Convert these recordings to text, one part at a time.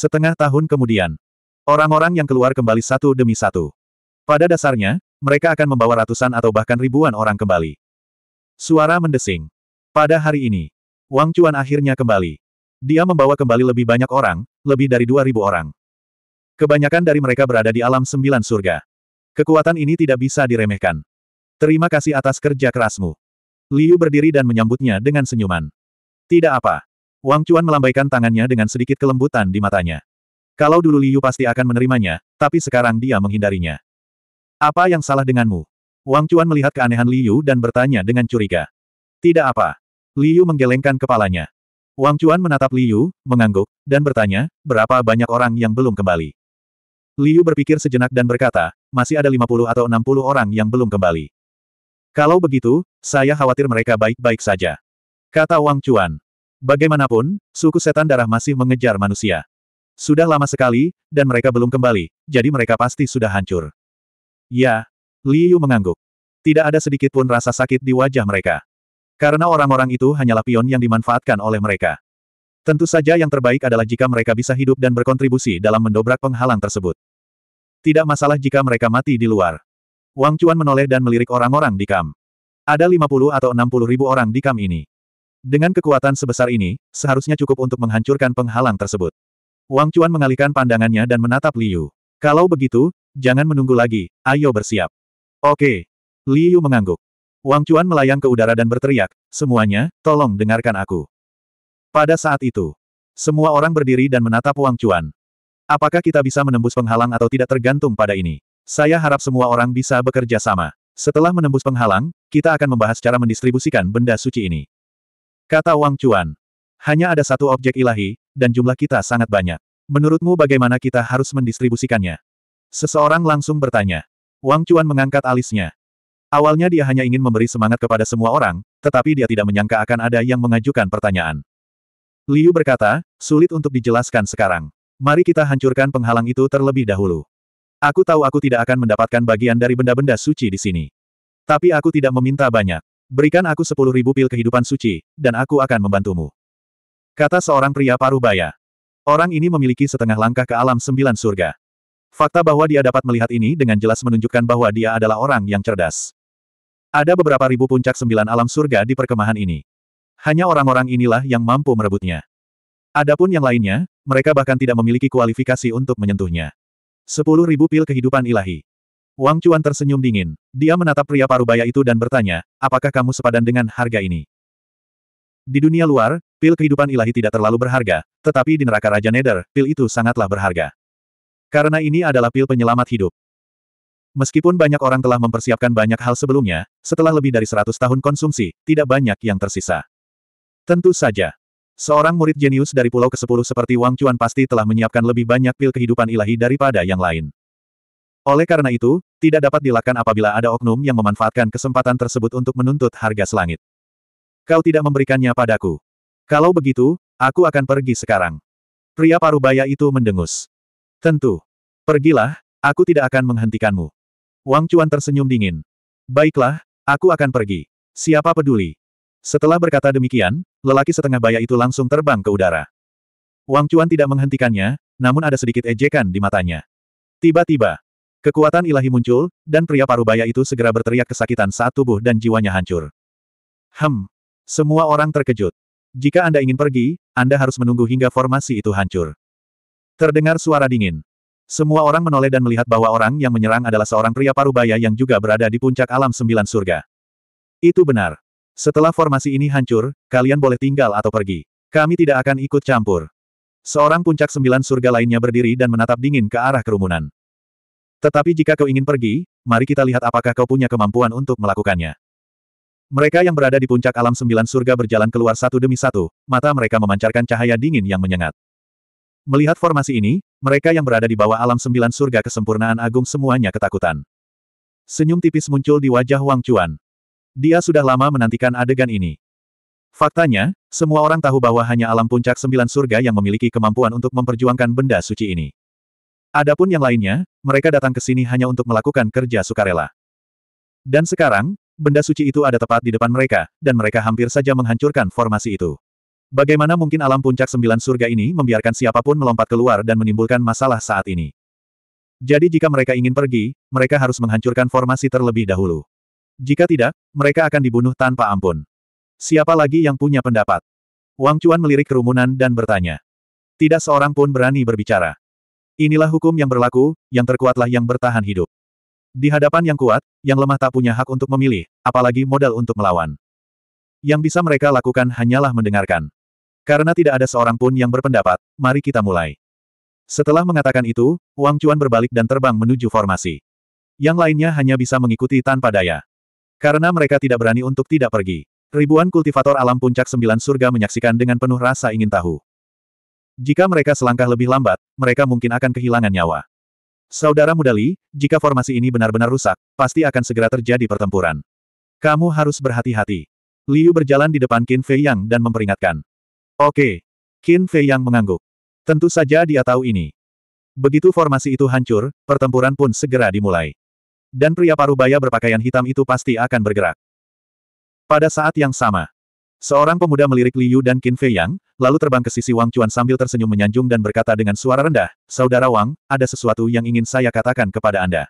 Setengah tahun kemudian, orang-orang yang keluar kembali satu demi satu. Pada dasarnya, mereka akan membawa ratusan atau bahkan ribuan orang kembali. Suara mendesing. Pada hari ini, Wang Chuan akhirnya kembali. Dia membawa kembali lebih banyak orang, lebih dari dua ribu orang. Kebanyakan dari mereka berada di alam sembilan surga. Kekuatan ini tidak bisa diremehkan. Terima kasih atas kerja kerasmu. Liu berdiri dan menyambutnya dengan senyuman. Tidak apa. Wang Chuan melambaikan tangannya dengan sedikit kelembutan di matanya. Kalau dulu Liu pasti akan menerimanya, tapi sekarang dia menghindarinya. Apa yang salah denganmu? Wang Chuan melihat keanehan Liu dan bertanya dengan curiga. Tidak apa. Liu menggelengkan kepalanya. Wang Chuan menatap Liu, mengangguk, dan bertanya, berapa banyak orang yang belum kembali? Liu berpikir sejenak dan berkata, masih ada 50 atau 60 orang yang belum kembali. Kalau begitu, saya khawatir mereka baik-baik saja. Kata Wang Chuan. Bagaimanapun, suku setan darah masih mengejar manusia. Sudah lama sekali, dan mereka belum kembali, jadi mereka pasti sudah hancur. Ya, Liu mengangguk. Tidak ada sedikit pun rasa sakit di wajah mereka. Karena orang-orang itu hanyalah pion yang dimanfaatkan oleh mereka. Tentu saja yang terbaik adalah jika mereka bisa hidup dan berkontribusi dalam mendobrak penghalang tersebut. Tidak masalah jika mereka mati di luar. Wang Chuan menoleh dan melirik orang-orang di kam. Ada 50 atau 60 ribu orang di kam ini. Dengan kekuatan sebesar ini, seharusnya cukup untuk menghancurkan penghalang tersebut. Wang Chuan mengalihkan pandangannya dan menatap Liu. Kalau begitu, jangan menunggu lagi, ayo bersiap. Oke. Liu mengangguk. Wang Chuan melayang ke udara dan berteriak, semuanya, tolong dengarkan aku. Pada saat itu, semua orang berdiri dan menatap Wang Chuan. Apakah kita bisa menembus penghalang atau tidak tergantung pada ini? Saya harap semua orang bisa bekerja sama. Setelah menembus penghalang, kita akan membahas cara mendistribusikan benda suci ini. Kata Wang Chuan. Hanya ada satu objek ilahi, dan jumlah kita sangat banyak. Menurutmu bagaimana kita harus mendistribusikannya? Seseorang langsung bertanya. Wang Chuan mengangkat alisnya. Awalnya dia hanya ingin memberi semangat kepada semua orang, tetapi dia tidak menyangka akan ada yang mengajukan pertanyaan. Liu berkata, sulit untuk dijelaskan sekarang. Mari kita hancurkan penghalang itu terlebih dahulu. Aku tahu aku tidak akan mendapatkan bagian dari benda-benda suci di sini. Tapi aku tidak meminta banyak. Berikan aku sepuluh ribu pil kehidupan suci, dan aku akan membantumu. Kata seorang pria paruh baya. Orang ini memiliki setengah langkah ke alam sembilan surga. Fakta bahwa dia dapat melihat ini dengan jelas menunjukkan bahwa dia adalah orang yang cerdas. Ada beberapa ribu puncak sembilan alam surga di perkemahan ini. Hanya orang-orang inilah yang mampu merebutnya. Adapun yang lainnya, mereka bahkan tidak memiliki kualifikasi untuk menyentuhnya. Sepuluh ribu pil kehidupan ilahi. Wang Chuan tersenyum dingin. Dia menatap pria parubaya itu dan bertanya, apakah kamu sepadan dengan harga ini? Di dunia luar, pil kehidupan ilahi tidak terlalu berharga, tetapi di neraka Raja Nether, pil itu sangatlah berharga. Karena ini adalah pil penyelamat hidup. Meskipun banyak orang telah mempersiapkan banyak hal sebelumnya, setelah lebih dari 100 tahun konsumsi, tidak banyak yang tersisa. Tentu saja. Seorang murid jenius dari pulau ke-10 seperti Wang Chuan pasti telah menyiapkan lebih banyak pil kehidupan ilahi daripada yang lain. Oleh karena itu, tidak dapat dilakukan apabila ada oknum yang memanfaatkan kesempatan tersebut untuk menuntut harga selangit. Kau tidak memberikannya padaku. Kalau begitu, aku akan pergi sekarang. Pria parubaya itu mendengus. Tentu. Pergilah, aku tidak akan menghentikanmu. Wang chuan tersenyum dingin. Baiklah, aku akan pergi. Siapa peduli? Setelah berkata demikian, lelaki setengah baya itu langsung terbang ke udara. Wang chuan tidak menghentikannya, namun ada sedikit ejekan di matanya. Tiba-tiba, Kekuatan ilahi muncul, dan pria parubaya itu segera berteriak kesakitan saat tubuh dan jiwanya hancur. Hem. Semua orang terkejut. Jika Anda ingin pergi, Anda harus menunggu hingga formasi itu hancur. Terdengar suara dingin. Semua orang menoleh dan melihat bahwa orang yang menyerang adalah seorang pria parubaya yang juga berada di puncak alam sembilan surga. Itu benar. Setelah formasi ini hancur, kalian boleh tinggal atau pergi. Kami tidak akan ikut campur. Seorang puncak sembilan surga lainnya berdiri dan menatap dingin ke arah kerumunan. Tetapi jika kau ingin pergi, mari kita lihat apakah kau punya kemampuan untuk melakukannya. Mereka yang berada di puncak alam sembilan surga berjalan keluar satu demi satu, mata mereka memancarkan cahaya dingin yang menyengat. Melihat formasi ini, mereka yang berada di bawah alam sembilan surga kesempurnaan agung semuanya ketakutan. Senyum tipis muncul di wajah Wang Chuan. Dia sudah lama menantikan adegan ini. Faktanya, semua orang tahu bahwa hanya alam puncak sembilan surga yang memiliki kemampuan untuk memperjuangkan benda suci ini. Adapun yang lainnya, mereka datang ke sini hanya untuk melakukan kerja sukarela. Dan sekarang, benda suci itu ada tepat di depan mereka, dan mereka hampir saja menghancurkan formasi itu. Bagaimana mungkin alam puncak sembilan surga ini membiarkan siapapun melompat keluar dan menimbulkan masalah saat ini? Jadi jika mereka ingin pergi, mereka harus menghancurkan formasi terlebih dahulu. Jika tidak, mereka akan dibunuh tanpa ampun. Siapa lagi yang punya pendapat? Wang Chuan melirik kerumunan dan bertanya. Tidak seorang pun berani berbicara. Inilah hukum yang berlaku, yang terkuatlah yang bertahan hidup. Di hadapan yang kuat, yang lemah tak punya hak untuk memilih, apalagi modal untuk melawan. Yang bisa mereka lakukan hanyalah mendengarkan. Karena tidak ada seorang pun yang berpendapat, mari kita mulai. Setelah mengatakan itu, Wang Chuan berbalik dan terbang menuju formasi. Yang lainnya hanya bisa mengikuti tanpa daya. Karena mereka tidak berani untuk tidak pergi. Ribuan kultivator alam puncak sembilan surga menyaksikan dengan penuh rasa ingin tahu. Jika mereka selangkah lebih lambat, mereka mungkin akan kehilangan nyawa. Saudara muda jika formasi ini benar-benar rusak, pasti akan segera terjadi pertempuran. Kamu harus berhati-hati. Liu berjalan di depan Qin Fei Yang dan memperingatkan. Oke. Qin Fei Yang mengangguk. Tentu saja dia tahu ini. Begitu formasi itu hancur, pertempuran pun segera dimulai. Dan pria parubaya berpakaian hitam itu pasti akan bergerak. Pada saat yang sama, Seorang pemuda melirik Liu dan Qin Fei Yang, lalu terbang ke sisi Wang Chuan sambil tersenyum menyanjung dan berkata dengan suara rendah, Saudara Wang, ada sesuatu yang ingin saya katakan kepada Anda.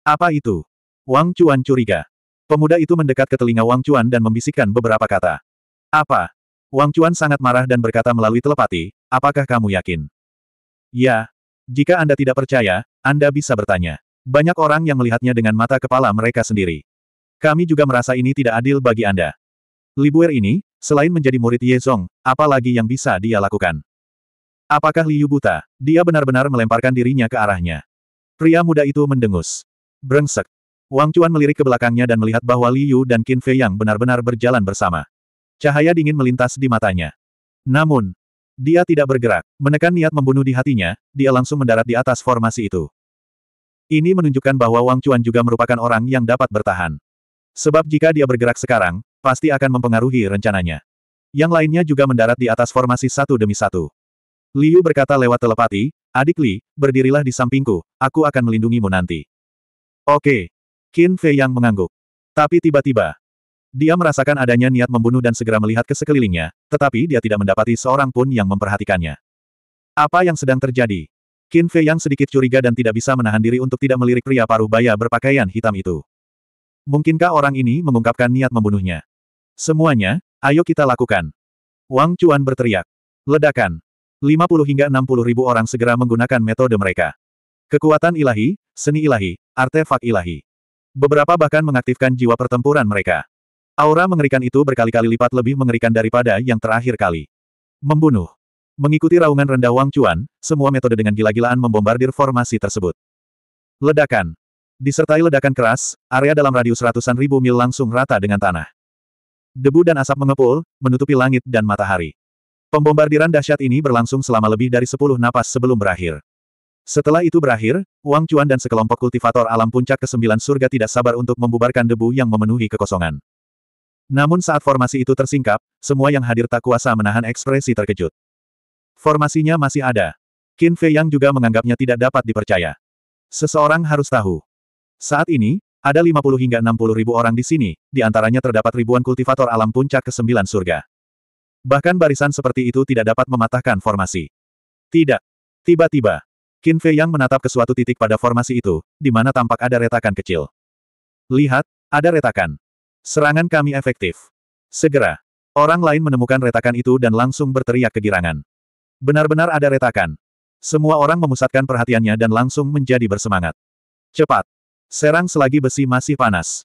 Apa itu? Wang Chuan curiga. Pemuda itu mendekat ke telinga Wang Chuan dan membisikkan beberapa kata. Apa? Wang Chuan sangat marah dan berkata melalui telepati, apakah kamu yakin? Ya. Jika Anda tidak percaya, Anda bisa bertanya. Banyak orang yang melihatnya dengan mata kepala mereka sendiri. Kami juga merasa ini tidak adil bagi Anda. Libuer ini, selain menjadi murid Yezong, apa lagi yang bisa dia lakukan? Apakah Liu buta? Dia benar-benar melemparkan dirinya ke arahnya. Pria muda itu mendengus. Brengsek. Wang Chuan melirik ke belakangnya dan melihat bahwa Liu dan Qin Fei yang benar-benar berjalan bersama. Cahaya dingin melintas di matanya. Namun, dia tidak bergerak, menekan niat membunuh di hatinya, dia langsung mendarat di atas formasi itu. Ini menunjukkan bahwa Wang Chuan juga merupakan orang yang dapat bertahan. Sebab jika dia bergerak sekarang, pasti akan mempengaruhi rencananya. Yang lainnya juga mendarat di atas formasi satu demi satu. Liu berkata lewat telepati, adik Li, berdirilah di sampingku, aku akan melindungimu nanti. Oke. Qin Fei yang mengangguk. Tapi tiba-tiba, dia merasakan adanya niat membunuh dan segera melihat ke sekelilingnya, tetapi dia tidak mendapati seorang pun yang memperhatikannya. Apa yang sedang terjadi? Qin Fei yang sedikit curiga dan tidak bisa menahan diri untuk tidak melirik pria paruh baya berpakaian hitam itu. Mungkinkah orang ini mengungkapkan niat membunuhnya? Semuanya, ayo kita lakukan. Wang Chuan berteriak. Ledakan. 50 hingga 60 ribu orang segera menggunakan metode mereka. Kekuatan ilahi, seni ilahi, artefak ilahi. Beberapa bahkan mengaktifkan jiwa pertempuran mereka. Aura mengerikan itu berkali-kali lipat lebih mengerikan daripada yang terakhir kali. Membunuh. Mengikuti raungan rendah Wang Chuan, semua metode dengan gila-gilaan membombardir formasi tersebut. Ledakan. Disertai ledakan keras, area dalam radius ratusan ribu mil langsung rata dengan tanah. Debu dan asap mengepul, menutupi langit dan matahari. Pembombardiran dahsyat ini berlangsung selama lebih dari sepuluh napas sebelum berakhir. Setelah itu berakhir, Wang Chuan dan sekelompok kultivator alam puncak ke-9 surga tidak sabar untuk membubarkan debu yang memenuhi kekosongan. Namun saat formasi itu tersingkap, semua yang hadir tak kuasa menahan ekspresi terkejut. Formasinya masih ada. Qin Fei Yang juga menganggapnya tidak dapat dipercaya. Seseorang harus tahu. Saat ini, ada 50 hingga 60 ribu orang di sini, di antaranya terdapat ribuan kultivator alam puncak ke sembilan surga. Bahkan barisan seperti itu tidak dapat mematahkan formasi. Tidak. Tiba-tiba, Qin Fei Yang menatap ke suatu titik pada formasi itu, di mana tampak ada retakan kecil. Lihat, ada retakan. Serangan kami efektif. Segera, orang lain menemukan retakan itu dan langsung berteriak kegirangan. Benar-benar ada retakan. Semua orang memusatkan perhatiannya dan langsung menjadi bersemangat. Cepat, Serang selagi besi masih panas.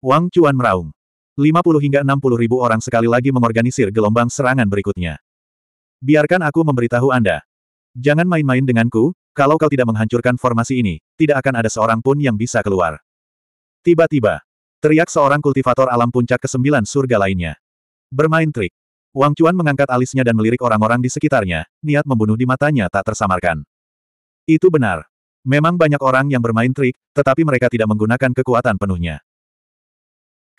Wang Chuan meraung. 50 hingga 60 ribu orang sekali lagi mengorganisir gelombang serangan berikutnya. Biarkan aku memberitahu Anda. Jangan main-main denganku, kalau kau tidak menghancurkan formasi ini, tidak akan ada seorang pun yang bisa keluar. Tiba-tiba, teriak seorang kultivator alam puncak ke kesembilan surga lainnya. Bermain trik. Wang Chuan mengangkat alisnya dan melirik orang-orang di sekitarnya, niat membunuh di matanya tak tersamarkan. Itu benar. Memang banyak orang yang bermain trik, tetapi mereka tidak menggunakan kekuatan penuhnya.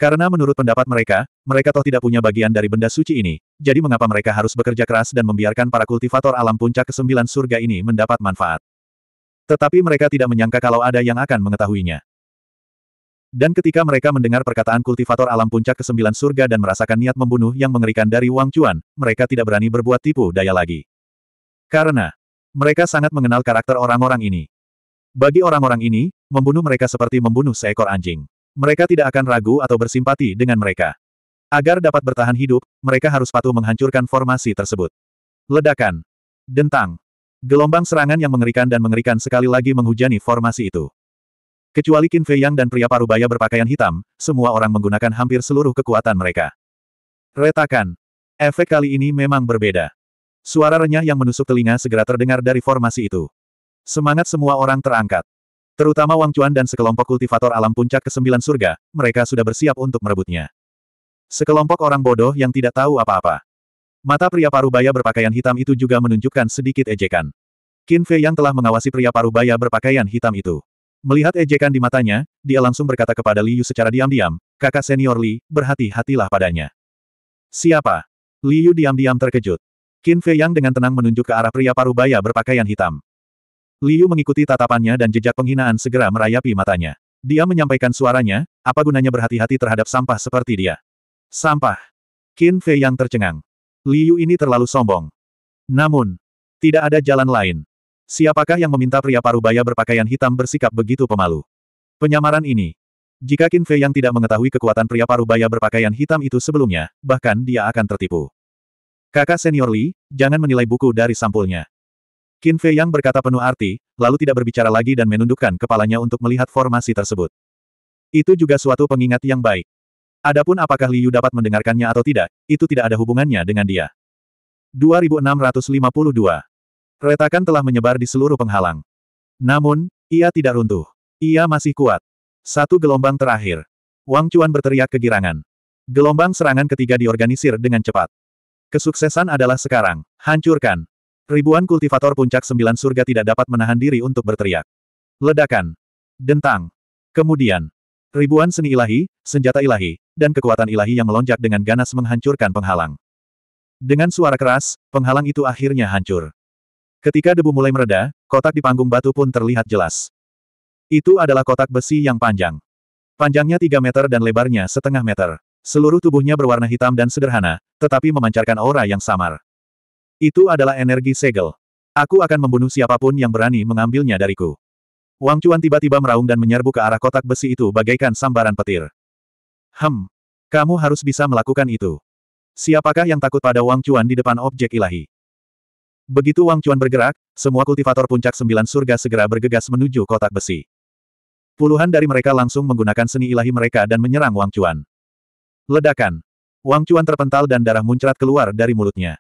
Karena menurut pendapat mereka, mereka toh tidak punya bagian dari benda suci ini, jadi mengapa mereka harus bekerja keras dan membiarkan para kultivator alam puncak ke kesembilan surga ini mendapat manfaat. Tetapi mereka tidak menyangka kalau ada yang akan mengetahuinya. Dan ketika mereka mendengar perkataan kultivator alam puncak ke kesembilan surga dan merasakan niat membunuh yang mengerikan dari Wang Chuan, mereka tidak berani berbuat tipu daya lagi. Karena mereka sangat mengenal karakter orang-orang ini. Bagi orang-orang ini, membunuh mereka seperti membunuh seekor anjing. Mereka tidak akan ragu atau bersimpati dengan mereka. Agar dapat bertahan hidup, mereka harus patuh menghancurkan formasi tersebut. Ledakan. Dentang. Gelombang serangan yang mengerikan dan mengerikan sekali lagi menghujani formasi itu. Kecuali Qin Fei Yang dan pria parubaya berpakaian hitam, semua orang menggunakan hampir seluruh kekuatan mereka. Retakan. Efek kali ini memang berbeda. Suara renyah yang menusuk telinga segera terdengar dari formasi itu. Semangat semua orang terangkat. Terutama Wang Chuan dan sekelompok kultivator alam puncak ke kesembilan surga, mereka sudah bersiap untuk merebutnya. Sekelompok orang bodoh yang tidak tahu apa-apa. Mata pria parubaya berpakaian hitam itu juga menunjukkan sedikit ejekan. Qin Fei yang telah mengawasi pria parubaya berpakaian hitam itu. Melihat ejekan di matanya, dia langsung berkata kepada Liu secara diam-diam, kakak senior Li, berhati-hatilah padanya. Siapa? Liu diam-diam terkejut. Qin Fei yang dengan tenang menunjuk ke arah pria parubaya berpakaian hitam. Liu mengikuti tatapannya dan jejak penghinaan segera merayapi matanya. Dia menyampaikan suaranya, apa gunanya berhati-hati terhadap sampah seperti dia. Sampah. Qin Fei yang tercengang. Liu ini terlalu sombong. Namun, tidak ada jalan lain. Siapakah yang meminta pria parubaya berpakaian hitam bersikap begitu pemalu? Penyamaran ini. Jika Qin Fei yang tidak mengetahui kekuatan pria parubaya berpakaian hitam itu sebelumnya, bahkan dia akan tertipu. Kakak senior Li, jangan menilai buku dari sampulnya. Qin Fei Yang berkata penuh arti, lalu tidak berbicara lagi dan menundukkan kepalanya untuk melihat formasi tersebut. Itu juga suatu pengingat yang baik. Adapun apakah Liu dapat mendengarkannya atau tidak, itu tidak ada hubungannya dengan dia. 2652. Retakan telah menyebar di seluruh penghalang. Namun, ia tidak runtuh. Ia masih kuat. Satu gelombang terakhir. Wang Chuan berteriak kegirangan. Gelombang serangan ketiga diorganisir dengan cepat. Kesuksesan adalah sekarang. Hancurkan. Ribuan kultivator puncak sembilan surga tidak dapat menahan diri untuk berteriak. Ledakan. Dentang. Kemudian. Ribuan seni ilahi, senjata ilahi, dan kekuatan ilahi yang melonjak dengan ganas menghancurkan penghalang. Dengan suara keras, penghalang itu akhirnya hancur. Ketika debu mulai mereda, kotak di panggung batu pun terlihat jelas. Itu adalah kotak besi yang panjang. Panjangnya 3 meter dan lebarnya setengah meter. Seluruh tubuhnya berwarna hitam dan sederhana, tetapi memancarkan aura yang samar. Itu adalah energi segel. Aku akan membunuh siapapun yang berani mengambilnya dariku. Wang Chuan tiba-tiba meraung dan menyerbu ke arah kotak besi itu bagaikan sambaran petir. Hem. Kamu harus bisa melakukan itu. Siapakah yang takut pada Wang Chuan di depan objek ilahi? Begitu Wang Chuan bergerak, semua kultivator puncak sembilan surga segera bergegas menuju kotak besi. Puluhan dari mereka langsung menggunakan seni ilahi mereka dan menyerang Wang Chuan. Ledakan. Wang Chuan terpental dan darah muncrat keluar dari mulutnya.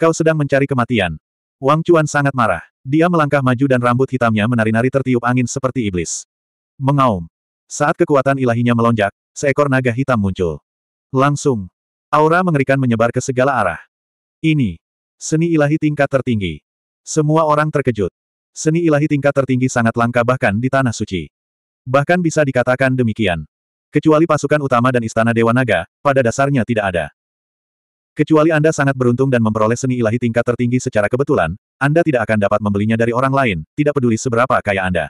Kau sedang mencari kematian. Wang Chuan sangat marah. Dia melangkah maju dan rambut hitamnya menari-nari tertiup angin seperti iblis. Mengaum. Saat kekuatan ilahinya melonjak, seekor naga hitam muncul. Langsung. Aura mengerikan menyebar ke segala arah. Ini. Seni ilahi tingkat tertinggi. Semua orang terkejut. Seni ilahi tingkat tertinggi sangat langka bahkan di Tanah Suci. Bahkan bisa dikatakan demikian. Kecuali pasukan utama dan Istana Dewa Naga, pada dasarnya tidak ada. Kecuali Anda sangat beruntung dan memperoleh seni ilahi tingkat tertinggi secara kebetulan, Anda tidak akan dapat membelinya dari orang lain, tidak peduli seberapa kaya Anda.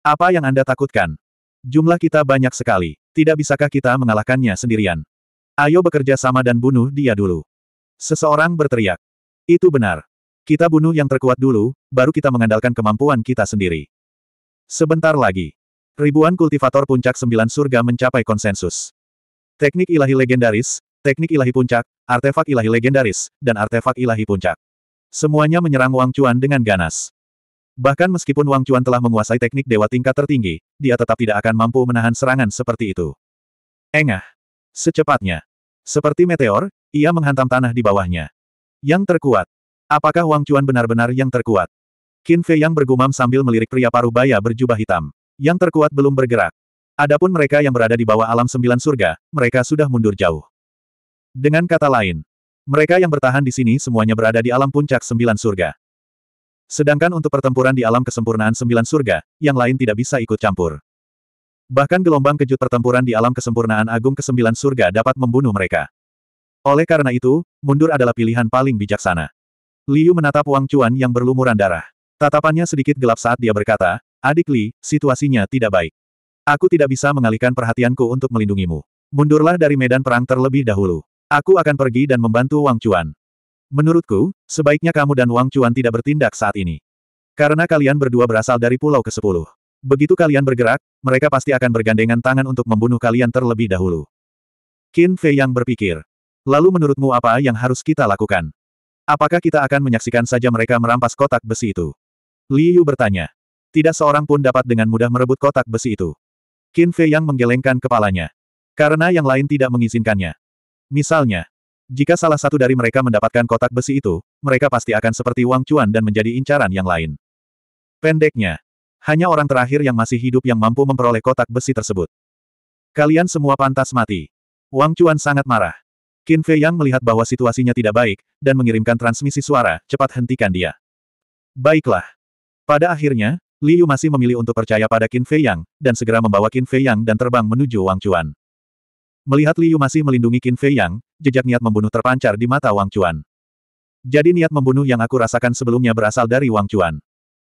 Apa yang Anda takutkan? Jumlah kita banyak sekali. Tidak bisakah kita mengalahkannya sendirian? Ayo bekerja sama dan bunuh dia dulu. Seseorang berteriak. Itu benar. Kita bunuh yang terkuat dulu, baru kita mengandalkan kemampuan kita sendiri. Sebentar lagi. Ribuan kultivator puncak sembilan surga mencapai konsensus. Teknik ilahi legendaris, teknik ilahi puncak, artefak ilahi legendaris, dan artefak ilahi puncak. Semuanya menyerang Wang Chuan dengan ganas. Bahkan meskipun Wang Chuan telah menguasai teknik dewa tingkat tertinggi, dia tetap tidak akan mampu menahan serangan seperti itu. Engah. Secepatnya. Seperti meteor, ia menghantam tanah di bawahnya. Yang terkuat. Apakah Wang Chuan benar-benar yang terkuat? Qin Fei yang bergumam sambil melirik pria paruh baya berjubah hitam. Yang terkuat belum bergerak. Adapun mereka yang berada di bawah alam sembilan surga, mereka sudah mundur jauh. Dengan kata lain, mereka yang bertahan di sini semuanya berada di alam puncak sembilan surga. Sedangkan untuk pertempuran di alam kesempurnaan sembilan surga, yang lain tidak bisa ikut campur. Bahkan gelombang kejut pertempuran di alam kesempurnaan agung kesembilan surga dapat membunuh mereka. Oleh karena itu, mundur adalah pilihan paling bijaksana. Liu menatap Wang Chuan yang berlumuran darah. Tatapannya sedikit gelap saat dia berkata, Adik Li, situasinya tidak baik. Aku tidak bisa mengalihkan perhatianku untuk melindungimu. Mundurlah dari medan perang terlebih dahulu. Aku akan pergi dan membantu Wang Chuan. Menurutku, sebaiknya kamu dan Wang Chuan tidak bertindak saat ini. Karena kalian berdua berasal dari pulau ke-10. Begitu kalian bergerak, mereka pasti akan bergandengan tangan untuk membunuh kalian terlebih dahulu. Qin Fei yang berpikir. Lalu menurutmu apa yang harus kita lakukan? Apakah kita akan menyaksikan saja mereka merampas kotak besi itu? Li Yu bertanya. Tidak seorang pun dapat dengan mudah merebut kotak besi itu. Qin Fei yang menggelengkan kepalanya. Karena yang lain tidak mengizinkannya. Misalnya, jika salah satu dari mereka mendapatkan kotak besi itu, mereka pasti akan seperti Wang Chuan dan menjadi incaran yang lain. Pendeknya, hanya orang terakhir yang masih hidup yang mampu memperoleh kotak besi tersebut. Kalian semua pantas mati. Wang Chuan sangat marah. Qin Fei Yang melihat bahwa situasinya tidak baik, dan mengirimkan transmisi suara, cepat hentikan dia. Baiklah. Pada akhirnya, Liu masih memilih untuk percaya pada Qin Fei Yang, dan segera membawa Qin Fei Yang dan terbang menuju Wang Chuan. Melihat Liu masih melindungi Qin Fei Yang, jejak niat membunuh terpancar di mata Wang Chuan. Jadi niat membunuh yang aku rasakan sebelumnya berasal dari Wang Chuan.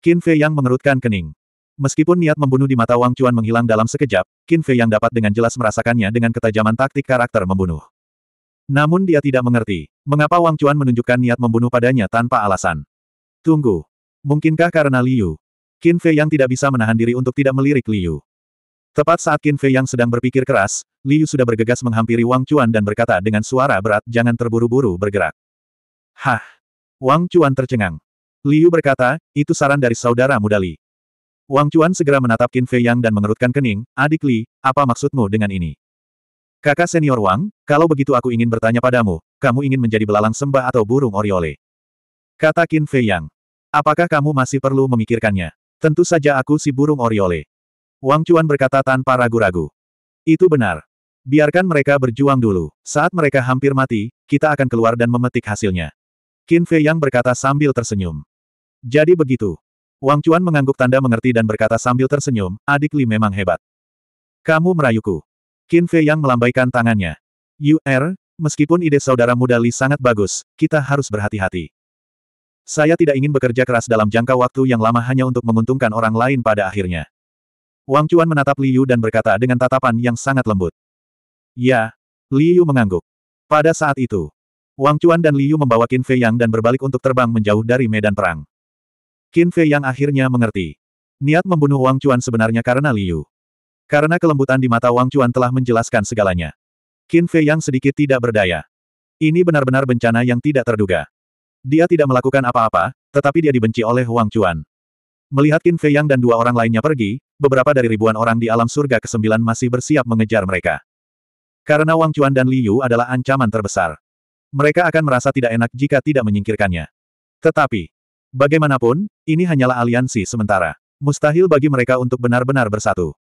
Qin Fei Yang mengerutkan kening. Meskipun niat membunuh di mata Wang Chuan menghilang dalam sekejap, Qin Fei Yang dapat dengan jelas merasakannya dengan ketajaman taktik karakter membunuh. Namun dia tidak mengerti, mengapa Wang Chuan menunjukkan niat membunuh padanya tanpa alasan. Tunggu. Mungkinkah karena Liu? Qin Fei Yang tidak bisa menahan diri untuk tidak melirik Liu. Tepat saat Qin Fei yang sedang berpikir keras, Liu sudah bergegas menghampiri Wang Chuan dan berkata dengan suara berat jangan terburu-buru bergerak. Hah! Wang Chuan tercengang. Liu berkata, itu saran dari saudara muda Li. Wang Chuan segera menatap Qin Fei yang dan mengerutkan kening, adik Li, apa maksudmu dengan ini? Kakak senior Wang, kalau begitu aku ingin bertanya padamu, kamu ingin menjadi belalang sembah atau burung oriole? Kata Qin Fei yang. Apakah kamu masih perlu memikirkannya? Tentu saja aku si burung oriole. Wang Chuan berkata tanpa ragu-ragu. Itu benar. Biarkan mereka berjuang dulu. Saat mereka hampir mati, kita akan keluar dan memetik hasilnya. Qin Fei Yang berkata sambil tersenyum. Jadi begitu. Wang Chuan mengangguk tanda mengerti dan berkata sambil tersenyum, adik Li memang hebat. Kamu merayuku. Qin Fei Yang melambaikan tangannya. You er, meskipun ide saudara muda Li sangat bagus, kita harus berhati-hati. Saya tidak ingin bekerja keras dalam jangka waktu yang lama hanya untuk menguntungkan orang lain pada akhirnya. Wang Chuan menatap Liu dan berkata dengan tatapan yang sangat lembut. Ya, Liu mengangguk. Pada saat itu, Wang Chuan dan Liu membawa Qin Fei Yang dan berbalik untuk terbang menjauh dari medan perang. Qin Fei Yang akhirnya mengerti. Niat membunuh Wang Chuan sebenarnya karena Liu. Karena kelembutan di mata Wang Chuan telah menjelaskan segalanya. Qin Fei Yang sedikit tidak berdaya. Ini benar-benar bencana yang tidak terduga. Dia tidak melakukan apa-apa, tetapi dia dibenci oleh Wang Chuan. Melihat Qin Fei Yang dan dua orang lainnya pergi, beberapa dari ribuan orang di alam surga kesembilan masih bersiap mengejar mereka. Karena Wang Chuan dan Li Yu adalah ancaman terbesar. Mereka akan merasa tidak enak jika tidak menyingkirkannya. Tetapi, bagaimanapun, ini hanyalah aliansi sementara. Mustahil bagi mereka untuk benar-benar bersatu.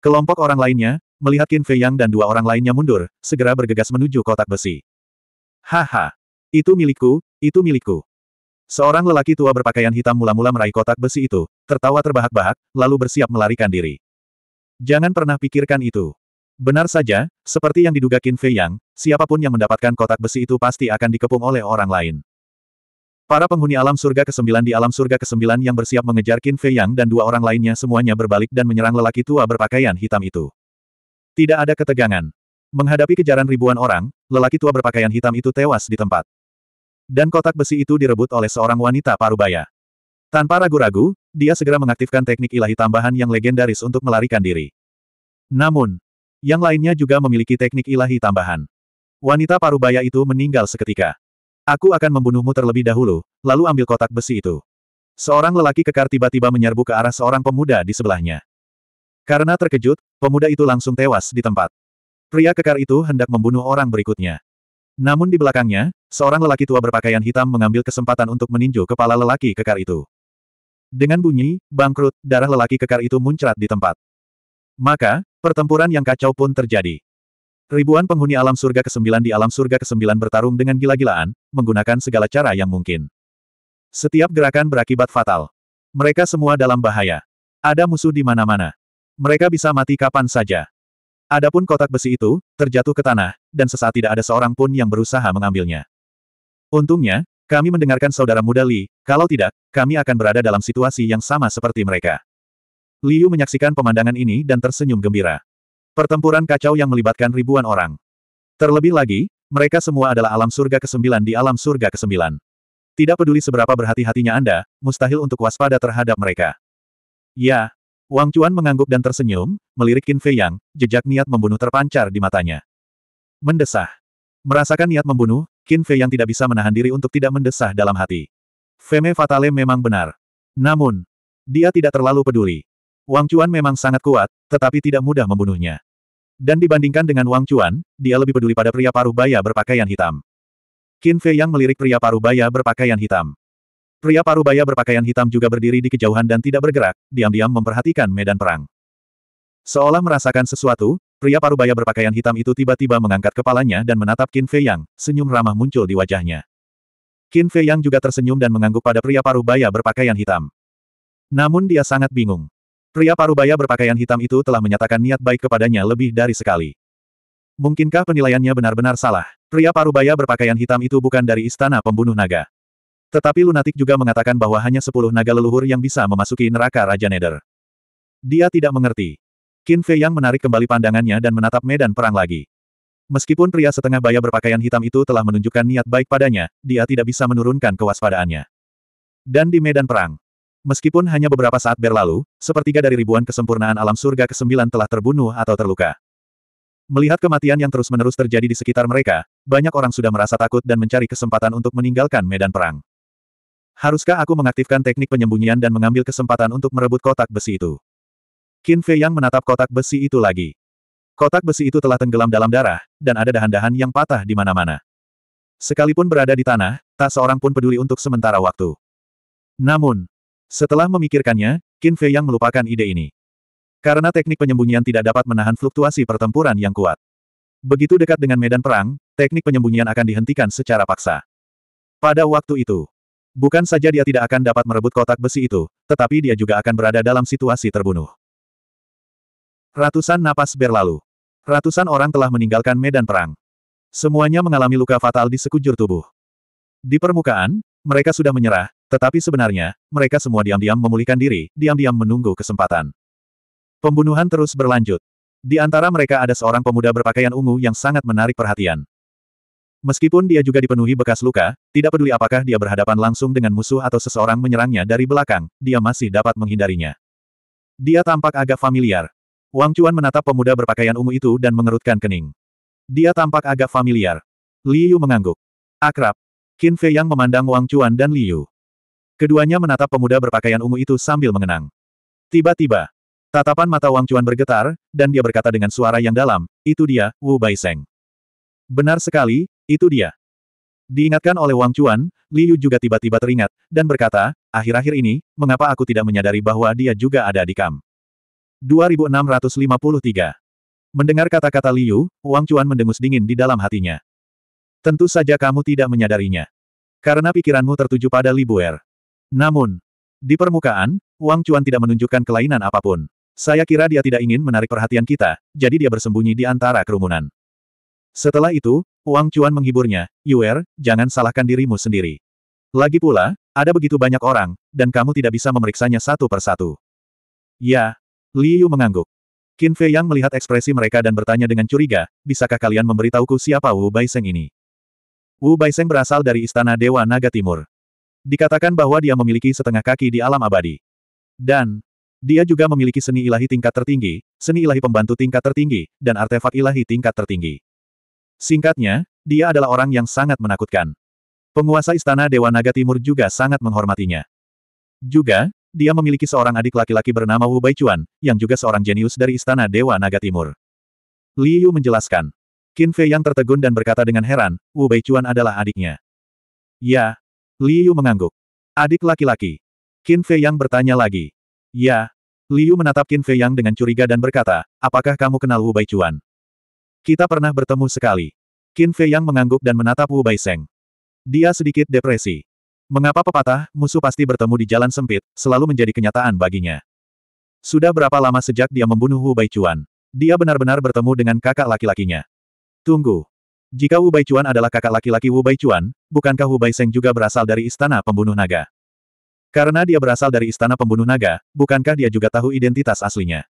Kelompok orang lainnya, melihat Qin Fei Yang dan dua orang lainnya mundur, segera bergegas menuju kotak besi. Haha! Itu milikku, itu milikku. Seorang lelaki tua berpakaian hitam mula-mula meraih kotak besi itu, tertawa terbahak-bahak, lalu bersiap melarikan diri. Jangan pernah pikirkan itu. Benar saja, seperti yang diduga Qin Fei Yang, siapapun yang mendapatkan kotak besi itu pasti akan dikepung oleh orang lain. Para penghuni alam surga ke-9 di alam surga ke-9 yang bersiap mengejar Qin Fei Yang dan dua orang lainnya semuanya berbalik dan menyerang lelaki tua berpakaian hitam itu. Tidak ada ketegangan. Menghadapi kejaran ribuan orang, lelaki tua berpakaian hitam itu tewas di tempat dan kotak besi itu direbut oleh seorang wanita parubaya. Tanpa ragu-ragu, dia segera mengaktifkan teknik ilahi tambahan yang legendaris untuk melarikan diri. Namun, yang lainnya juga memiliki teknik ilahi tambahan. Wanita parubaya itu meninggal seketika. Aku akan membunuhmu terlebih dahulu, lalu ambil kotak besi itu. Seorang lelaki kekar tiba-tiba menyerbu ke arah seorang pemuda di sebelahnya. Karena terkejut, pemuda itu langsung tewas di tempat. Pria kekar itu hendak membunuh orang berikutnya. Namun di belakangnya, seorang lelaki tua berpakaian hitam mengambil kesempatan untuk meninju kepala lelaki kekar itu. Dengan bunyi, bangkrut, darah lelaki kekar itu muncrat di tempat. Maka, pertempuran yang kacau pun terjadi. Ribuan penghuni alam surga ke-9 di alam surga ke-9 bertarung dengan gila-gilaan, menggunakan segala cara yang mungkin. Setiap gerakan berakibat fatal. Mereka semua dalam bahaya. Ada musuh di mana-mana. Mereka bisa mati kapan saja. Adapun kotak besi itu, terjatuh ke tanah, dan sesaat tidak ada seorang pun yang berusaha mengambilnya. Untungnya, kami mendengarkan saudara muda Li, kalau tidak, kami akan berada dalam situasi yang sama seperti mereka. Liu menyaksikan pemandangan ini dan tersenyum gembira. Pertempuran kacau yang melibatkan ribuan orang. Terlebih lagi, mereka semua adalah alam surga ke-9 di alam surga ke-9. Tidak peduli seberapa berhati-hatinya Anda, mustahil untuk waspada terhadap mereka. Ya, Wang Chuan mengangguk dan tersenyum, melirik Qin Fei Yang, jejak niat membunuh terpancar di matanya. Mendesah. Merasakan niat membunuh, Qin Fei Yang tidak bisa menahan diri untuk tidak mendesah dalam hati. Feme Fatale memang benar. Namun, dia tidak terlalu peduli. Wang Chuan memang sangat kuat, tetapi tidak mudah membunuhnya. Dan dibandingkan dengan Wang Chuan, dia lebih peduli pada pria paruh baya berpakaian hitam. Qin Fei Yang melirik pria paruh baya berpakaian hitam. Pria parubaya berpakaian hitam juga berdiri di kejauhan dan tidak bergerak, diam-diam memperhatikan medan perang. Seolah merasakan sesuatu, pria parubaya berpakaian hitam itu tiba-tiba mengangkat kepalanya dan menatap Qin Fei Yang, senyum ramah muncul di wajahnya. Qin Fei Yang juga tersenyum dan mengangguk pada pria parubaya berpakaian hitam. Namun dia sangat bingung. Pria parubaya berpakaian hitam itu telah menyatakan niat baik kepadanya lebih dari sekali. Mungkinkah penilaiannya benar-benar salah? Pria parubaya berpakaian hitam itu bukan dari istana pembunuh naga. Tetapi lunatik juga mengatakan bahwa hanya sepuluh naga leluhur yang bisa memasuki neraka Raja Nether. Dia tidak mengerti. Qin Fei yang menarik kembali pandangannya dan menatap medan perang lagi. Meskipun pria setengah baya berpakaian hitam itu telah menunjukkan niat baik padanya, dia tidak bisa menurunkan kewaspadaannya. Dan di medan perang, meskipun hanya beberapa saat berlalu, sepertiga dari ribuan kesempurnaan alam surga ke-9 telah terbunuh atau terluka. Melihat kematian yang terus-menerus terjadi di sekitar mereka, banyak orang sudah merasa takut dan mencari kesempatan untuk meninggalkan medan perang. Haruskah aku mengaktifkan teknik penyembunyian dan mengambil kesempatan untuk merebut kotak besi itu? Qin Fei yang menatap kotak besi itu lagi. Kotak besi itu telah tenggelam dalam darah, dan ada dahan-dahan yang patah di mana-mana. Sekalipun berada di tanah, tak seorang pun peduli untuk sementara waktu. Namun, setelah memikirkannya, Qin Fei yang melupakan ide ini. Karena teknik penyembunyian tidak dapat menahan fluktuasi pertempuran yang kuat. Begitu dekat dengan medan perang, teknik penyembunyian akan dihentikan secara paksa. Pada waktu itu, Bukan saja dia tidak akan dapat merebut kotak besi itu, tetapi dia juga akan berada dalam situasi terbunuh. Ratusan napas berlalu. Ratusan orang telah meninggalkan medan perang. Semuanya mengalami luka fatal di sekujur tubuh. Di permukaan, mereka sudah menyerah, tetapi sebenarnya, mereka semua diam-diam memulihkan diri, diam-diam menunggu kesempatan. Pembunuhan terus berlanjut. Di antara mereka ada seorang pemuda berpakaian ungu yang sangat menarik perhatian. Meskipun dia juga dipenuhi bekas luka, tidak peduli apakah dia berhadapan langsung dengan musuh atau seseorang menyerangnya dari belakang, dia masih dapat menghindarinya. Dia tampak agak familiar. Wang Chuan menatap pemuda berpakaian ungu itu dan mengerutkan kening. Dia tampak agak familiar. Liu mengangguk. Akrab. Qin Fei yang memandang Wang Chuan dan Liu. Keduanya menatap pemuda berpakaian ungu itu sambil mengenang. Tiba-tiba, Tatapan mata Wang Chuan bergetar, dan dia berkata dengan suara yang dalam, itu dia, Wu Baiseng. Benar sekali, itu dia. Diingatkan oleh Wang Chuan, Liu juga tiba-tiba teringat, dan berkata, akhir-akhir ini, mengapa aku tidak menyadari bahwa dia juga ada di kam. 2653 Mendengar kata-kata Liu, Wang Chuan mendengus dingin di dalam hatinya. Tentu saja kamu tidak menyadarinya. Karena pikiranmu tertuju pada Li Bu'er. Namun, di permukaan, Wang Chuan tidak menunjukkan kelainan apapun. Saya kira dia tidak ingin menarik perhatian kita, jadi dia bersembunyi di antara kerumunan. Setelah itu, Wang Chuan menghiburnya, Yuer, jangan salahkan dirimu sendiri. Lagi pula, ada begitu banyak orang, dan kamu tidak bisa memeriksanya satu persatu. Ya. Liu mengangguk. Qin Fei Yang melihat ekspresi mereka dan bertanya dengan curiga, bisakah kalian memberitahuku siapa Wu Baiseng ini? Wu Baiseng berasal dari Istana Dewa Naga Timur. Dikatakan bahwa dia memiliki setengah kaki di alam abadi. Dan, dia juga memiliki seni ilahi tingkat tertinggi, seni ilahi pembantu tingkat tertinggi, dan artefak ilahi tingkat tertinggi. Singkatnya, dia adalah orang yang sangat menakutkan. Penguasa Istana Dewa Naga Timur juga sangat menghormatinya. Juga, dia memiliki seorang adik laki-laki bernama Wu Baichuan, yang juga seorang jenius dari Istana Dewa Naga Timur. Liu menjelaskan. Qin Fei yang tertegun dan berkata dengan heran, Wu Baichuan adalah adiknya. Ya. Liu mengangguk. Adik laki-laki. Qin Fei yang bertanya lagi. Ya. Liu menatap Qin Fei yang dengan curiga dan berkata, apakah kamu kenal Wu Baichuan? Kita pernah bertemu sekali. Qin Fei yang mengangguk dan menatap Wu Seng. Dia sedikit depresi. Mengapa pepatah, musuh pasti bertemu di jalan sempit, selalu menjadi kenyataan baginya. Sudah berapa lama sejak dia membunuh Wu Baichuan? Dia benar-benar bertemu dengan kakak laki-lakinya. Tunggu. Jika Wu Baichuan adalah kakak laki-laki Wu Baichuan, bukankah Wu Seng juga berasal dari istana pembunuh naga? Karena dia berasal dari istana pembunuh naga, bukankah dia juga tahu identitas aslinya?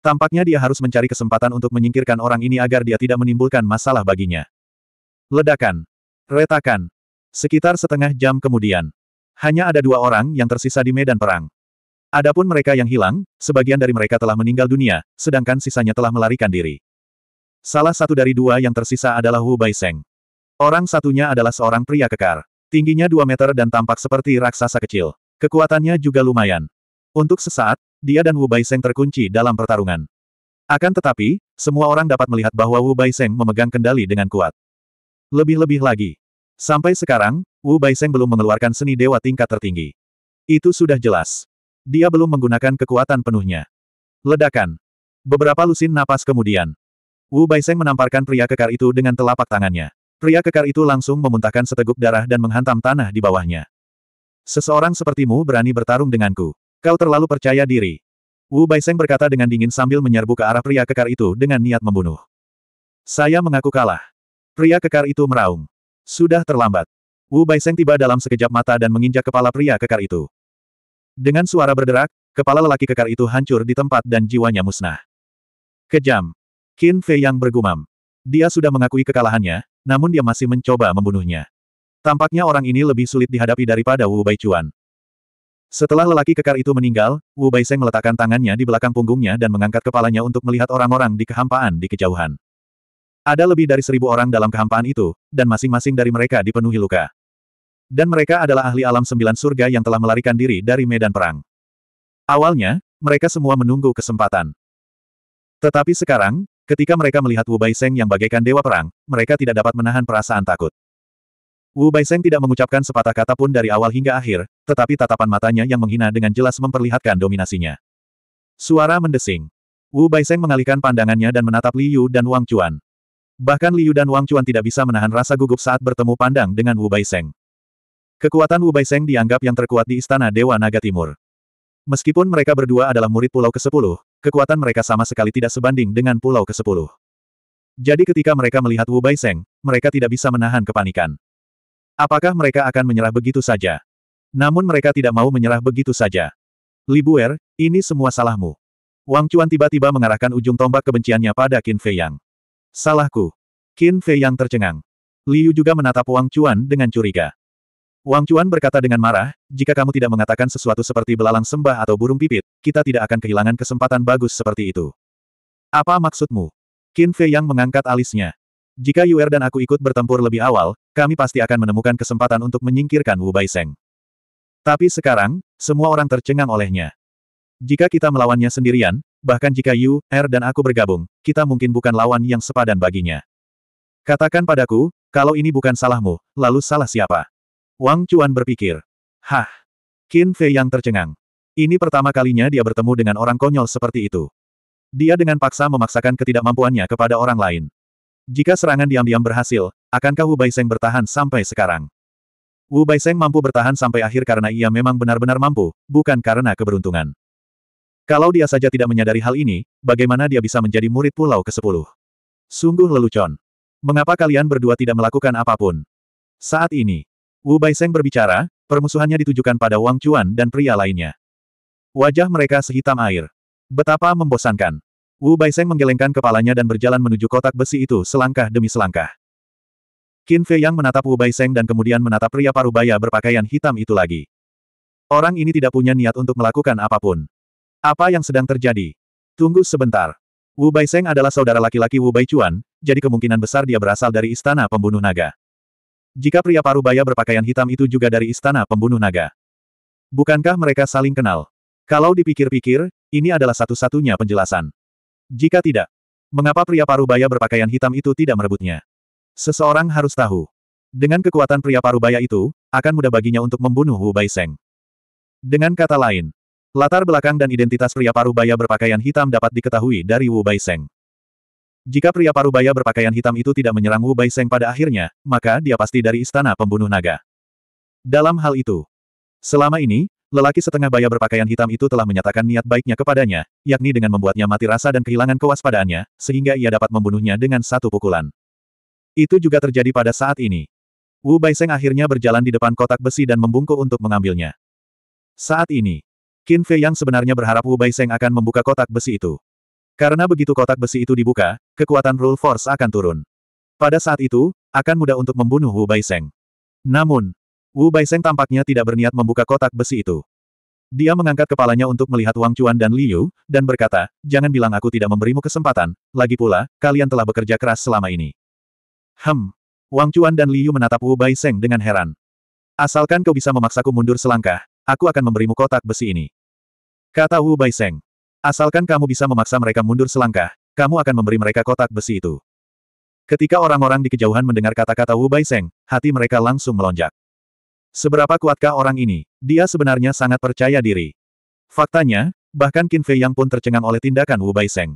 Tampaknya dia harus mencari kesempatan untuk menyingkirkan orang ini agar dia tidak menimbulkan masalah baginya. Ledakan. Retakan. Sekitar setengah jam kemudian. Hanya ada dua orang yang tersisa di medan perang. Adapun mereka yang hilang, sebagian dari mereka telah meninggal dunia, sedangkan sisanya telah melarikan diri. Salah satu dari dua yang tersisa adalah Hu Baiseng. Orang satunya adalah seorang pria kekar. Tingginya dua meter dan tampak seperti raksasa kecil. Kekuatannya juga lumayan. Untuk sesaat, dia dan Wu Baiseng terkunci dalam pertarungan. Akan tetapi, semua orang dapat melihat bahwa Wu Baiseng memegang kendali dengan kuat. Lebih-lebih lagi. Sampai sekarang, Wu Baiseng belum mengeluarkan seni dewa tingkat tertinggi. Itu sudah jelas. Dia belum menggunakan kekuatan penuhnya. Ledakan. Beberapa lusin napas kemudian. Wu Baiseng menamparkan pria kekar itu dengan telapak tangannya. Pria kekar itu langsung memuntahkan seteguk darah dan menghantam tanah di bawahnya. Seseorang sepertimu berani bertarung denganku. Kau terlalu percaya diri. Wu Baiseng berkata dengan dingin sambil menyerbu ke arah pria kekar itu dengan niat membunuh. Saya mengaku kalah. Pria kekar itu meraung. Sudah terlambat. Wu Baiseng tiba dalam sekejap mata dan menginjak kepala pria kekar itu. Dengan suara berderak, kepala lelaki kekar itu hancur di tempat dan jiwanya musnah. Kejam. Qin Fei yang bergumam. Dia sudah mengakui kekalahannya, namun dia masih mencoba membunuhnya. Tampaknya orang ini lebih sulit dihadapi daripada Wu Baichuan. Setelah lelaki kekar itu meninggal, Wu Baiseng meletakkan tangannya di belakang punggungnya dan mengangkat kepalanya untuk melihat orang-orang di kehampaan di kejauhan. Ada lebih dari seribu orang dalam kehampaan itu, dan masing-masing dari mereka dipenuhi luka. Dan mereka adalah ahli alam sembilan surga yang telah melarikan diri dari medan perang. Awalnya, mereka semua menunggu kesempatan. Tetapi sekarang, ketika mereka melihat Wu Baiseng yang bagaikan dewa perang, mereka tidak dapat menahan perasaan takut. Wu Baiseng tidak mengucapkan sepatah kata pun dari awal hingga akhir, tetapi tatapan matanya yang menghina dengan jelas memperlihatkan dominasinya. Suara mendesing. Wu Baiseng mengalihkan pandangannya dan menatap Liu dan Wang Chuan. Bahkan Liu dan Wang Chuan tidak bisa menahan rasa gugup saat bertemu pandang dengan Wu Baiseng. Kekuatan Wu Baiseng dianggap yang terkuat di Istana Dewa Naga Timur. Meskipun mereka berdua adalah murid Pulau ke-10, kekuatan mereka sama sekali tidak sebanding dengan Pulau ke-10. Jadi ketika mereka melihat Wu Baiseng, mereka tidak bisa menahan kepanikan. Apakah mereka akan menyerah begitu saja? Namun mereka tidak mau menyerah begitu saja. Libuer, ini semua salahmu. Wang Chuan tiba-tiba mengarahkan ujung tombak kebenciannya pada Qin Fei Yang. Salahku. Qin Fei Yang tercengang. Liu juga menatap Wang Chuan dengan curiga. Wang Chuan berkata dengan marah, jika kamu tidak mengatakan sesuatu seperti belalang sembah atau burung pipit, kita tidak akan kehilangan kesempatan bagus seperti itu. Apa maksudmu? Qin Fei Yang mengangkat alisnya. Jika Yuer dan aku ikut bertempur lebih awal, kami pasti akan menemukan kesempatan untuk menyingkirkan Wu Baiseng. Tapi sekarang, semua orang tercengang olehnya. Jika kita melawannya sendirian, bahkan jika Yu, Er dan aku bergabung, kita mungkin bukan lawan yang sepadan baginya. Katakan padaku, kalau ini bukan salahmu, lalu salah siapa? Wang Chuan berpikir. Hah! Qin Fei yang tercengang. Ini pertama kalinya dia bertemu dengan orang konyol seperti itu. Dia dengan paksa memaksakan ketidakmampuannya kepada orang lain. Jika serangan diam-diam berhasil, akankah Wu Baiseng bertahan sampai sekarang? Wu Baiseng mampu bertahan sampai akhir karena ia memang benar-benar mampu, bukan karena keberuntungan. Kalau dia saja tidak menyadari hal ini, bagaimana dia bisa menjadi murid pulau ke-10? Sungguh lelucon. Mengapa kalian berdua tidak melakukan apapun? Saat ini, Wu Baiseng berbicara, permusuhannya ditujukan pada Wang Chuan dan pria lainnya. Wajah mereka sehitam air. Betapa membosankan. Wu Baiseng menggelengkan kepalanya dan berjalan menuju kotak besi itu selangkah demi selangkah. Qin Fei Yang menatap Wu Baiseng dan kemudian menatap pria parubaya berpakaian hitam itu lagi. Orang ini tidak punya niat untuk melakukan apapun. Apa yang sedang terjadi? Tunggu sebentar. Wu Baiseng adalah saudara laki-laki Wu Baichuan, jadi kemungkinan besar dia berasal dari istana pembunuh naga. Jika pria parubaya berpakaian hitam itu juga dari istana pembunuh naga. Bukankah mereka saling kenal? Kalau dipikir-pikir, ini adalah satu-satunya penjelasan. Jika tidak, mengapa pria parubaya berpakaian hitam itu tidak merebutnya? Seseorang harus tahu. Dengan kekuatan pria parubaya itu, akan mudah baginya untuk membunuh Wu Baiseng. Dengan kata lain, latar belakang dan identitas pria parubaya berpakaian hitam dapat diketahui dari Wu Baiseng. Jika pria parubaya berpakaian hitam itu tidak menyerang Wu Baiseng pada akhirnya, maka dia pasti dari istana pembunuh naga. Dalam hal itu, selama ini, Lelaki setengah baya berpakaian hitam itu telah menyatakan niat baiknya kepadanya, yakni dengan membuatnya mati rasa dan kehilangan kewaspadaannya, sehingga ia dapat membunuhnya dengan satu pukulan. Itu juga terjadi pada saat ini. Wu Baiseng akhirnya berjalan di depan kotak besi dan membungkuk untuk mengambilnya. Saat ini, Qin Fei yang sebenarnya berharap Wu Baiseng akan membuka kotak besi itu. Karena begitu kotak besi itu dibuka, kekuatan Rule Force akan turun. Pada saat itu, akan mudah untuk membunuh Wu Baiseng. Namun, Wu Baiseng tampaknya tidak berniat membuka kotak besi itu. Dia mengangkat kepalanya untuk melihat Wang Chuan dan Liu, dan berkata, jangan bilang aku tidak memberimu kesempatan, lagi pula, kalian telah bekerja keras selama ini. Hem. Wang Chuan dan Liu menatap Wu Bai dengan heran. Asalkan kau bisa memaksaku mundur selangkah, aku akan memberimu kotak besi ini. Kata Wu Bai Asalkan kamu bisa memaksa mereka mundur selangkah, kamu akan memberi mereka kotak besi itu. Ketika orang-orang di kejauhan mendengar kata-kata Wu Bai hati mereka langsung melonjak. Seberapa kuatkah orang ini? Dia sebenarnya sangat percaya diri. Faktanya, bahkan Qin Fei Yang pun tercengang oleh tindakan Wu Bai Seng.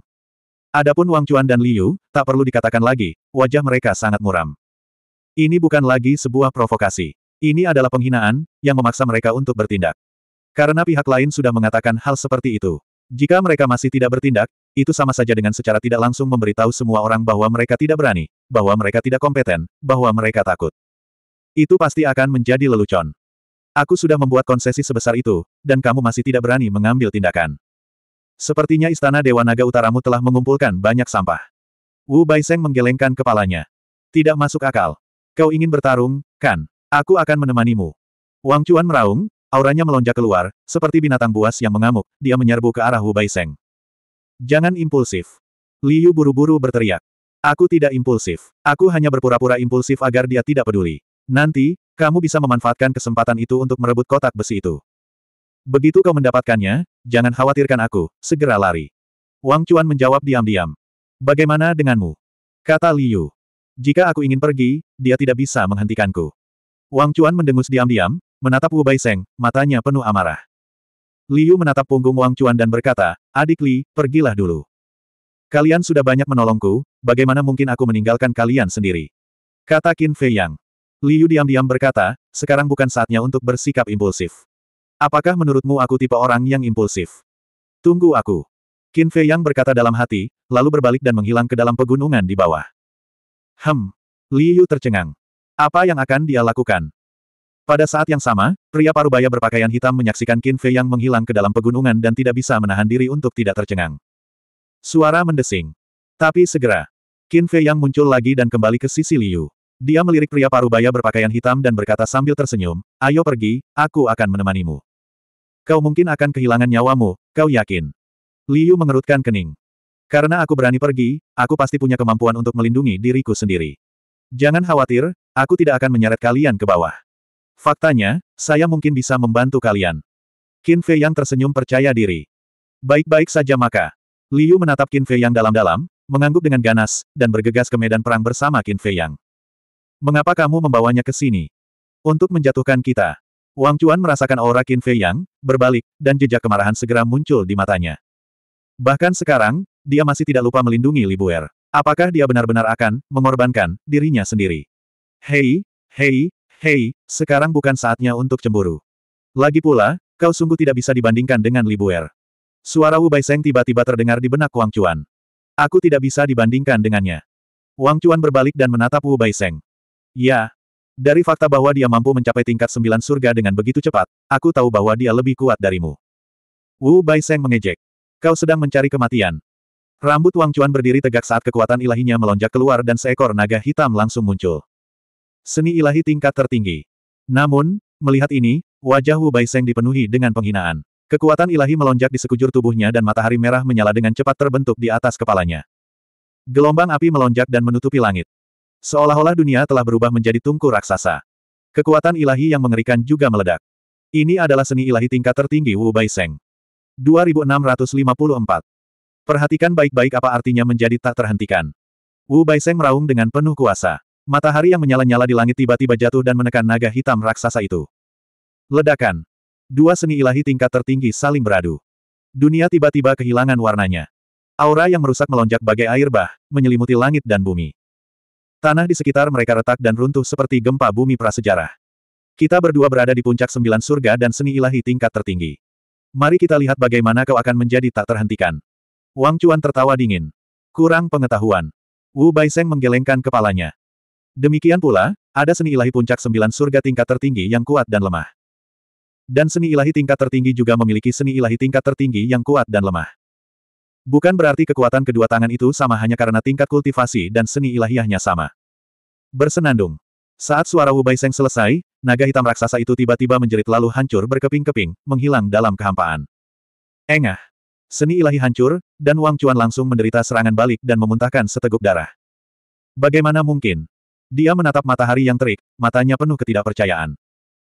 Adapun Wang Chuan dan Liu, tak perlu dikatakan lagi, wajah mereka sangat muram. Ini bukan lagi sebuah provokasi. Ini adalah penghinaan, yang memaksa mereka untuk bertindak. Karena pihak lain sudah mengatakan hal seperti itu. Jika mereka masih tidak bertindak, itu sama saja dengan secara tidak langsung memberitahu semua orang bahwa mereka tidak berani, bahwa mereka tidak kompeten, bahwa mereka takut. Itu pasti akan menjadi lelucon. Aku sudah membuat konsesi sebesar itu, dan kamu masih tidak berani mengambil tindakan. Sepertinya Istana Dewa Naga Utaramu telah mengumpulkan banyak sampah. Wu Baiseng menggelengkan kepalanya. Tidak masuk akal. Kau ingin bertarung, kan? Aku akan menemanimu. Wang Chuan meraung, auranya melonjak keluar, seperti binatang buas yang mengamuk, dia menyerbu ke arah Wu Baiseng. Jangan impulsif. Liu buru-buru berteriak. Aku tidak impulsif. Aku hanya berpura-pura impulsif agar dia tidak peduli. Nanti, kamu bisa memanfaatkan kesempatan itu untuk merebut kotak besi itu. Begitu kau mendapatkannya, jangan khawatirkan aku, segera lari. Wang Chuan menjawab diam-diam. Bagaimana denganmu? Kata Liu. Jika aku ingin pergi, dia tidak bisa menghentikanku. Wang Chuan mendengus diam-diam, menatap Wu Baiseng, matanya penuh amarah. Liu menatap punggung Wang Chuan dan berkata, Adik Li, pergilah dulu. Kalian sudah banyak menolongku, bagaimana mungkin aku meninggalkan kalian sendiri? Kata Qin Fei Yang. Liu diam-diam berkata, sekarang bukan saatnya untuk bersikap impulsif. Apakah menurutmu aku tipe orang yang impulsif? Tunggu aku. Qin Fei Yang berkata dalam hati, lalu berbalik dan menghilang ke dalam pegunungan di bawah. Hem. Liu tercengang. Apa yang akan dia lakukan? Pada saat yang sama, pria parubaya berpakaian hitam menyaksikan Qin Fei Yang menghilang ke dalam pegunungan dan tidak bisa menahan diri untuk tidak tercengang. Suara mendesing. Tapi segera, Qin Fei Yang muncul lagi dan kembali ke sisi Liu. Dia melirik pria parubaya berpakaian hitam dan berkata sambil tersenyum, ayo pergi, aku akan menemanimu. Kau mungkin akan kehilangan nyawamu, kau yakin? Liu mengerutkan kening. Karena aku berani pergi, aku pasti punya kemampuan untuk melindungi diriku sendiri. Jangan khawatir, aku tidak akan menyeret kalian ke bawah. Faktanya, saya mungkin bisa membantu kalian. Qin Fei yang tersenyum percaya diri. Baik-baik saja maka. Liu menatap Qin Fei yang dalam-dalam, mengangguk dengan ganas, dan bergegas ke medan perang bersama Qin Fei yang. Mengapa kamu membawanya ke sini? Untuk menjatuhkan kita. Wang Chuan merasakan aura Qin Fei Yang, berbalik, dan jejak kemarahan segera muncul di matanya. Bahkan sekarang, dia masih tidak lupa melindungi Li Buer. Apakah dia benar-benar akan mengorbankan dirinya sendiri? Hei, hei, hei, sekarang bukan saatnya untuk cemburu. Lagi pula, kau sungguh tidak bisa dibandingkan dengan Li Buer. Suara Wu Baiseng tiba-tiba terdengar di benak Wang Chuan. Aku tidak bisa dibandingkan dengannya. Wang Chuan berbalik dan menatap Wu Baiseng. Ya. Dari fakta bahwa dia mampu mencapai tingkat sembilan surga dengan begitu cepat, aku tahu bahwa dia lebih kuat darimu. Wu Baiseng mengejek. Kau sedang mencari kematian. Rambut Wang Chuan berdiri tegak saat kekuatan ilahinya melonjak keluar dan seekor naga hitam langsung muncul. Seni ilahi tingkat tertinggi. Namun, melihat ini, wajah Wu Baiseng dipenuhi dengan penghinaan. Kekuatan ilahi melonjak di sekujur tubuhnya dan matahari merah menyala dengan cepat terbentuk di atas kepalanya. Gelombang api melonjak dan menutupi langit. Seolah-olah dunia telah berubah menjadi tungku raksasa. Kekuatan ilahi yang mengerikan juga meledak. Ini adalah seni ilahi tingkat tertinggi Wu Bai Seng. 2654. Perhatikan baik-baik apa artinya menjadi tak terhentikan. Wu Bai Seng meraung dengan penuh kuasa. Matahari yang menyala-nyala di langit tiba-tiba jatuh dan menekan naga hitam raksasa itu. Ledakan. Dua seni ilahi tingkat tertinggi saling beradu. Dunia tiba-tiba kehilangan warnanya. Aura yang merusak melonjak bagai air bah, menyelimuti langit dan bumi. Tanah di sekitar mereka retak dan runtuh seperti gempa bumi prasejarah. Kita berdua berada di puncak sembilan surga dan seni ilahi tingkat tertinggi. Mari kita lihat bagaimana kau akan menjadi tak terhentikan. Wang Chuan tertawa dingin. Kurang pengetahuan. Wu Bai Baiseng menggelengkan kepalanya. Demikian pula, ada seni ilahi puncak sembilan surga tingkat tertinggi yang kuat dan lemah. Dan seni ilahi tingkat tertinggi juga memiliki seni ilahi tingkat tertinggi yang kuat dan lemah. Bukan berarti kekuatan kedua tangan itu sama hanya karena tingkat kultivasi dan seni ilahiyahnya sama. Bersenandung. Saat suara Wu Baiseng selesai, naga hitam raksasa itu tiba-tiba menjerit lalu hancur berkeping-keping, menghilang dalam kehampaan. Engah. Seni ilahi hancur, dan Wang Chuan langsung menderita serangan balik dan memuntahkan seteguk darah. Bagaimana mungkin? Dia menatap matahari yang terik, matanya penuh ketidakpercayaan.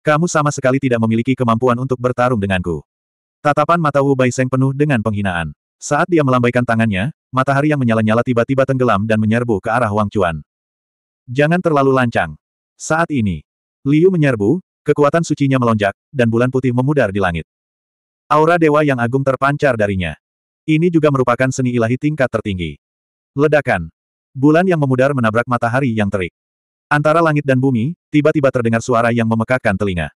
Kamu sama sekali tidak memiliki kemampuan untuk bertarung denganku. Tatapan mata Wu Baiseng penuh dengan penghinaan. Saat dia melambaikan tangannya, matahari yang menyala-nyala tiba-tiba tenggelam dan menyerbu ke arah Wang Chuan. Jangan terlalu lancang. Saat ini, Liu menyerbu, kekuatan sucinya melonjak, dan bulan putih memudar di langit. Aura dewa yang agung terpancar darinya. Ini juga merupakan seni ilahi tingkat tertinggi. Ledakan. Bulan yang memudar menabrak matahari yang terik. Antara langit dan bumi, tiba-tiba terdengar suara yang memekakkan telinga.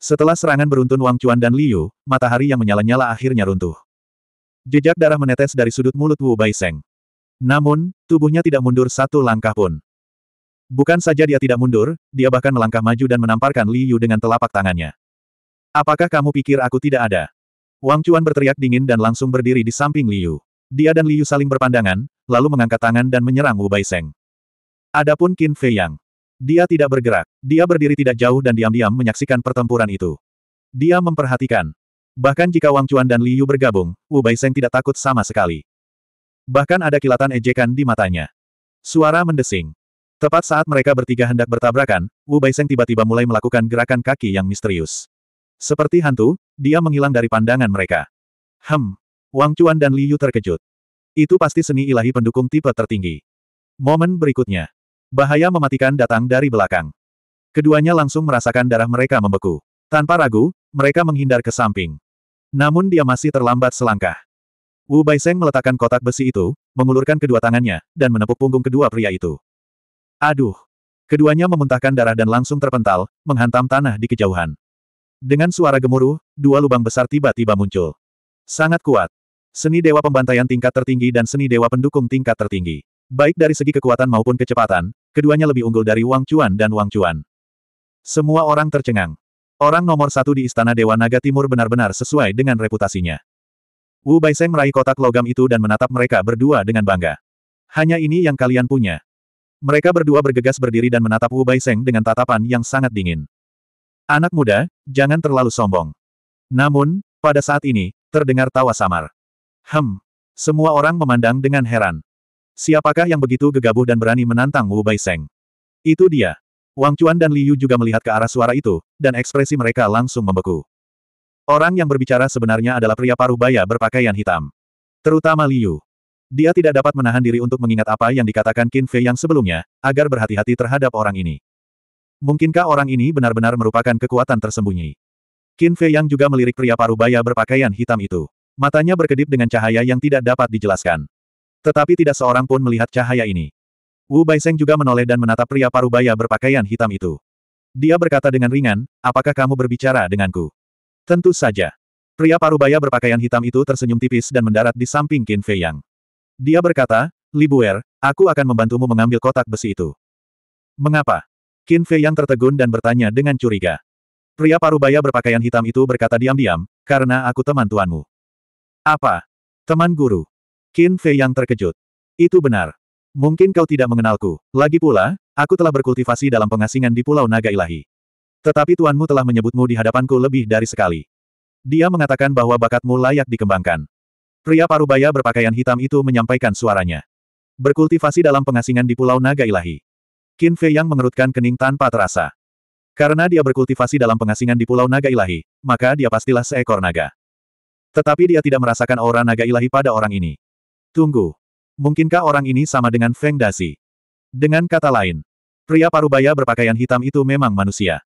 Setelah serangan beruntun Wang Chuan dan Liu, matahari yang menyala-nyala akhirnya runtuh. Jejak darah menetes dari sudut mulut Wu Baiseng. Namun, tubuhnya tidak mundur satu langkah pun. Bukan saja dia tidak mundur, dia bahkan melangkah maju dan menamparkan Li Yu dengan telapak tangannya. Apakah kamu pikir aku tidak ada? Wang Chuan berteriak dingin dan langsung berdiri di samping Li Yu. Dia dan Li Yu saling berpandangan, lalu mengangkat tangan dan menyerang Wu Baiseng. Adapun Qin Fei Yang. Dia tidak bergerak. Dia berdiri tidak jauh dan diam-diam menyaksikan pertempuran itu. Dia memperhatikan. Bahkan jika Wang Chuan dan Li Yu bergabung, Wu Baiseng tidak takut sama sekali. Bahkan ada kilatan ejekan di matanya. Suara mendesing. Tepat saat mereka bertiga hendak bertabrakan, Wu Baiseng tiba-tiba mulai melakukan gerakan kaki yang misterius. Seperti hantu, dia menghilang dari pandangan mereka. Hem. Wang Chuan dan Li Yu terkejut. Itu pasti seni ilahi pendukung tipe tertinggi. Momen berikutnya. Bahaya mematikan datang dari belakang. Keduanya langsung merasakan darah mereka membeku. Tanpa ragu, mereka menghindar ke samping. Namun dia masih terlambat selangkah. Wu Bai Baiseng meletakkan kotak besi itu, mengulurkan kedua tangannya, dan menepuk punggung kedua pria itu. Aduh! Keduanya memuntahkan darah dan langsung terpental, menghantam tanah di kejauhan. Dengan suara gemuruh, dua lubang besar tiba-tiba muncul. Sangat kuat. Seni dewa pembantaian tingkat tertinggi dan seni dewa pendukung tingkat tertinggi. Baik dari segi kekuatan maupun kecepatan, keduanya lebih unggul dari Wang Chuan dan Wang Chuan. Semua orang tercengang. Orang nomor satu di Istana Dewa Naga Timur benar-benar sesuai dengan reputasinya. Wu Baiseng meraih kotak logam itu dan menatap mereka berdua dengan bangga. Hanya ini yang kalian punya. Mereka berdua bergegas berdiri dan menatap Wu Baiseng dengan tatapan yang sangat dingin. Anak muda, jangan terlalu sombong. Namun, pada saat ini, terdengar tawa samar. Hem. Semua orang memandang dengan heran. Siapakah yang begitu gegabah dan berani menantang Wu Baiseng? Itu dia. Wang Chuan dan Li Yu juga melihat ke arah suara itu, dan ekspresi mereka langsung membeku. Orang yang berbicara sebenarnya adalah pria paruh baya berpakaian hitam. Terutama Li Yu, Dia tidak dapat menahan diri untuk mengingat apa yang dikatakan Qin Fei yang sebelumnya, agar berhati-hati terhadap orang ini. Mungkinkah orang ini benar-benar merupakan kekuatan tersembunyi? Qin Fei yang juga melirik pria paruh baya berpakaian hitam itu. Matanya berkedip dengan cahaya yang tidak dapat dijelaskan. Tetapi tidak seorang pun melihat cahaya ini. Wu Baiseng juga menoleh dan menatap pria parubaya berpakaian hitam itu. Dia berkata dengan ringan, apakah kamu berbicara denganku? Tentu saja. Pria parubaya berpakaian hitam itu tersenyum tipis dan mendarat di samping Qin Fei Yang. Dia berkata, Libuer, aku akan membantumu mengambil kotak besi itu. Mengapa? Qin Fei Yang tertegun dan bertanya dengan curiga. Pria parubaya berpakaian hitam itu berkata diam-diam, karena aku teman tuanmu. Apa? Teman guru. Qin Fei Yang terkejut. Itu benar. Mungkin kau tidak mengenalku. Lagi pula, aku telah berkultivasi dalam pengasingan di Pulau Naga Ilahi. Tetapi tuanmu telah menyebutmu di hadapanku lebih dari sekali. Dia mengatakan bahwa bakatmu layak dikembangkan. Pria parubaya berpakaian hitam itu menyampaikan suaranya. Berkultivasi dalam pengasingan di Pulau Naga Ilahi. Qin Fei yang mengerutkan kening tanpa terasa. Karena dia berkultivasi dalam pengasingan di Pulau Naga Ilahi, maka dia pastilah seekor naga. Tetapi dia tidak merasakan aura naga ilahi pada orang ini. Tunggu, Mungkinkah orang ini sama dengan Feng Dasi? Dengan kata lain, pria parubaya berpakaian hitam itu memang manusia.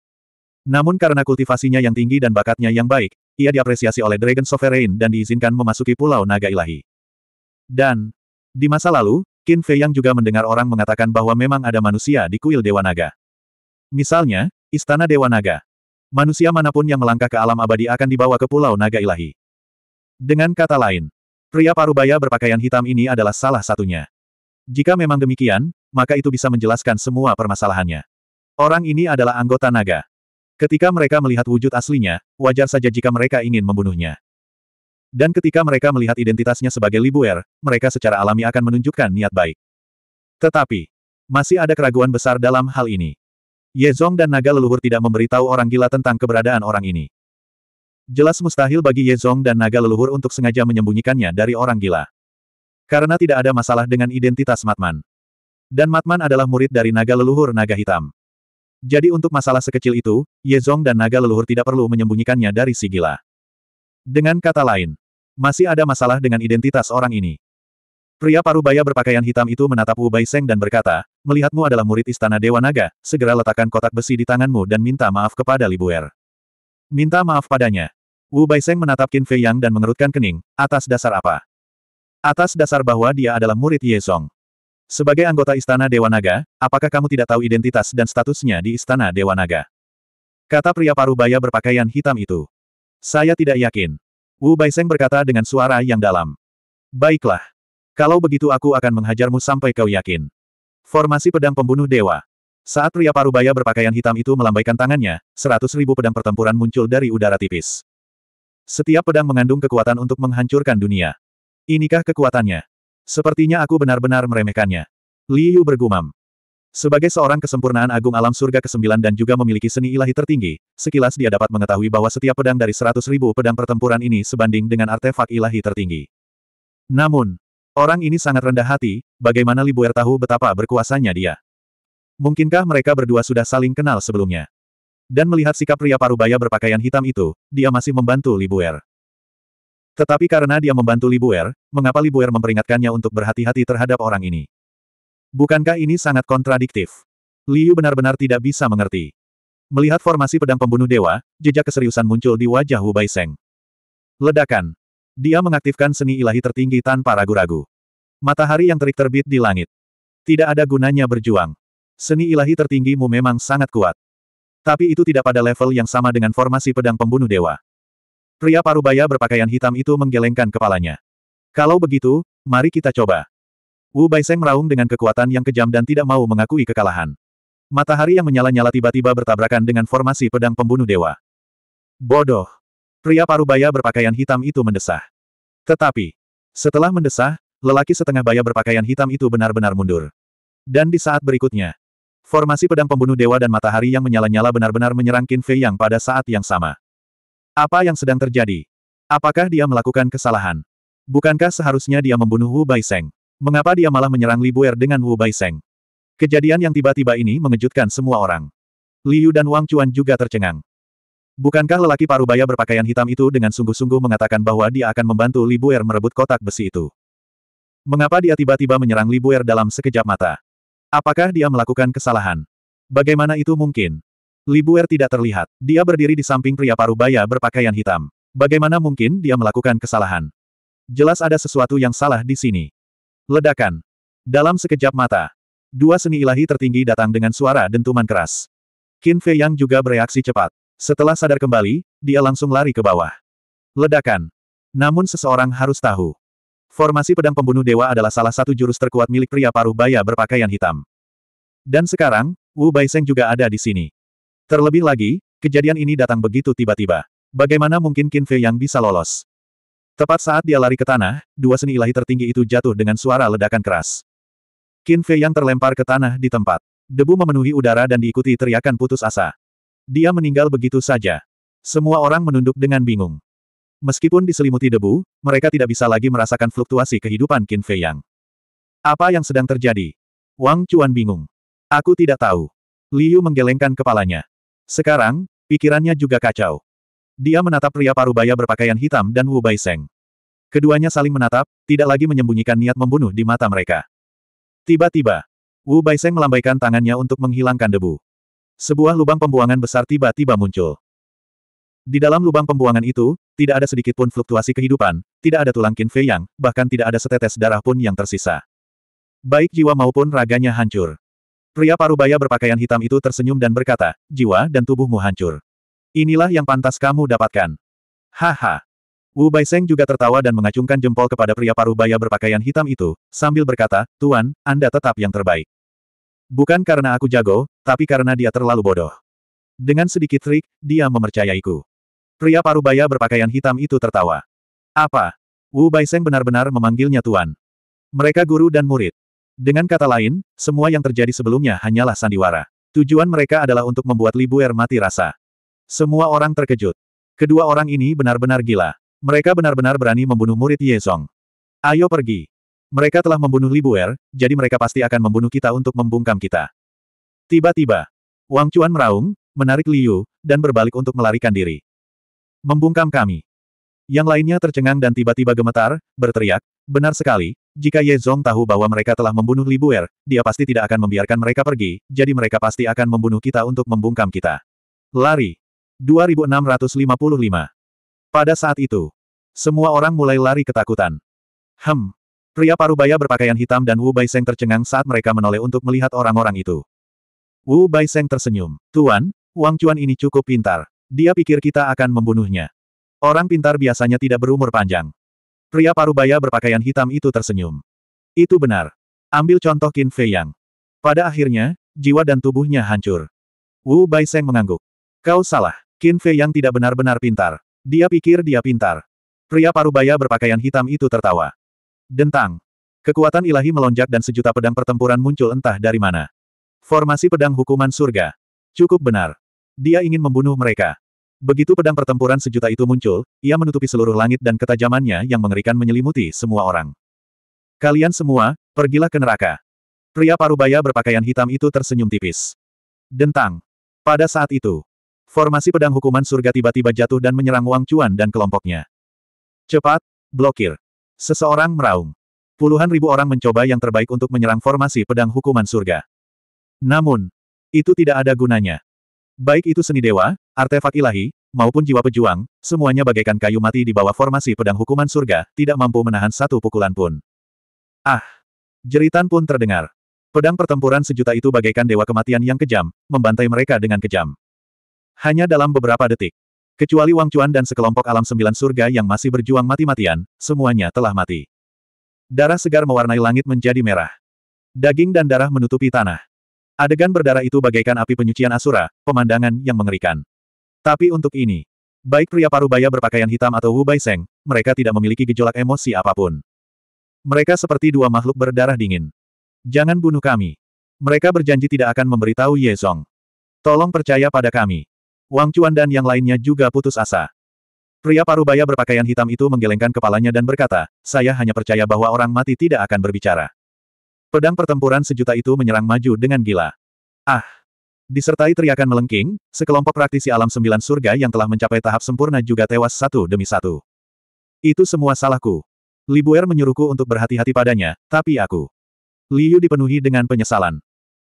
Namun karena kultivasinya yang tinggi dan bakatnya yang baik, ia diapresiasi oleh Dragon Sovereign dan diizinkan memasuki Pulau Naga Ilahi. Dan, di masa lalu, Qin Fei yang juga mendengar orang mengatakan bahwa memang ada manusia di kuil Dewa Naga. Misalnya, Istana Dewa Naga. Manusia manapun yang melangkah ke alam abadi akan dibawa ke Pulau Naga Ilahi. Dengan kata lain, Pria parubaya berpakaian hitam ini adalah salah satunya. Jika memang demikian, maka itu bisa menjelaskan semua permasalahannya. Orang ini adalah anggota naga. Ketika mereka melihat wujud aslinya, wajar saja jika mereka ingin membunuhnya. Dan ketika mereka melihat identitasnya sebagai Libuer, mereka secara alami akan menunjukkan niat baik. Tetapi, masih ada keraguan besar dalam hal ini. Ye Zong dan naga leluhur tidak memberitahu orang gila tentang keberadaan orang ini. Jelas mustahil bagi Yezong dan naga leluhur untuk sengaja menyembunyikannya dari orang gila. Karena tidak ada masalah dengan identitas Matman. Dan Matman adalah murid dari naga leluhur naga hitam. Jadi untuk masalah sekecil itu, Yezong dan naga leluhur tidak perlu menyembunyikannya dari si gila. Dengan kata lain, masih ada masalah dengan identitas orang ini. Pria parubaya berpakaian hitam itu menatap Wu Bai Baiseng dan berkata, melihatmu adalah murid istana Dewa Naga, segera letakkan kotak besi di tanganmu dan minta maaf kepada Libuer. Minta maaf padanya, Wu Baiseng menatap Qin Fei Yang dan mengerutkan kening, atas dasar apa? Atas dasar bahwa dia adalah murid Ye Song. Sebagai anggota Istana Dewa Naga, apakah kamu tidak tahu identitas dan statusnya di Istana Dewa Naga? Kata pria parubaya berpakaian hitam itu. Saya tidak yakin. Wu Baiseng berkata dengan suara yang dalam. Baiklah. Kalau begitu aku akan menghajarmu sampai kau yakin. Formasi pedang pembunuh dewa. Saat pria parubaya berpakaian hitam itu melambaikan tangannya, seratus ribu pedang pertempuran muncul dari udara tipis. Setiap pedang mengandung kekuatan untuk menghancurkan dunia. Inikah kekuatannya? Sepertinya aku benar-benar meremehkannya. Liu bergumam. Sebagai seorang kesempurnaan agung alam surga ke-9 dan juga memiliki seni ilahi tertinggi, sekilas dia dapat mengetahui bahwa setiap pedang dari seratus ribu pedang pertempuran ini sebanding dengan artefak ilahi tertinggi. Namun, orang ini sangat rendah hati, bagaimana Libuer tahu betapa berkuasanya dia. Mungkinkah mereka berdua sudah saling kenal sebelumnya? Dan melihat sikap pria parubaya berpakaian hitam itu, dia masih membantu Libuer. Tetapi karena dia membantu Libuer, mengapa Libuer memperingatkannya untuk berhati-hati terhadap orang ini? Bukankah ini sangat kontradiktif? Liu benar-benar tidak bisa mengerti. Melihat formasi pedang pembunuh dewa, jejak keseriusan muncul di wajah Wu Baiseng. Ledakan. Dia mengaktifkan seni ilahi tertinggi tanpa ragu-ragu. Matahari yang terik terbit di langit. Tidak ada gunanya berjuang. Seni ilahi tertinggimu memang sangat kuat. Tapi itu tidak pada level yang sama dengan formasi pedang pembunuh dewa. Pria parubaya berpakaian hitam itu menggelengkan kepalanya. Kalau begitu, mari kita coba. Wu Baiseng meraung dengan kekuatan yang kejam dan tidak mau mengakui kekalahan. Matahari yang menyala-nyala tiba-tiba bertabrakan dengan formasi pedang pembunuh dewa. Bodoh! Pria parubaya berpakaian hitam itu mendesah. Tetapi, setelah mendesah, lelaki setengah baya berpakaian hitam itu benar-benar mundur. Dan di saat berikutnya, Formasi pedang pembunuh dewa dan matahari yang menyala-nyala benar-benar menyerang Qin Fei Yang pada saat yang sama. Apa yang sedang terjadi? Apakah dia melakukan kesalahan? Bukankah seharusnya dia membunuh Wu Baiseng? Mengapa dia malah menyerang Li Buer dengan Wu Baiseng? Kejadian yang tiba-tiba ini mengejutkan semua orang. Liu dan Wang Chuan juga tercengang. Bukankah lelaki parubaya berpakaian hitam itu dengan sungguh-sungguh mengatakan bahwa dia akan membantu Li Buer merebut kotak besi itu? Mengapa dia tiba-tiba menyerang Li Buer dalam sekejap mata? Apakah dia melakukan kesalahan? Bagaimana itu mungkin? Libuer tidak terlihat. Dia berdiri di samping pria Parubaya berpakaian hitam. Bagaimana mungkin dia melakukan kesalahan? Jelas ada sesuatu yang salah di sini. Ledakan. Dalam sekejap mata. Dua seni ilahi tertinggi datang dengan suara dentuman keras. Qin Fei Yang juga bereaksi cepat. Setelah sadar kembali, dia langsung lari ke bawah. Ledakan. Namun seseorang harus tahu. Formasi pedang pembunuh dewa adalah salah satu jurus terkuat milik pria paruh baya berpakaian hitam. Dan sekarang, Wu Baiseng juga ada di sini. Terlebih lagi, kejadian ini datang begitu tiba-tiba. Bagaimana mungkin Qin Fei yang bisa lolos? Tepat saat dia lari ke tanah, dua seni ilahi tertinggi itu jatuh dengan suara ledakan keras. Qin Fei yang terlempar ke tanah di tempat. Debu memenuhi udara dan diikuti teriakan putus asa. Dia meninggal begitu saja. Semua orang menunduk dengan bingung. Meskipun diselimuti debu, mereka tidak bisa lagi merasakan fluktuasi kehidupan Qin Fei Yang. Apa yang sedang terjadi? Wang Chuan bingung. Aku tidak tahu. Liu menggelengkan kepalanya. Sekarang, pikirannya juga kacau. Dia menatap pria parubaya berpakaian hitam dan Wu Bai Seng. Keduanya saling menatap, tidak lagi menyembunyikan niat membunuh di mata mereka. Tiba-tiba, Wu Bai Seng melambaikan tangannya untuk menghilangkan debu. Sebuah lubang pembuangan besar tiba-tiba muncul. Di dalam lubang pembuangan itu, tidak ada sedikit pun fluktuasi kehidupan, tidak ada tulang Qin Fei yang, bahkan tidak ada setetes darah pun yang tersisa. Baik jiwa maupun raganya hancur. Pria parubaya berpakaian hitam itu tersenyum dan berkata, jiwa dan tubuhmu hancur. Inilah yang pantas kamu dapatkan. Haha. Wu Baiseng juga tertawa dan mengacungkan jempol kepada pria parubaya berpakaian hitam itu, sambil berkata, Tuan, Anda tetap yang terbaik. Bukan karena aku jago, tapi karena dia terlalu bodoh. Dengan sedikit trik, dia memercayaiku. Pria parubaya berpakaian hitam itu tertawa. Apa? Wu Baiseng benar-benar memanggilnya Tuan. Mereka guru dan murid. Dengan kata lain, semua yang terjadi sebelumnya hanyalah sandiwara. Tujuan mereka adalah untuk membuat Li Bu'er mati rasa. Semua orang terkejut. Kedua orang ini benar-benar gila. Mereka benar-benar berani membunuh murid Ye Song. Ayo pergi. Mereka telah membunuh Li Bu'er, jadi mereka pasti akan membunuh kita untuk membungkam kita. Tiba-tiba, Wang Chuan meraung, menarik Liu, dan berbalik untuk melarikan diri. Membungkam kami. Yang lainnya tercengang dan tiba-tiba gemetar, berteriak, benar sekali, jika Ye Zong tahu bahwa mereka telah membunuh Li Buer, dia pasti tidak akan membiarkan mereka pergi, jadi mereka pasti akan membunuh kita untuk membungkam kita. Lari. 2655. Pada saat itu, semua orang mulai lari ketakutan. Hem. Pria parubaya berpakaian hitam dan Wu Baiseng tercengang saat mereka menoleh untuk melihat orang-orang itu. Wu Baiseng tersenyum. Tuan, Wang Chuan ini cukup pintar. Dia pikir kita akan membunuhnya. Orang pintar biasanya tidak berumur panjang. Pria parubaya berpakaian hitam itu tersenyum. Itu benar. Ambil contoh Qin Fei Yang. Pada akhirnya, jiwa dan tubuhnya hancur. Wu Bai Seng mengangguk. Kau salah. Qin Fei Yang tidak benar-benar pintar. Dia pikir dia pintar. Pria parubaya berpakaian hitam itu tertawa. Dentang. Kekuatan ilahi melonjak dan sejuta pedang pertempuran muncul entah dari mana. Formasi pedang hukuman surga. Cukup benar. Dia ingin membunuh mereka. Begitu pedang pertempuran sejuta itu muncul, ia menutupi seluruh langit dan ketajamannya yang mengerikan menyelimuti semua orang. Kalian semua, pergilah ke neraka. Pria parubaya berpakaian hitam itu tersenyum tipis. Dentang. Pada saat itu, formasi pedang hukuman surga tiba-tiba jatuh dan menyerang Wang Chuan dan kelompoknya. Cepat, blokir. Seseorang meraung. Puluhan ribu orang mencoba yang terbaik untuk menyerang formasi pedang hukuman surga. Namun, itu tidak ada gunanya. Baik itu seni dewa, artefak ilahi, maupun jiwa pejuang, semuanya bagaikan kayu mati di bawah formasi pedang hukuman surga, tidak mampu menahan satu pukulan pun. Ah! Jeritan pun terdengar. Pedang pertempuran sejuta itu bagaikan dewa kematian yang kejam, membantai mereka dengan kejam. Hanya dalam beberapa detik. Kecuali Wang Chuan dan sekelompok alam sembilan surga yang masih berjuang mati-matian, semuanya telah mati. Darah segar mewarnai langit menjadi merah. Daging dan darah menutupi tanah. Adegan berdarah itu bagaikan api penyucian Asura, pemandangan yang mengerikan. Tapi untuk ini, baik pria parubaya berpakaian hitam atau Wu Bai Seng, mereka tidak memiliki gejolak emosi apapun. Mereka seperti dua makhluk berdarah dingin. Jangan bunuh kami. Mereka berjanji tidak akan memberitahu Ye Zong. Tolong percaya pada kami. Wang Chuan dan yang lainnya juga putus asa. Pria parubaya berpakaian hitam itu menggelengkan kepalanya dan berkata, saya hanya percaya bahwa orang mati tidak akan berbicara. Pedang pertempuran sejuta itu menyerang maju dengan gila. Ah! Disertai teriakan melengking, sekelompok praktisi alam sembilan surga yang telah mencapai tahap sempurna juga tewas satu demi satu. Itu semua salahku. Libuer menyuruhku untuk berhati-hati padanya, tapi aku. Liu dipenuhi dengan penyesalan.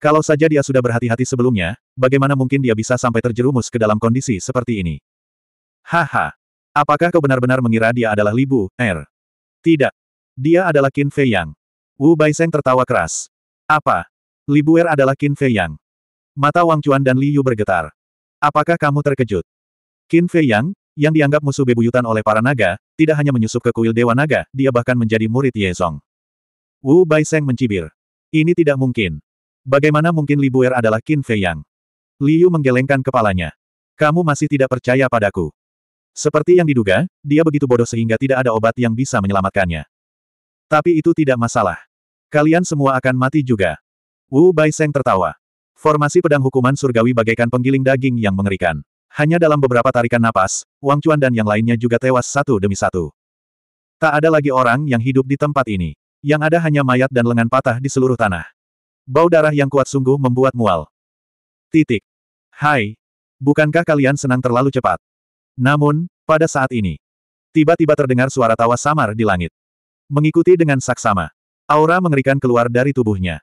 Kalau saja dia sudah berhati-hati sebelumnya, bagaimana mungkin dia bisa sampai terjerumus ke dalam kondisi seperti ini? Haha. Apakah kau benar-benar mengira dia adalah Libu, Er? Tidak. Dia adalah Qin Fei Yang. Wu Baiseng tertawa keras. Apa? Li Buer adalah Qin Fei Yang. Mata Wang Chuan dan Li Yu bergetar. Apakah kamu terkejut? Qin Fei Yang, yang dianggap musuh bebuyutan oleh para naga, tidak hanya menyusup ke kuil Dewa Naga, dia bahkan menjadi murid Ye Yezong. Wu Baiseng mencibir. Ini tidak mungkin. Bagaimana mungkin Li Buer adalah Qin Fei Yang? Yu menggelengkan kepalanya. Kamu masih tidak percaya padaku. Seperti yang diduga, dia begitu bodoh sehingga tidak ada obat yang bisa menyelamatkannya. Tapi itu tidak masalah. Kalian semua akan mati juga. Wu Baiseng tertawa. Formasi pedang hukuman surgawi bagaikan penggiling daging yang mengerikan. Hanya dalam beberapa tarikan napas, Wang Chuan dan yang lainnya juga tewas satu demi satu. Tak ada lagi orang yang hidup di tempat ini. Yang ada hanya mayat dan lengan patah di seluruh tanah. Bau darah yang kuat sungguh membuat mual. Titik. Hai. Bukankah kalian senang terlalu cepat? Namun, pada saat ini, tiba-tiba terdengar suara tawa samar di langit. Mengikuti dengan saksama, Aura mengerikan keluar dari tubuhnya.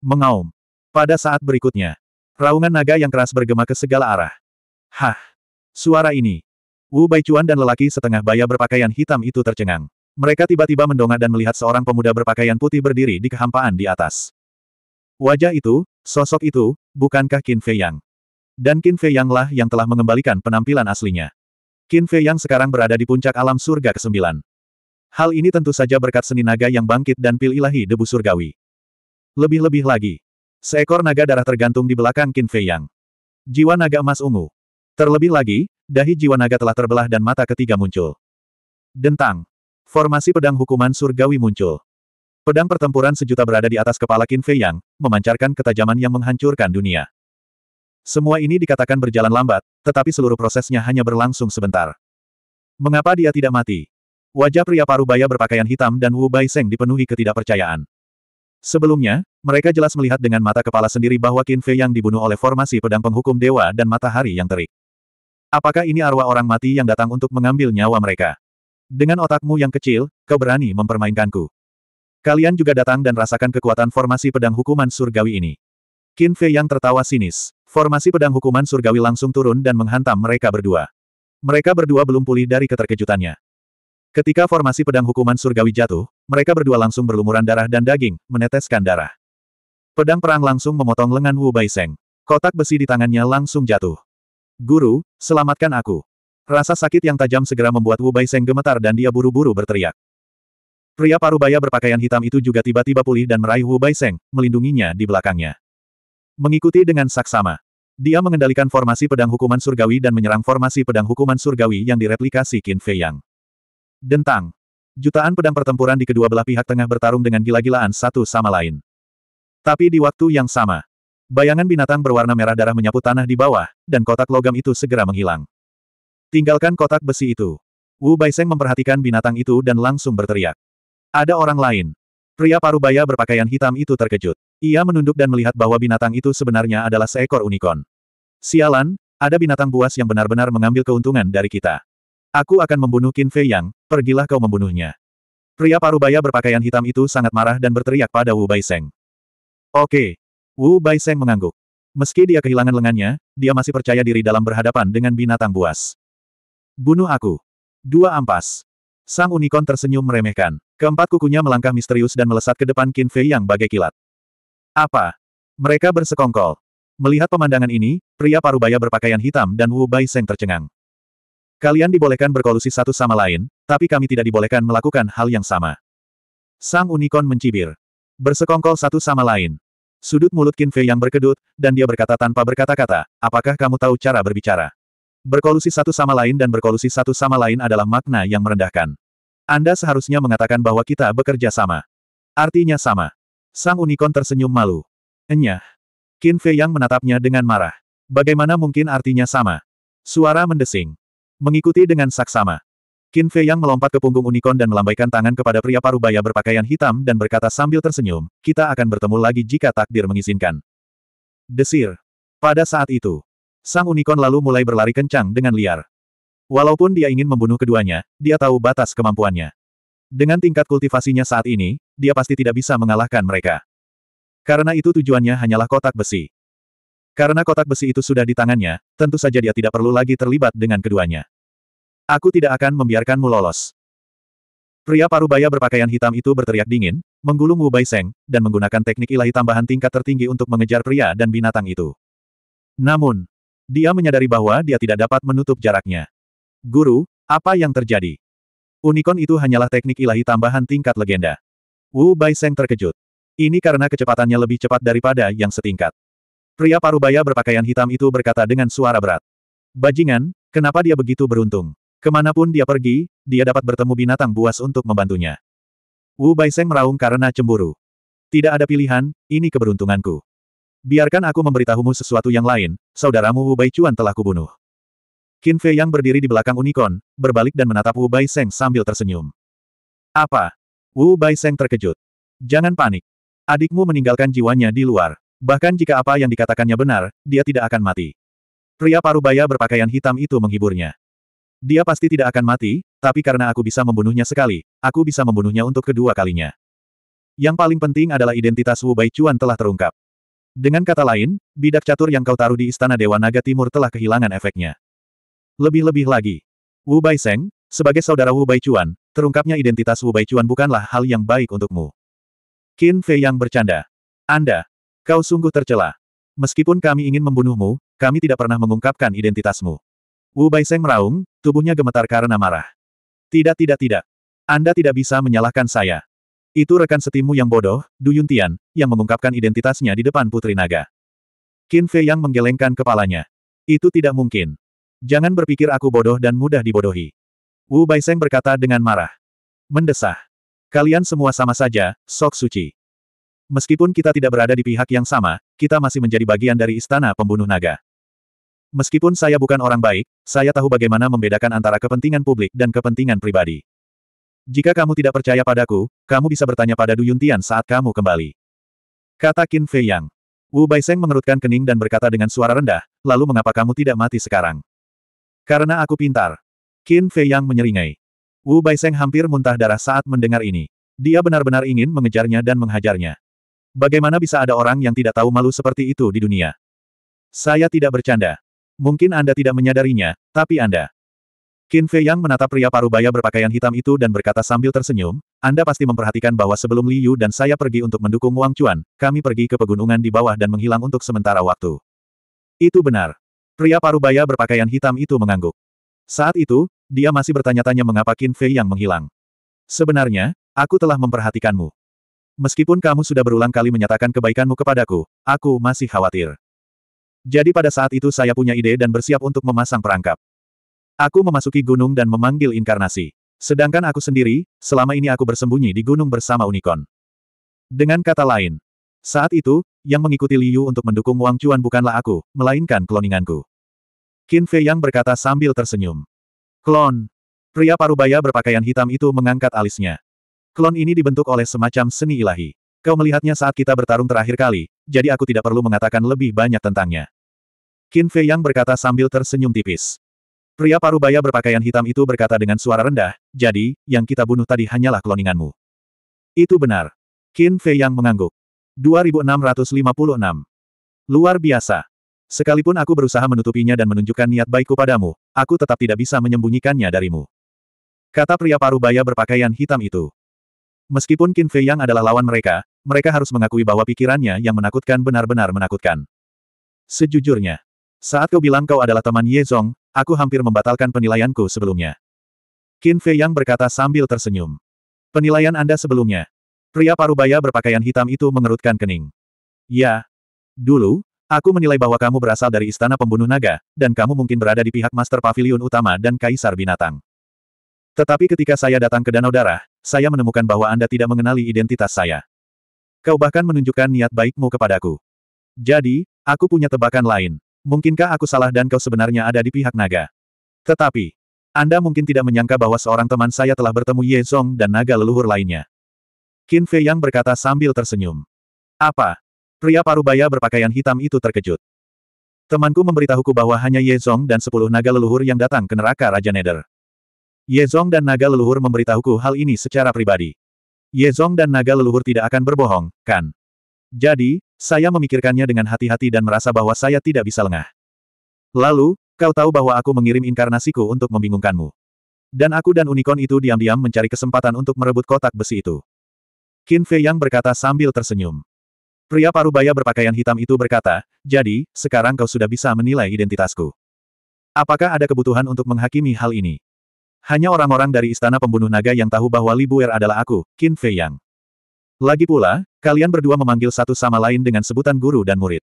Mengaum. Pada saat berikutnya, raungan naga yang keras bergema ke segala arah. Hah! Suara ini. Wu Baichuan dan lelaki setengah baya berpakaian hitam itu tercengang. Mereka tiba-tiba mendongak dan melihat seorang pemuda berpakaian putih berdiri di kehampaan di atas. Wajah itu, sosok itu, bukankah Qin Fei Yang? Dan Qin Fei Yang lah yang telah mengembalikan penampilan aslinya. Qin Fei Yang sekarang berada di puncak alam surga ke-9. Hal ini tentu saja berkat seni naga yang bangkit dan pil ilahi debu surgawi. Lebih-lebih lagi, seekor naga darah tergantung di belakang Qin Fei Yang. Jiwa naga emas ungu. Terlebih lagi, dahi jiwa naga telah terbelah dan mata ketiga muncul. Dentang. Formasi pedang hukuman surgawi muncul. Pedang pertempuran sejuta berada di atas kepala Qin Fei Yang, memancarkan ketajaman yang menghancurkan dunia. Semua ini dikatakan berjalan lambat, tetapi seluruh prosesnya hanya berlangsung sebentar. Mengapa dia tidak mati? Wajah pria parubaya berpakaian hitam dan Wu Bai Seng dipenuhi ketidakpercayaan. Sebelumnya, mereka jelas melihat dengan mata kepala sendiri bahwa Qin Fei yang dibunuh oleh formasi pedang penghukum dewa dan matahari yang terik. Apakah ini arwah orang mati yang datang untuk mengambil nyawa mereka? Dengan otakmu yang kecil, kau berani mempermainkanku. Kalian juga datang dan rasakan kekuatan formasi pedang hukuman surgawi ini. Qin Fei yang tertawa sinis. Formasi pedang hukuman surgawi langsung turun dan menghantam mereka berdua. Mereka berdua belum pulih dari keterkejutannya. Ketika formasi pedang hukuman surgawi jatuh, mereka berdua langsung berlumuran darah dan daging, meneteskan darah. Pedang perang langsung memotong lengan Wu Baiseng. Kotak besi di tangannya langsung jatuh. Guru, selamatkan aku. Rasa sakit yang tajam segera membuat Wu Baiseng gemetar dan dia buru-buru berteriak. Pria parubaya berpakaian hitam itu juga tiba-tiba pulih dan meraih Wu Baiseng, melindunginya di belakangnya. Mengikuti dengan saksama. Dia mengendalikan formasi pedang hukuman surgawi dan menyerang formasi pedang hukuman surgawi yang direplikasi Qin Fei Yang. Dentang. Jutaan pedang pertempuran di kedua belah pihak tengah bertarung dengan gila-gilaan satu sama lain. Tapi di waktu yang sama, bayangan binatang berwarna merah darah menyapu tanah di bawah, dan kotak logam itu segera menghilang. Tinggalkan kotak besi itu. Wu Baiseng memperhatikan binatang itu dan langsung berteriak. Ada orang lain. Pria parubaya berpakaian hitam itu terkejut. Ia menunduk dan melihat bahwa binatang itu sebenarnya adalah seekor unicorn. Sialan, ada binatang buas yang benar-benar mengambil keuntungan dari kita. Aku akan membunuh Qin Fei Yang, pergilah kau membunuhnya. Pria parubaya berpakaian hitam itu sangat marah dan berteriak pada Wu Bai Baiseng. Oke. Wu Bai Baiseng mengangguk. Meski dia kehilangan lengannya, dia masih percaya diri dalam berhadapan dengan binatang buas. Bunuh aku. Dua ampas. Sang unicorn tersenyum meremehkan. Keempat kukunya melangkah misterius dan melesat ke depan Qin Fei Yang bagai kilat. Apa? Mereka bersekongkol. Melihat pemandangan ini, pria parubaya berpakaian hitam dan Wu Bai Baiseng tercengang. Kalian dibolehkan berkolusi satu sama lain, tapi kami tidak dibolehkan melakukan hal yang sama. Sang unicorn mencibir. Bersekongkol satu sama lain. Sudut mulut Qin Fei yang berkedut, dan dia berkata tanpa berkata-kata, apakah kamu tahu cara berbicara? Berkolusi satu sama lain dan berkolusi satu sama lain adalah makna yang merendahkan. Anda seharusnya mengatakan bahwa kita bekerja sama. Artinya sama. Sang unicorn tersenyum malu. Enyah. Qin Fei yang menatapnya dengan marah. Bagaimana mungkin artinya sama? Suara mendesing. Mengikuti dengan saksama. Qin Fei Yang melompat ke punggung unicorn dan melambaikan tangan kepada pria parubaya berpakaian hitam dan berkata sambil tersenyum, kita akan bertemu lagi jika takdir mengizinkan. Desir. Pada saat itu, sang unicorn lalu mulai berlari kencang dengan liar. Walaupun dia ingin membunuh keduanya, dia tahu batas kemampuannya. Dengan tingkat kultivasinya saat ini, dia pasti tidak bisa mengalahkan mereka. Karena itu tujuannya hanyalah kotak besi. Karena kotak besi itu sudah di tangannya, tentu saja dia tidak perlu lagi terlibat dengan keduanya. Aku tidak akan membiarkanmu lolos. Pria parubaya berpakaian hitam itu berteriak dingin, menggulung Wu Baiseng, dan menggunakan teknik ilahi tambahan tingkat tertinggi untuk mengejar pria dan binatang itu. Namun, dia menyadari bahwa dia tidak dapat menutup jaraknya. Guru, apa yang terjadi? Unicorn itu hanyalah teknik ilahi tambahan tingkat legenda. Wu Baiseng terkejut. Ini karena kecepatannya lebih cepat daripada yang setingkat. Pria parubaya berpakaian hitam itu berkata dengan suara berat. Bajingan, kenapa dia begitu beruntung? Kemanapun dia pergi, dia dapat bertemu binatang buas untuk membantunya. Wu Baiseng meraung karena cemburu. Tidak ada pilihan, ini keberuntunganku. Biarkan aku memberitahumu sesuatu yang lain, saudaramu Wu Baichuan telah kubunuh. Qin Fei yang berdiri di belakang unicorn, berbalik dan menatap Wu Baiseng sambil tersenyum. Apa? Wu Baiseng terkejut. Jangan panik. Adikmu meninggalkan jiwanya di luar. Bahkan jika apa yang dikatakannya benar, dia tidak akan mati. Pria parubaya berpakaian hitam itu menghiburnya. Dia pasti tidak akan mati, tapi karena aku bisa membunuhnya sekali, aku bisa membunuhnya untuk kedua kalinya. Yang paling penting adalah identitas Wu Bai Chuan telah terungkap. Dengan kata lain, bidak catur yang kau taruh di Istana Dewa Naga Timur telah kehilangan efeknya. Lebih-lebih lagi, Wu Bai Seng, sebagai saudara Wu Bai Chuan, terungkapnya identitas Wu Bai Chuan bukanlah hal yang baik untukmu. Qin Fei yang bercanda. Anda, Kau sungguh tercela. Meskipun kami ingin membunuhmu, kami tidak pernah mengungkapkan identitasmu. Wu Baiseng meraung, tubuhnya gemetar karena marah. Tidak tidak tidak. Anda tidak bisa menyalahkan saya. Itu rekan setimu yang bodoh, Du Yuntian, yang mengungkapkan identitasnya di depan Putri Naga. Qin Fei yang menggelengkan kepalanya. Itu tidak mungkin. Jangan berpikir aku bodoh dan mudah dibodohi. Wu Baiseng berkata dengan marah. Mendesah. Kalian semua sama saja, sok suci. Meskipun kita tidak berada di pihak yang sama, kita masih menjadi bagian dari istana pembunuh naga. Meskipun saya bukan orang baik, saya tahu bagaimana membedakan antara kepentingan publik dan kepentingan pribadi. Jika kamu tidak percaya padaku, kamu bisa bertanya pada Du Yuntian saat kamu kembali. Kata Qin Fei Yang. Wu Baiseng mengerutkan kening dan berkata dengan suara rendah, lalu mengapa kamu tidak mati sekarang? Karena aku pintar. Qin Fei Yang menyeringai. Wu Baiseng hampir muntah darah saat mendengar ini. Dia benar-benar ingin mengejarnya dan menghajarnya. Bagaimana bisa ada orang yang tidak tahu malu seperti itu di dunia? Saya tidak bercanda. Mungkin Anda tidak menyadarinya, tapi Anda. Qin Fei Yang menatap pria parubaya berpakaian hitam itu dan berkata sambil tersenyum, Anda pasti memperhatikan bahwa sebelum Liu dan saya pergi untuk mendukung Wang Chuan, kami pergi ke pegunungan di bawah dan menghilang untuk sementara waktu. Itu benar. Pria parubaya berpakaian hitam itu mengangguk. Saat itu, dia masih bertanya-tanya mengapa Qin Fei Yang menghilang. Sebenarnya, aku telah memperhatikanmu. Meskipun kamu sudah berulang kali menyatakan kebaikanmu kepadaku, aku masih khawatir. Jadi pada saat itu saya punya ide dan bersiap untuk memasang perangkap. Aku memasuki gunung dan memanggil inkarnasi. Sedangkan aku sendiri, selama ini aku bersembunyi di gunung bersama unicorn. Dengan kata lain, saat itu, yang mengikuti Liu untuk mendukung Wang Chuan bukanlah aku, melainkan kloninganku. Qin Fei Yang berkata sambil tersenyum. Klon. Pria parubaya berpakaian hitam itu mengangkat alisnya. Klon ini dibentuk oleh semacam seni ilahi. Kau melihatnya saat kita bertarung terakhir kali, jadi aku tidak perlu mengatakan lebih banyak tentangnya. Qin Fei Yang berkata sambil tersenyum tipis. Pria parubaya berpakaian hitam itu berkata dengan suara rendah, jadi, yang kita bunuh tadi hanyalah kloninganmu. Itu benar. Qin Fei Yang mengangguk. 2656. Luar biasa. Sekalipun aku berusaha menutupinya dan menunjukkan niat baikku padamu, aku tetap tidak bisa menyembunyikannya darimu. Kata pria parubaya berpakaian hitam itu. Meskipun Qin Fei Yang adalah lawan mereka, mereka harus mengakui bahwa pikirannya yang menakutkan benar-benar menakutkan. Sejujurnya, saat kau bilang kau adalah teman Ye Zong, aku hampir membatalkan penilaianku sebelumnya. Qin Fei Yang berkata sambil tersenyum. Penilaian Anda sebelumnya. Pria parubaya berpakaian hitam itu mengerutkan kening. Ya. Dulu, aku menilai bahwa kamu berasal dari Istana Pembunuh Naga, dan kamu mungkin berada di pihak Master Pavilion Utama dan Kaisar Binatang. Tetapi ketika saya datang ke Danau Darah, saya menemukan bahwa Anda tidak mengenali identitas saya. Kau bahkan menunjukkan niat baikmu kepadaku. Jadi, aku punya tebakan lain. Mungkinkah aku salah dan kau sebenarnya ada di pihak naga? Tetapi, Anda mungkin tidak menyangka bahwa seorang teman saya telah bertemu Ye Zong dan naga leluhur lainnya. Qin Fei Yang berkata sambil tersenyum. Apa? Pria parubaya berpakaian hitam itu terkejut. Temanku memberitahuku bahwa hanya Ye Zong dan sepuluh naga leluhur yang datang ke neraka Raja Neder. Yezong dan naga leluhur memberitahuku hal ini secara pribadi. Yezong dan naga leluhur tidak akan berbohong, kan? Jadi, saya memikirkannya dengan hati-hati dan merasa bahwa saya tidak bisa lengah. Lalu, kau tahu bahwa aku mengirim inkarnasiku untuk membingungkanmu. Dan aku dan unicorn itu diam-diam mencari kesempatan untuk merebut kotak besi itu. Qin Fei Yang berkata sambil tersenyum. Pria parubaya berpakaian hitam itu berkata, jadi, sekarang kau sudah bisa menilai identitasku. Apakah ada kebutuhan untuk menghakimi hal ini? Hanya orang-orang dari Istana Pembunuh Naga yang tahu bahwa Li Buer adalah aku, Qin Fei Yang. Lagi pula, kalian berdua memanggil satu sama lain dengan sebutan guru dan murid.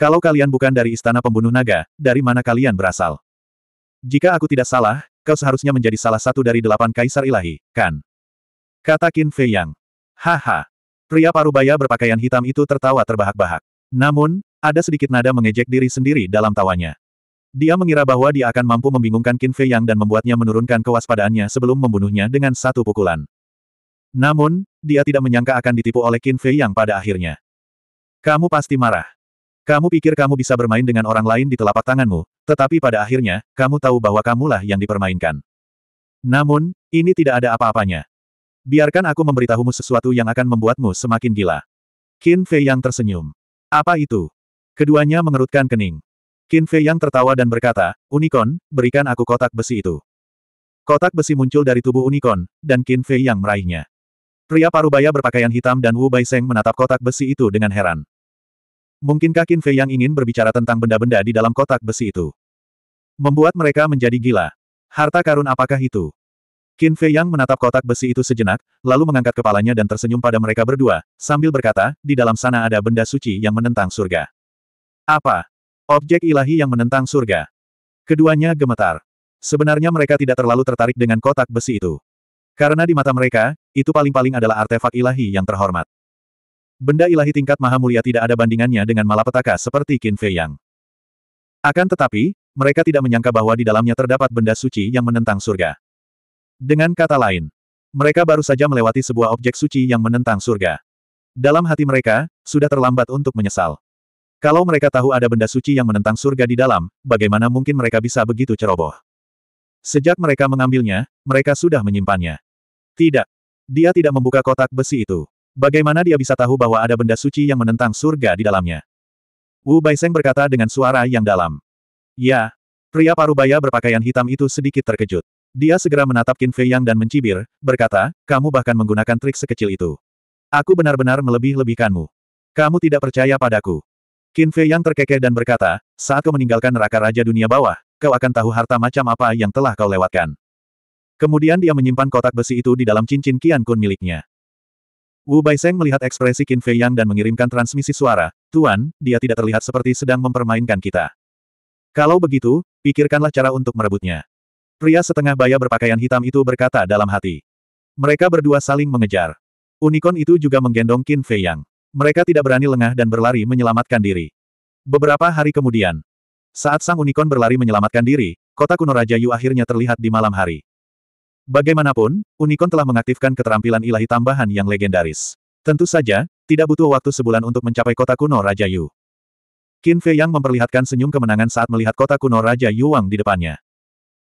Kalau kalian bukan dari Istana Pembunuh Naga, dari mana kalian berasal? Jika aku tidak salah, kau seharusnya menjadi salah satu dari delapan kaisar ilahi, kan? Kata Qin Fei Yang. Haha. Pria parubaya berpakaian hitam itu tertawa terbahak-bahak. Namun, ada sedikit nada mengejek diri sendiri dalam tawanya. Dia mengira bahwa dia akan mampu membingungkan Qin Fei Yang dan membuatnya menurunkan kewaspadaannya sebelum membunuhnya dengan satu pukulan. Namun, dia tidak menyangka akan ditipu oleh Qin Fei Yang pada akhirnya. Kamu pasti marah. Kamu pikir kamu bisa bermain dengan orang lain di telapak tanganmu, tetapi pada akhirnya, kamu tahu bahwa kamulah yang dipermainkan. Namun, ini tidak ada apa-apanya. Biarkan aku memberitahumu sesuatu yang akan membuatmu semakin gila. Qin Fei Yang tersenyum. Apa itu? Keduanya mengerutkan kening. Qin Fei Yang tertawa dan berkata, Unicorn, berikan aku kotak besi itu. Kotak besi muncul dari tubuh unicorn, dan Qin Fei Yang meraihnya. Pria parubaya berpakaian hitam dan Wu Baiseng menatap kotak besi itu dengan heran. Mungkinkah Qin Fei Yang ingin berbicara tentang benda-benda di dalam kotak besi itu? Membuat mereka menjadi gila. Harta karun apakah itu? Qin Fei Yang menatap kotak besi itu sejenak, lalu mengangkat kepalanya dan tersenyum pada mereka berdua, sambil berkata, di dalam sana ada benda suci yang menentang surga. Apa? Objek ilahi yang menentang surga. Keduanya gemetar. Sebenarnya mereka tidak terlalu tertarik dengan kotak besi itu. Karena di mata mereka, itu paling-paling adalah artefak ilahi yang terhormat. Benda ilahi tingkat maha mulia tidak ada bandingannya dengan malapetaka seperti Qin Fei Yang. Akan tetapi, mereka tidak menyangka bahwa di dalamnya terdapat benda suci yang menentang surga. Dengan kata lain, mereka baru saja melewati sebuah objek suci yang menentang surga. Dalam hati mereka, sudah terlambat untuk menyesal. Kalau mereka tahu ada benda suci yang menentang surga di dalam, bagaimana mungkin mereka bisa begitu ceroboh? Sejak mereka mengambilnya, mereka sudah menyimpannya. Tidak. Dia tidak membuka kotak besi itu. Bagaimana dia bisa tahu bahwa ada benda suci yang menentang surga di dalamnya? Wu Baiseng berkata dengan suara yang dalam. Ya. Pria parubaya berpakaian hitam itu sedikit terkejut. Dia segera menatap Qin Fei Yang dan mencibir, berkata, kamu bahkan menggunakan trik sekecil itu. Aku benar-benar melebih-lebihkanmu. Kamu tidak percaya padaku. Qin Fei yang terkekeh dan berkata, saat kau meninggalkan neraka Raja Dunia Bawah, kau akan tahu harta macam apa yang telah kau lewatkan. Kemudian dia menyimpan kotak besi itu di dalam cincin Qian Kun miliknya. Wu Bai Baiseng melihat ekspresi Qin Fei Yang dan mengirimkan transmisi suara, Tuan, dia tidak terlihat seperti sedang mempermainkan kita. Kalau begitu, pikirkanlah cara untuk merebutnya. Pria setengah baya berpakaian hitam itu berkata dalam hati. Mereka berdua saling mengejar. Unicorn itu juga menggendong Qin Fei Yang. Mereka tidak berani lengah dan berlari menyelamatkan diri. Beberapa hari kemudian, saat sang unicorn berlari menyelamatkan diri, kota kuno Raja Yu akhirnya terlihat di malam hari. Bagaimanapun, unicorn telah mengaktifkan keterampilan ilahi tambahan yang legendaris. Tentu saja, tidak butuh waktu sebulan untuk mencapai kota kuno Raja Yu. Qin Fei Yang memperlihatkan senyum kemenangan saat melihat kota kuno Raja Yu Wang di depannya.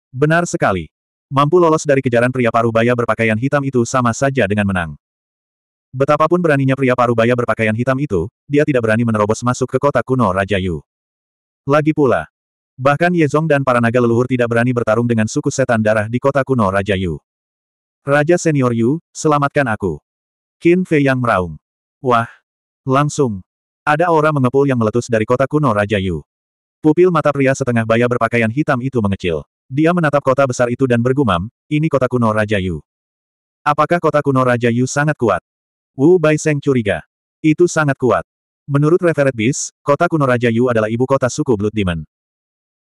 Benar sekali. Mampu lolos dari kejaran pria paruh baya berpakaian hitam itu sama saja dengan menang. Betapapun beraninya pria parubaya berpakaian hitam itu, dia tidak berani menerobos masuk ke kota kuno Raja Yu. Lagi pula, bahkan Ye Zong dan para naga leluhur tidak berani bertarung dengan suku setan darah di kota kuno Raja Yu. Raja Senior Yu, selamatkan aku. Qin Fei yang meraung. Wah! Langsung! Ada aura mengepul yang meletus dari kota kuno Raja Yu. Pupil mata pria setengah baya berpakaian hitam itu mengecil. Dia menatap kota besar itu dan bergumam, ini kota kuno Raja Yu. Apakah kota kuno Raja Yu sangat kuat? Wu Baiseng curiga. Itu sangat kuat. Menurut Reveret Bis, kota kuno Raja Yu adalah ibu kota suku Blood Demon.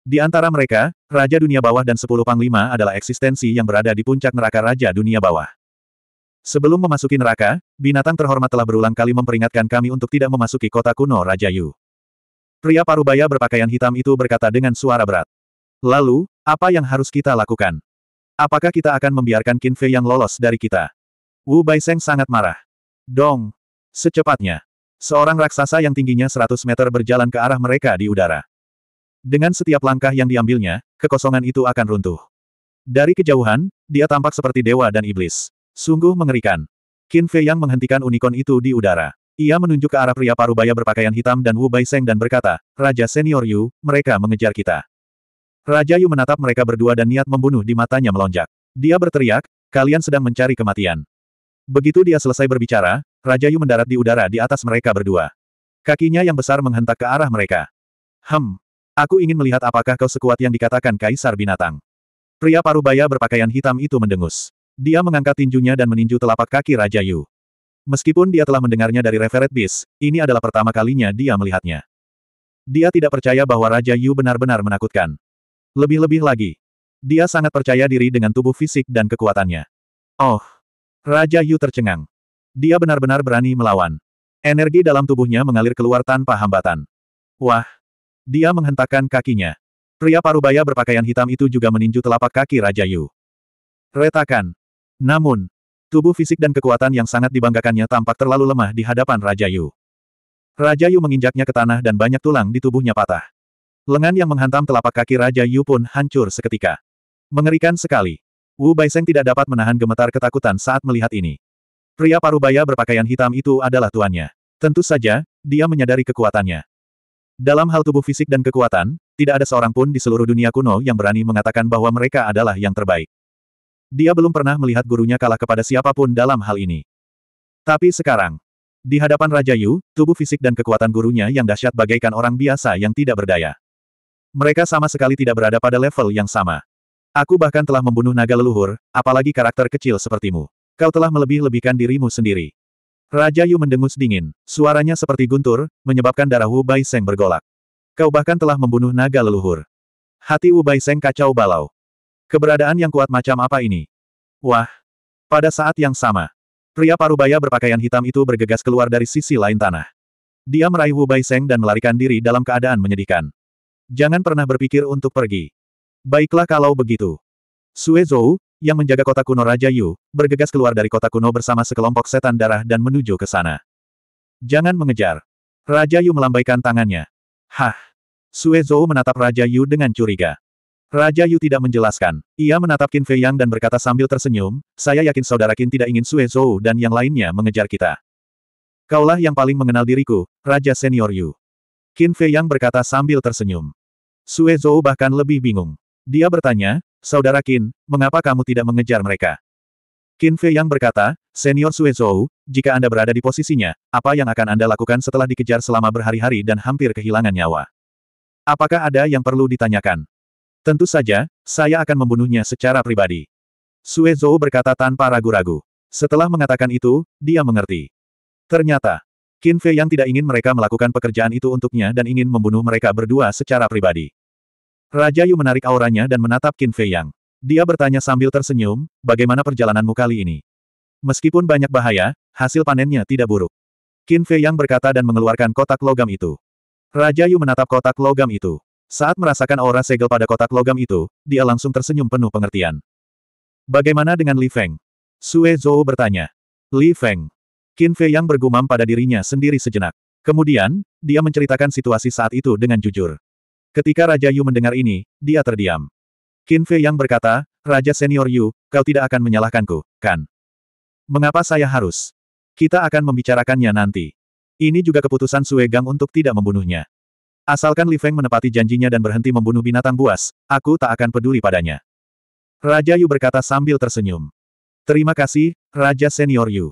Di antara mereka, Raja Dunia Bawah dan Sepuluh Panglima adalah eksistensi yang berada di puncak neraka Raja Dunia Bawah. Sebelum memasuki neraka, binatang terhormat telah berulang kali memperingatkan kami untuk tidak memasuki kota kuno Raja Yu. Pria parubaya berpakaian hitam itu berkata dengan suara berat. Lalu, apa yang harus kita lakukan? Apakah kita akan membiarkan Qin Fei yang lolos dari kita? Wu Baiseng sangat marah. Dong! Secepatnya. Seorang raksasa yang tingginya 100 meter berjalan ke arah mereka di udara. Dengan setiap langkah yang diambilnya, kekosongan itu akan runtuh. Dari kejauhan, dia tampak seperti dewa dan iblis. Sungguh mengerikan. Qin Fei yang menghentikan unicorn itu di udara. Ia menunjuk ke arah pria parubaya berpakaian hitam dan Wu Seng dan berkata, Raja Senior Yu, mereka mengejar kita. Raja Yu menatap mereka berdua dan niat membunuh di matanya melonjak. Dia berteriak, kalian sedang mencari kematian. Begitu dia selesai berbicara, Raja Yu mendarat di udara di atas mereka berdua. Kakinya yang besar menghentak ke arah mereka. Hem. Aku ingin melihat apakah kau sekuat yang dikatakan Kaisar Binatang. Pria parubaya berpakaian hitam itu mendengus. Dia mengangkat tinjunya dan meninju telapak kaki Raja Yu. Meskipun dia telah mendengarnya dari Referet Bis, ini adalah pertama kalinya dia melihatnya. Dia tidak percaya bahwa Raja Yu benar-benar menakutkan. Lebih-lebih lagi. Dia sangat percaya diri dengan tubuh fisik dan kekuatannya. Oh, Raja Yu tercengang. Dia benar-benar berani melawan. Energi dalam tubuhnya mengalir keluar tanpa hambatan. Wah! Dia menghentakkan kakinya. Pria parubaya berpakaian hitam itu juga meninju telapak kaki Raja Yu. Retakan. Namun, tubuh fisik dan kekuatan yang sangat dibanggakannya tampak terlalu lemah di hadapan Raja Yu. Raja Yu menginjaknya ke tanah dan banyak tulang di tubuhnya patah. Lengan yang menghantam telapak kaki Raja Yu pun hancur seketika. Mengerikan sekali. Wu Baiseng tidak dapat menahan gemetar ketakutan saat melihat ini. Pria parubaya berpakaian hitam itu adalah tuannya. Tentu saja, dia menyadari kekuatannya. Dalam hal tubuh fisik dan kekuatan, tidak ada seorang pun di seluruh dunia kuno yang berani mengatakan bahwa mereka adalah yang terbaik. Dia belum pernah melihat gurunya kalah kepada siapapun dalam hal ini. Tapi sekarang, di hadapan Raja Yu, tubuh fisik dan kekuatan gurunya yang dahsyat bagaikan orang biasa yang tidak berdaya. Mereka sama sekali tidak berada pada level yang sama. Aku bahkan telah membunuh naga leluhur, apalagi karakter kecil sepertimu. Kau telah melebih-lebihkan dirimu sendiri. Raja Yu mendengus dingin, suaranya seperti guntur, menyebabkan darah Wu Bai Seng bergolak. Kau bahkan telah membunuh naga leluhur. Hati Wu Bai Seng kacau balau. Keberadaan yang kuat macam apa ini? Wah! Pada saat yang sama, pria parubaya berpakaian hitam itu bergegas keluar dari sisi lain tanah. Dia meraih Wu Bai Seng dan melarikan diri dalam keadaan menyedihkan. Jangan pernah berpikir untuk pergi. Baiklah kalau begitu. Sue Zhou, yang menjaga kota kuno Raja Yu, bergegas keluar dari kota kuno bersama sekelompok setan darah dan menuju ke sana. Jangan mengejar. Raja Yu melambaikan tangannya. Hah! Sue Zhou menatap Raja Yu dengan curiga. Raja Yu tidak menjelaskan. Ia menatap Qin Fei Yang dan berkata sambil tersenyum, saya yakin saudara Qin tidak ingin Sue Zhou dan yang lainnya mengejar kita. Kaulah yang paling mengenal diriku, Raja Senior Yu. Qin Fei Yang berkata sambil tersenyum. Sue Zhou bahkan lebih bingung. Dia bertanya, Saudara Qin, mengapa kamu tidak mengejar mereka? Qin Fei yang berkata, Senior Sue Zhou, jika Anda berada di posisinya, apa yang akan Anda lakukan setelah dikejar selama berhari-hari dan hampir kehilangan nyawa? Apakah ada yang perlu ditanyakan? Tentu saja, saya akan membunuhnya secara pribadi. Sue Zhou berkata tanpa ragu-ragu. Setelah mengatakan itu, dia mengerti. Ternyata, Qin Fei yang tidak ingin mereka melakukan pekerjaan itu untuknya dan ingin membunuh mereka berdua secara pribadi. Raja Yu menarik auranya dan menatap Qin Fei Yang. Dia bertanya sambil tersenyum, bagaimana perjalananmu kali ini? Meskipun banyak bahaya, hasil panennya tidak buruk. Qin Fei Yang berkata dan mengeluarkan kotak logam itu. Raja Yu menatap kotak logam itu. Saat merasakan aura segel pada kotak logam itu, dia langsung tersenyum penuh pengertian. Bagaimana dengan Li Feng? Sue Zhou bertanya. Li Feng. Qin Fei Yang bergumam pada dirinya sendiri sejenak. Kemudian, dia menceritakan situasi saat itu dengan jujur. Ketika Raja Yu mendengar ini, dia terdiam. Qin Fei yang berkata, Raja Senior Yu, kau tidak akan menyalahkanku, kan? Mengapa saya harus? Kita akan membicarakannya nanti. Ini juga keputusan Sue Gang untuk tidak membunuhnya. Asalkan Li Feng menepati janjinya dan berhenti membunuh binatang buas, aku tak akan peduli padanya. Raja Yu berkata sambil tersenyum. Terima kasih, Raja Senior Yu.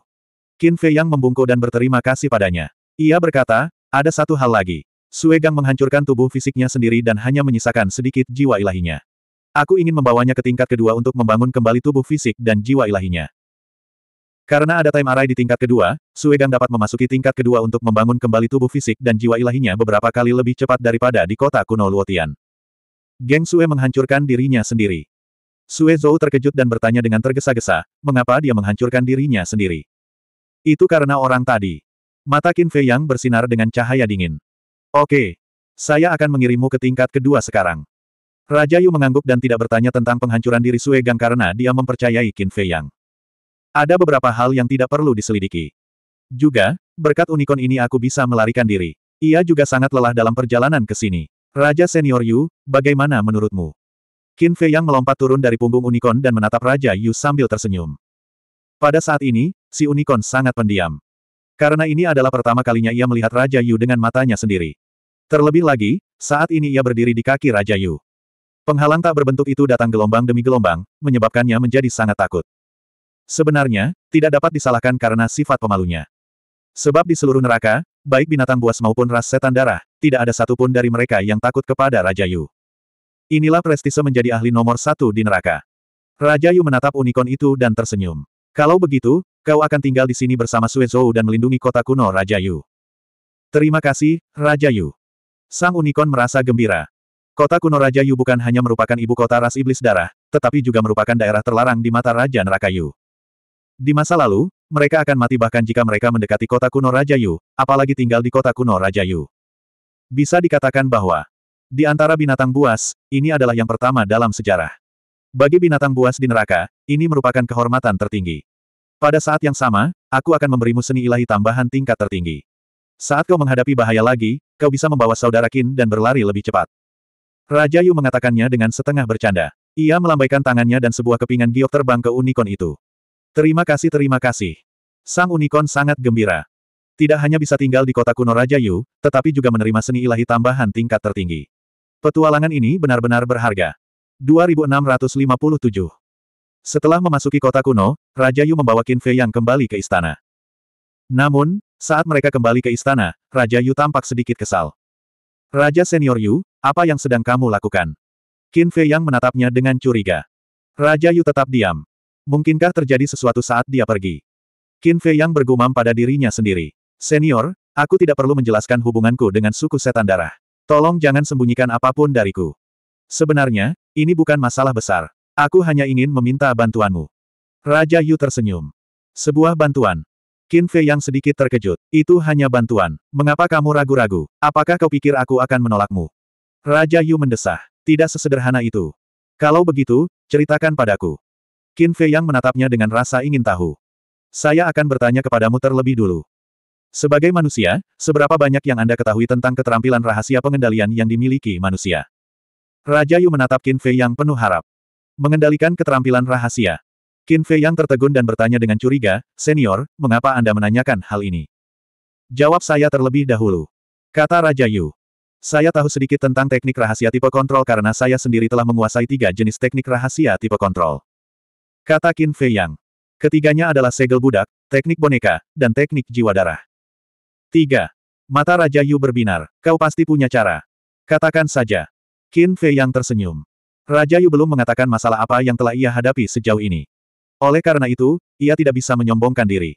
Qin Fei yang membungkuk dan berterima kasih padanya. Ia berkata, ada satu hal lagi. Suegang menghancurkan tubuh fisiknya sendiri dan hanya menyisakan sedikit jiwa ilahinya. Aku ingin membawanya ke tingkat kedua untuk membangun kembali tubuh fisik dan jiwa ilahinya. Karena ada time array di tingkat kedua, Suegang dapat memasuki tingkat kedua untuk membangun kembali tubuh fisik dan jiwa ilahinya beberapa kali lebih cepat daripada di kota kuno Luotian. Geng Sue menghancurkan dirinya sendiri. Sue Zhou terkejut dan bertanya dengan tergesa-gesa, mengapa dia menghancurkan dirinya sendiri. Itu karena orang tadi. Mata Qin Fei Yang bersinar dengan cahaya dingin. Oke. Saya akan mengirimmu ke tingkat kedua sekarang. Raja Yu mengangguk dan tidak bertanya tentang penghancuran diri Sue Gang karena dia mempercayai Qin Fei Yang. Ada beberapa hal yang tidak perlu diselidiki. Juga, berkat unikon ini aku bisa melarikan diri. Ia juga sangat lelah dalam perjalanan ke sini. Raja Senior Yu, bagaimana menurutmu? Qin Fei Yang melompat turun dari punggung unikon dan menatap Raja Yu sambil tersenyum. Pada saat ini, si unikon sangat pendiam. Karena ini adalah pertama kalinya ia melihat Raja Yu dengan matanya sendiri. Terlebih lagi, saat ini ia berdiri di kaki Raja Yu. Penghalang tak berbentuk itu datang gelombang demi gelombang, menyebabkannya menjadi sangat takut. Sebenarnya, tidak dapat disalahkan karena sifat pemalunya. Sebab di seluruh neraka, baik binatang buas maupun ras setan darah, tidak ada satupun dari mereka yang takut kepada Raja Yu. Inilah prestise menjadi ahli nomor satu di neraka. Raja Yu menatap unicorn itu dan tersenyum. Kalau begitu, kau akan tinggal di sini bersama Suezou dan melindungi kota kuno Raja Yu. Terima kasih, Raja Yu. Sang Unicorn merasa gembira. Kota kuno Raja Yu bukan hanya merupakan ibu kota ras iblis darah, tetapi juga merupakan daerah terlarang di mata Raja Neraka Yu. Di masa lalu, mereka akan mati bahkan jika mereka mendekati kota kuno Raja Yu, apalagi tinggal di kota kuno Raja Yu. Bisa dikatakan bahwa, di antara binatang buas, ini adalah yang pertama dalam sejarah. Bagi binatang buas di neraka, ini merupakan kehormatan tertinggi. Pada saat yang sama, aku akan memberimu seni ilahi tambahan tingkat tertinggi. Saat kau menghadapi bahaya lagi, kau bisa membawa saudara Qin dan berlari lebih cepat. Raja Yu mengatakannya dengan setengah bercanda. Ia melambaikan tangannya dan sebuah kepingan giok terbang ke unicorn itu. Terima kasih terima kasih. Sang unicorn sangat gembira. Tidak hanya bisa tinggal di kota kuno Raja Yu, tetapi juga menerima seni ilahi tambahan tingkat tertinggi. Petualangan ini benar-benar berharga. 2657 Setelah memasuki kota kuno, Raja Yu membawa Qin Fei Yang kembali ke istana. Namun, saat mereka kembali ke istana, Raja Yu tampak sedikit kesal. Raja Senior Yu, apa yang sedang kamu lakukan? Qin Fei Yang menatapnya dengan curiga. Raja Yu tetap diam. Mungkinkah terjadi sesuatu saat dia pergi? Qin Fei Yang bergumam pada dirinya sendiri. Senior, aku tidak perlu menjelaskan hubunganku dengan suku setan darah. Tolong jangan sembunyikan apapun dariku. Sebenarnya, ini bukan masalah besar. Aku hanya ingin meminta bantuanmu. Raja Yu tersenyum. Sebuah bantuan, Qin Fei yang sedikit terkejut. Itu hanya bantuan. Mengapa kamu ragu-ragu? Apakah kau pikir aku akan menolakmu? Raja Yu mendesah. Tidak sesederhana itu. Kalau begitu, ceritakan padaku. Qin Fei yang menatapnya dengan rasa ingin tahu. Saya akan bertanya kepadamu terlebih dulu. Sebagai manusia, seberapa banyak yang Anda ketahui tentang keterampilan rahasia pengendalian yang dimiliki manusia? Raja Yu menatap Qin Fei yang penuh harap. Mengendalikan keterampilan rahasia. Qin Fei yang tertegun dan bertanya dengan curiga, Senior, mengapa Anda menanyakan hal ini? Jawab saya terlebih dahulu. Kata Raja Yu. Saya tahu sedikit tentang teknik rahasia tipe kontrol karena saya sendiri telah menguasai tiga jenis teknik rahasia tipe kontrol. Kata Qin Fei Yang. Ketiganya adalah segel budak, teknik boneka, dan teknik jiwa darah. 3. Mata Raja Yu berbinar. Kau pasti punya cara. Katakan saja. Qin Fei Yang tersenyum. Raja Yu belum mengatakan masalah apa yang telah ia hadapi sejauh ini. Oleh karena itu, ia tidak bisa menyombongkan diri.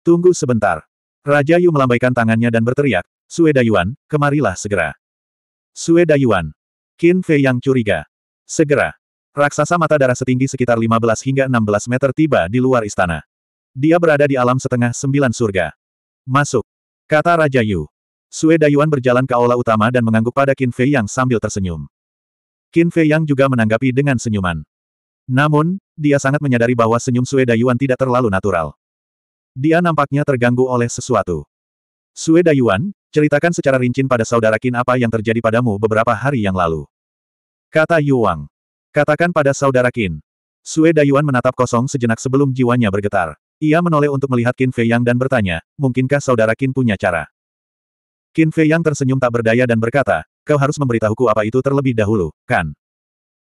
Tunggu sebentar. Raja Yu melambaikan tangannya dan berteriak, Sue Dayuan, kemarilah segera. Sue Dayuan. Qin Fei yang curiga. Segera. Raksasa mata darah setinggi sekitar 15 hingga 16 meter tiba di luar istana. Dia berada di alam setengah sembilan surga. Masuk. Kata Raja Yu. Sue Dayuan berjalan ke aula utama dan mengangguk pada Qin Fei Yang sambil tersenyum. Qin Fei Yang juga menanggapi dengan senyuman. Namun, dia sangat menyadari bahwa senyum Sue Dayuan tidak terlalu natural. Dia nampaknya terganggu oleh sesuatu. Sue Dayuan, ceritakan secara rinci pada saudara Qin apa yang terjadi padamu beberapa hari yang lalu. Kata Yuang. Katakan pada saudara Qin. Sue Dayuan menatap kosong sejenak sebelum jiwanya bergetar. Ia menoleh untuk melihat Qin Fei Yang dan bertanya, mungkinkah saudara Qin punya cara? Qin Fei Yang tersenyum tak berdaya dan berkata, kau harus memberitahuku apa itu terlebih dahulu, kan?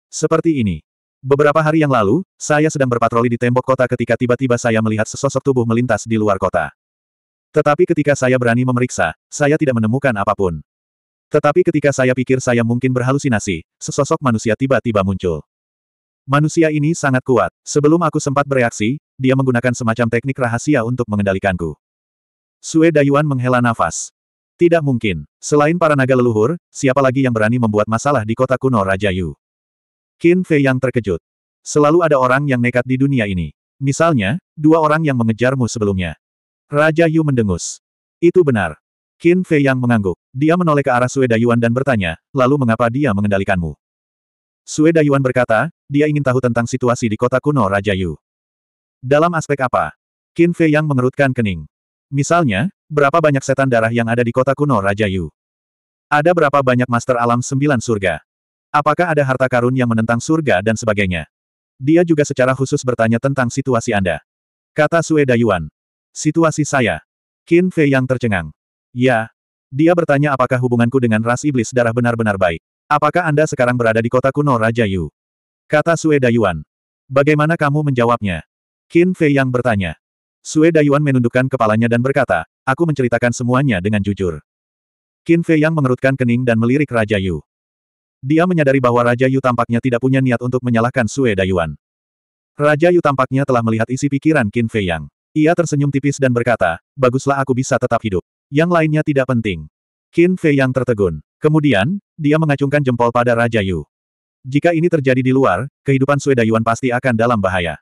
Seperti ini. Beberapa hari yang lalu, saya sedang berpatroli di tembok kota ketika tiba-tiba saya melihat sesosok tubuh melintas di luar kota. Tetapi ketika saya berani memeriksa, saya tidak menemukan apapun. Tetapi ketika saya pikir saya mungkin berhalusinasi, sesosok manusia tiba-tiba muncul. Manusia ini sangat kuat. Sebelum aku sempat bereaksi, dia menggunakan semacam teknik rahasia untuk mengendalikanku. Sue Dayuan menghela nafas. Tidak mungkin. Selain para naga leluhur, siapa lagi yang berani membuat masalah di kota kuno Raja Yu? Qin Fei yang terkejut. Selalu ada orang yang nekat di dunia ini. Misalnya, dua orang yang mengejarmu sebelumnya. Raja Yu mendengus. Itu benar. Qin Fei yang mengangguk. Dia menoleh ke arah Sue Dayuan dan bertanya, lalu mengapa dia mengendalikanmu? Sue Dayuan berkata, dia ingin tahu tentang situasi di kota kuno Raja Yu. Dalam aspek apa? Qin Fei yang mengerutkan kening. Misalnya, berapa banyak setan darah yang ada di kota kuno Raja Yu? Ada berapa banyak master alam sembilan surga? Apakah ada harta karun yang menentang surga dan sebagainya? Dia juga secara khusus bertanya tentang situasi Anda. Kata Sue Dayuan. Situasi saya. Qin Fei yang tercengang. Ya. Dia bertanya apakah hubunganku dengan ras iblis darah benar-benar baik. Apakah Anda sekarang berada di kota kuno Raja Yu? Kata Sue Dayuan. Bagaimana kamu menjawabnya? Qin Fei yang bertanya. Sue Dayuan menundukkan kepalanya dan berkata, aku menceritakan semuanya dengan jujur. Qin Fei yang mengerutkan kening dan melirik Raja Yu. Dia menyadari bahwa Raja Yu tampaknya tidak punya niat untuk menyalahkan Sue Dayuan. Raja Yu tampaknya telah melihat isi pikiran Qin Fei Yang. Ia tersenyum tipis dan berkata, baguslah aku bisa tetap hidup. Yang lainnya tidak penting. Qin Fei Yang tertegun. Kemudian, dia mengacungkan jempol pada Raja Yu. Jika ini terjadi di luar, kehidupan Sue Dayuan pasti akan dalam bahaya.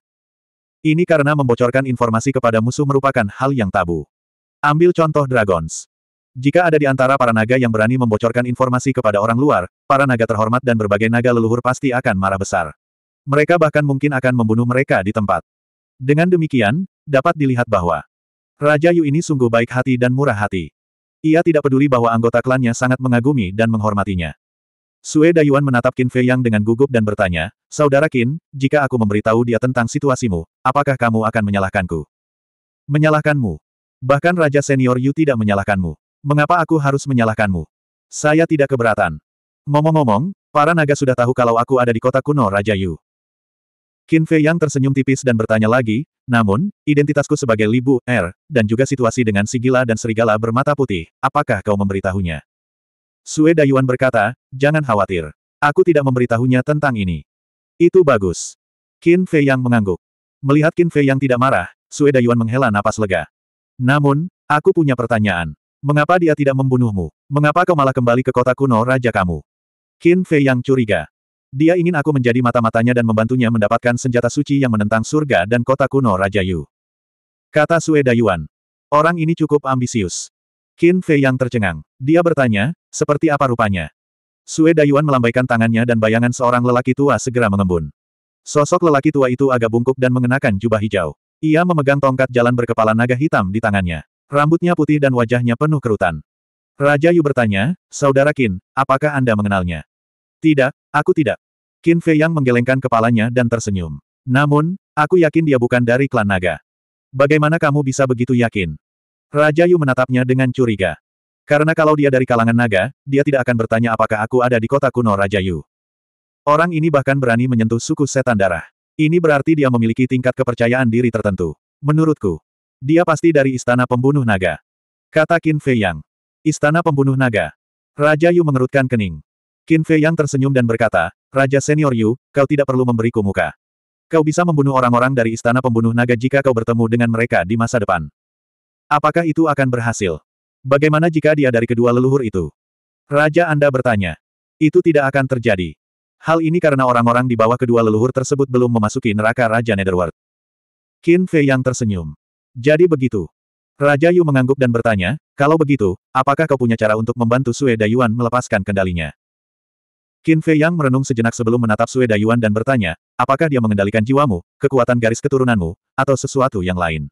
Ini karena membocorkan informasi kepada musuh merupakan hal yang tabu. Ambil contoh Dragons. Jika ada di antara para naga yang berani membocorkan informasi kepada orang luar, para naga terhormat dan berbagai naga leluhur pasti akan marah besar. Mereka bahkan mungkin akan membunuh mereka di tempat. Dengan demikian, dapat dilihat bahwa Raja Yu ini sungguh baik hati dan murah hati. Ia tidak peduli bahwa anggota klannya sangat mengagumi dan menghormatinya. Sue Dayuan menatap Qin Fei Yang dengan gugup dan bertanya, Saudara Qin, jika aku memberitahu dia tentang situasimu, apakah kamu akan menyalahkanku? Menyalahkanmu. Bahkan Raja Senior Yu tidak menyalahkanmu. Mengapa aku harus menyalahkanmu? Saya tidak keberatan. Ngomong-ngomong, para naga sudah tahu kalau aku ada di kota kuno Raja Yu. Qin Fei yang tersenyum tipis dan bertanya lagi, namun, identitasku sebagai Libu, Er, dan juga situasi dengan Sigila dan Serigala bermata putih, apakah kau memberitahunya? Sue Dayuan berkata, jangan khawatir. Aku tidak memberitahunya tentang ini. Itu bagus. Qin Fei yang mengangguk. Melihat Qin Fei yang tidak marah, Sue Dayuan menghela napas lega. Namun, aku punya pertanyaan. Mengapa dia tidak membunuhmu? Mengapa kau malah kembali ke kota kuno raja kamu? Qin Fei yang curiga. Dia ingin aku menjadi mata-matanya dan membantunya mendapatkan senjata suci yang menentang surga dan kota kuno Raja Yu. Kata Sue Dayuan. Orang ini cukup ambisius. Qin Fei yang tercengang. Dia bertanya, seperti apa rupanya? Sue Dayuan melambaikan tangannya dan bayangan seorang lelaki tua segera mengembun. Sosok lelaki tua itu agak bungkuk dan mengenakan jubah hijau. Ia memegang tongkat jalan berkepala naga hitam di tangannya. Rambutnya putih dan wajahnya penuh kerutan. Raja Yu bertanya, Saudara Qin, apakah Anda mengenalnya? Tidak, aku tidak. Qin Fei yang menggelengkan kepalanya dan tersenyum. Namun, aku yakin dia bukan dari klan naga. Bagaimana kamu bisa begitu yakin? Raja Yu menatapnya dengan curiga. Karena kalau dia dari kalangan naga, dia tidak akan bertanya apakah aku ada di kota kuno Raja Yu. Orang ini bahkan berani menyentuh suku setan darah. Ini berarti dia memiliki tingkat kepercayaan diri tertentu. Menurutku, dia pasti dari Istana Pembunuh Naga. Kata Qin Fei Yang. Istana Pembunuh Naga. Raja Yu mengerutkan kening. Qin Fei Yang tersenyum dan berkata, Raja Senior Yu, kau tidak perlu memberiku muka. Kau bisa membunuh orang-orang dari Istana Pembunuh Naga jika kau bertemu dengan mereka di masa depan. Apakah itu akan berhasil? Bagaimana jika dia dari kedua leluhur itu? Raja Anda bertanya. Itu tidak akan terjadi. Hal ini karena orang-orang di bawah kedua leluhur tersebut belum memasuki neraka Raja Netherworld. Qin Fei yang tersenyum. Jadi begitu. Raja Yu mengangguk dan bertanya, kalau begitu, apakah kau punya cara untuk membantu Sue Dayuan melepaskan kendalinya? Qin Fei Yang merenung sejenak sebelum menatap Sue Dayuan dan bertanya, apakah dia mengendalikan jiwamu, kekuatan garis keturunanmu, atau sesuatu yang lain?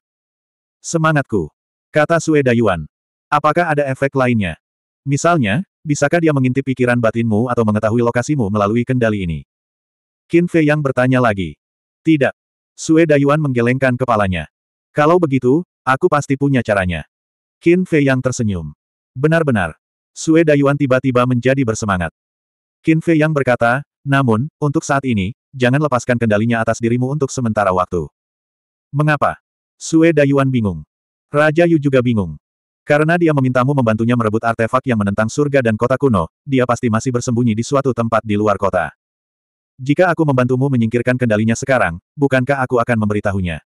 Semangatku. Kata Sue Dayuan. Apakah ada efek lainnya? Misalnya, bisakah dia mengintip pikiran batinmu atau mengetahui lokasimu melalui kendali ini? Qin Fei Yang bertanya lagi. Tidak. Sue Dayuan menggelengkan kepalanya. Kalau begitu, aku pasti punya caranya. Qin Fei yang tersenyum. Benar-benar. Sue Dayuan tiba-tiba menjadi bersemangat. Qin Fei yang berkata, namun, untuk saat ini, jangan lepaskan kendalinya atas dirimu untuk sementara waktu. Mengapa? Sue Dayuan bingung. Raja Yu juga bingung. Karena dia memintamu membantunya merebut artefak yang menentang surga dan kota kuno, dia pasti masih bersembunyi di suatu tempat di luar kota. Jika aku membantumu menyingkirkan kendalinya sekarang, bukankah aku akan memberitahunya?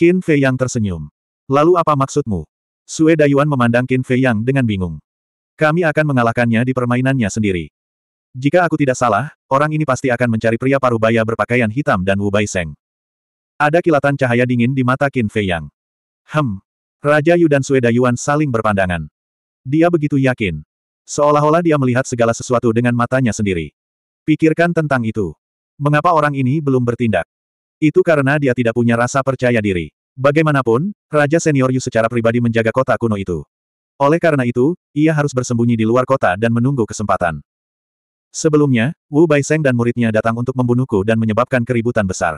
Qin Fei Yang tersenyum. Lalu apa maksudmu? Sue Dayuan memandang Qin Fei Yang dengan bingung. Kami akan mengalahkannya di permainannya sendiri. Jika aku tidak salah, orang ini pasti akan mencari pria parubaya berpakaian hitam dan Wu Bai Seng. Ada kilatan cahaya dingin di mata Qin Fei Yang. Hem. Raja Yu dan Sue Dayuan saling berpandangan. Dia begitu yakin. Seolah-olah dia melihat segala sesuatu dengan matanya sendiri. Pikirkan tentang itu. Mengapa orang ini belum bertindak? Itu karena dia tidak punya rasa percaya diri. Bagaimanapun, Raja Senior Yu secara pribadi menjaga kota kuno itu. Oleh karena itu, ia harus bersembunyi di luar kota dan menunggu kesempatan. Sebelumnya, Wu Baiseng dan muridnya datang untuk membunuhku dan menyebabkan keributan besar.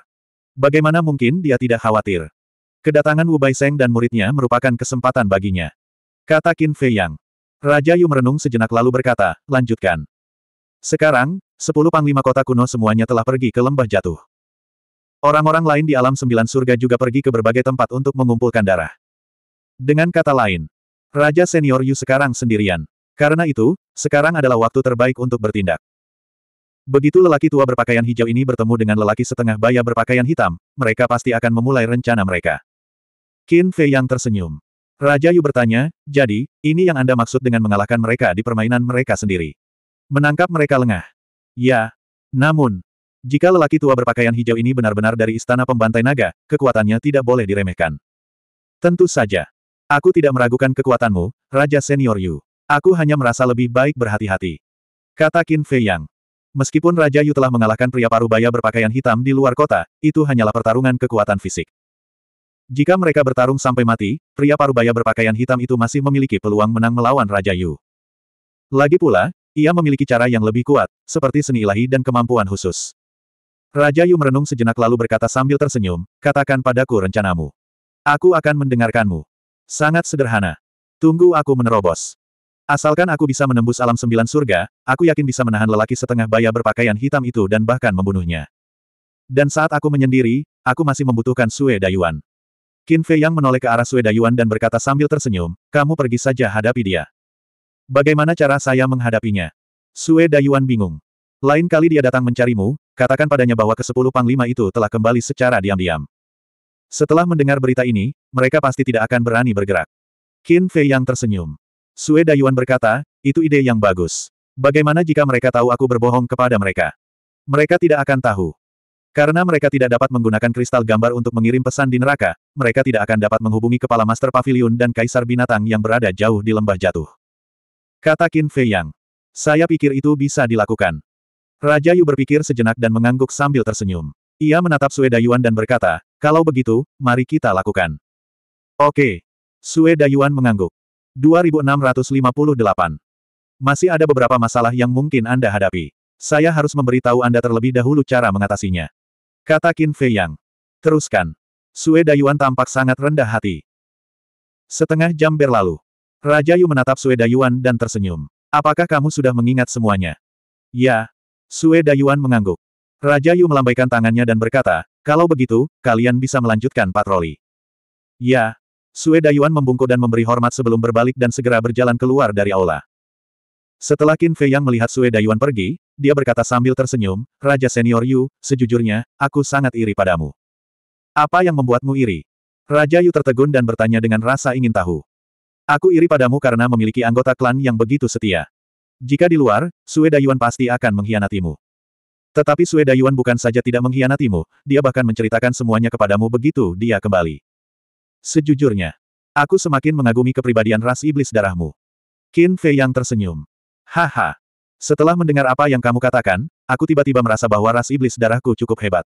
Bagaimana mungkin dia tidak khawatir? Kedatangan Wu Baiseng dan muridnya merupakan kesempatan baginya. Kata Qin Fei Yang. Raja Yu merenung sejenak lalu berkata, lanjutkan. Sekarang, sepuluh panglima kota kuno semuanya telah pergi ke lembah jatuh. Orang-orang lain di alam sembilan surga juga pergi ke berbagai tempat untuk mengumpulkan darah. Dengan kata lain, Raja Senior Yu sekarang sendirian. Karena itu, sekarang adalah waktu terbaik untuk bertindak. Begitu lelaki tua berpakaian hijau ini bertemu dengan lelaki setengah baya berpakaian hitam, mereka pasti akan memulai rencana mereka. Qin Fei yang tersenyum. Raja Yu bertanya, jadi, ini yang Anda maksud dengan mengalahkan mereka di permainan mereka sendiri. Menangkap mereka lengah. Ya. Namun, jika lelaki tua berpakaian hijau ini benar-benar dari istana pembantai naga, kekuatannya tidak boleh diremehkan. Tentu saja. Aku tidak meragukan kekuatanmu, Raja Senior Yu. Aku hanya merasa lebih baik berhati-hati. Kata Qin Fei Yang. Meskipun Raja Yu telah mengalahkan pria parubaya berpakaian hitam di luar kota, itu hanyalah pertarungan kekuatan fisik. Jika mereka bertarung sampai mati, pria parubaya berpakaian hitam itu masih memiliki peluang menang melawan Raja Yu. Lagi pula, ia memiliki cara yang lebih kuat, seperti seni ilahi dan kemampuan khusus. Raja Yu merenung sejenak lalu berkata sambil tersenyum, katakan padaku rencanamu. Aku akan mendengarkanmu. Sangat sederhana. Tunggu aku menerobos. Asalkan aku bisa menembus alam sembilan surga, aku yakin bisa menahan lelaki setengah baya berpakaian hitam itu dan bahkan membunuhnya. Dan saat aku menyendiri, aku masih membutuhkan Sue Dayuan. Qin Fei Yang menoleh ke arah Sue Dayuan dan berkata sambil tersenyum, kamu pergi saja hadapi dia. Bagaimana cara saya menghadapinya? Sue Dayuan bingung. Lain kali dia datang mencarimu, Katakan padanya bahwa ke ke-10 panglima itu telah kembali secara diam-diam. Setelah mendengar berita ini, mereka pasti tidak akan berani bergerak. Qin Fei yang tersenyum. Sue Dayuan berkata, itu ide yang bagus. Bagaimana jika mereka tahu aku berbohong kepada mereka? Mereka tidak akan tahu. Karena mereka tidak dapat menggunakan kristal gambar untuk mengirim pesan di neraka, mereka tidak akan dapat menghubungi kepala master pavilion dan kaisar binatang yang berada jauh di lembah jatuh. Kata Qin Fei Yang. Saya pikir itu bisa dilakukan. Raja Yu berpikir sejenak dan mengangguk sambil tersenyum. Ia menatap Sue Dayuan dan berkata, kalau begitu, mari kita lakukan. Oke. Sue Dayuan mengangguk. 2658. Masih ada beberapa masalah yang mungkin Anda hadapi. Saya harus memberitahu Anda terlebih dahulu cara mengatasinya. Kata Qin Fei Yang. Teruskan. Sue Dayuan tampak sangat rendah hati. Setengah jam berlalu. Raja Yu menatap Sue Dayuan dan tersenyum. Apakah kamu sudah mengingat semuanya? Ya, Sue Dayuan mengangguk. Raja Yu melambaikan tangannya dan berkata, kalau begitu, kalian bisa melanjutkan patroli. Ya. Sue Dayuan membungkuk dan memberi hormat sebelum berbalik dan segera berjalan keluar dari aula. Setelah Qin Fei Yang melihat Sue Dayuan pergi, dia berkata sambil tersenyum, Raja Senior Yu, sejujurnya, aku sangat iri padamu. Apa yang membuatmu iri? Raja Yu tertegun dan bertanya dengan rasa ingin tahu. Aku iri padamu karena memiliki anggota klan yang begitu setia. Jika di luar, Sue Dayuan pasti akan mengkhianatimu. Tetapi Sue Dayuan bukan saja tidak mengkhianatimu, dia bahkan menceritakan semuanya kepadamu begitu dia kembali. Sejujurnya, aku semakin mengagumi kepribadian ras iblis darahmu. Qin Fei yang tersenyum. Haha. Setelah mendengar apa yang kamu katakan, aku tiba-tiba merasa bahwa ras iblis darahku cukup hebat.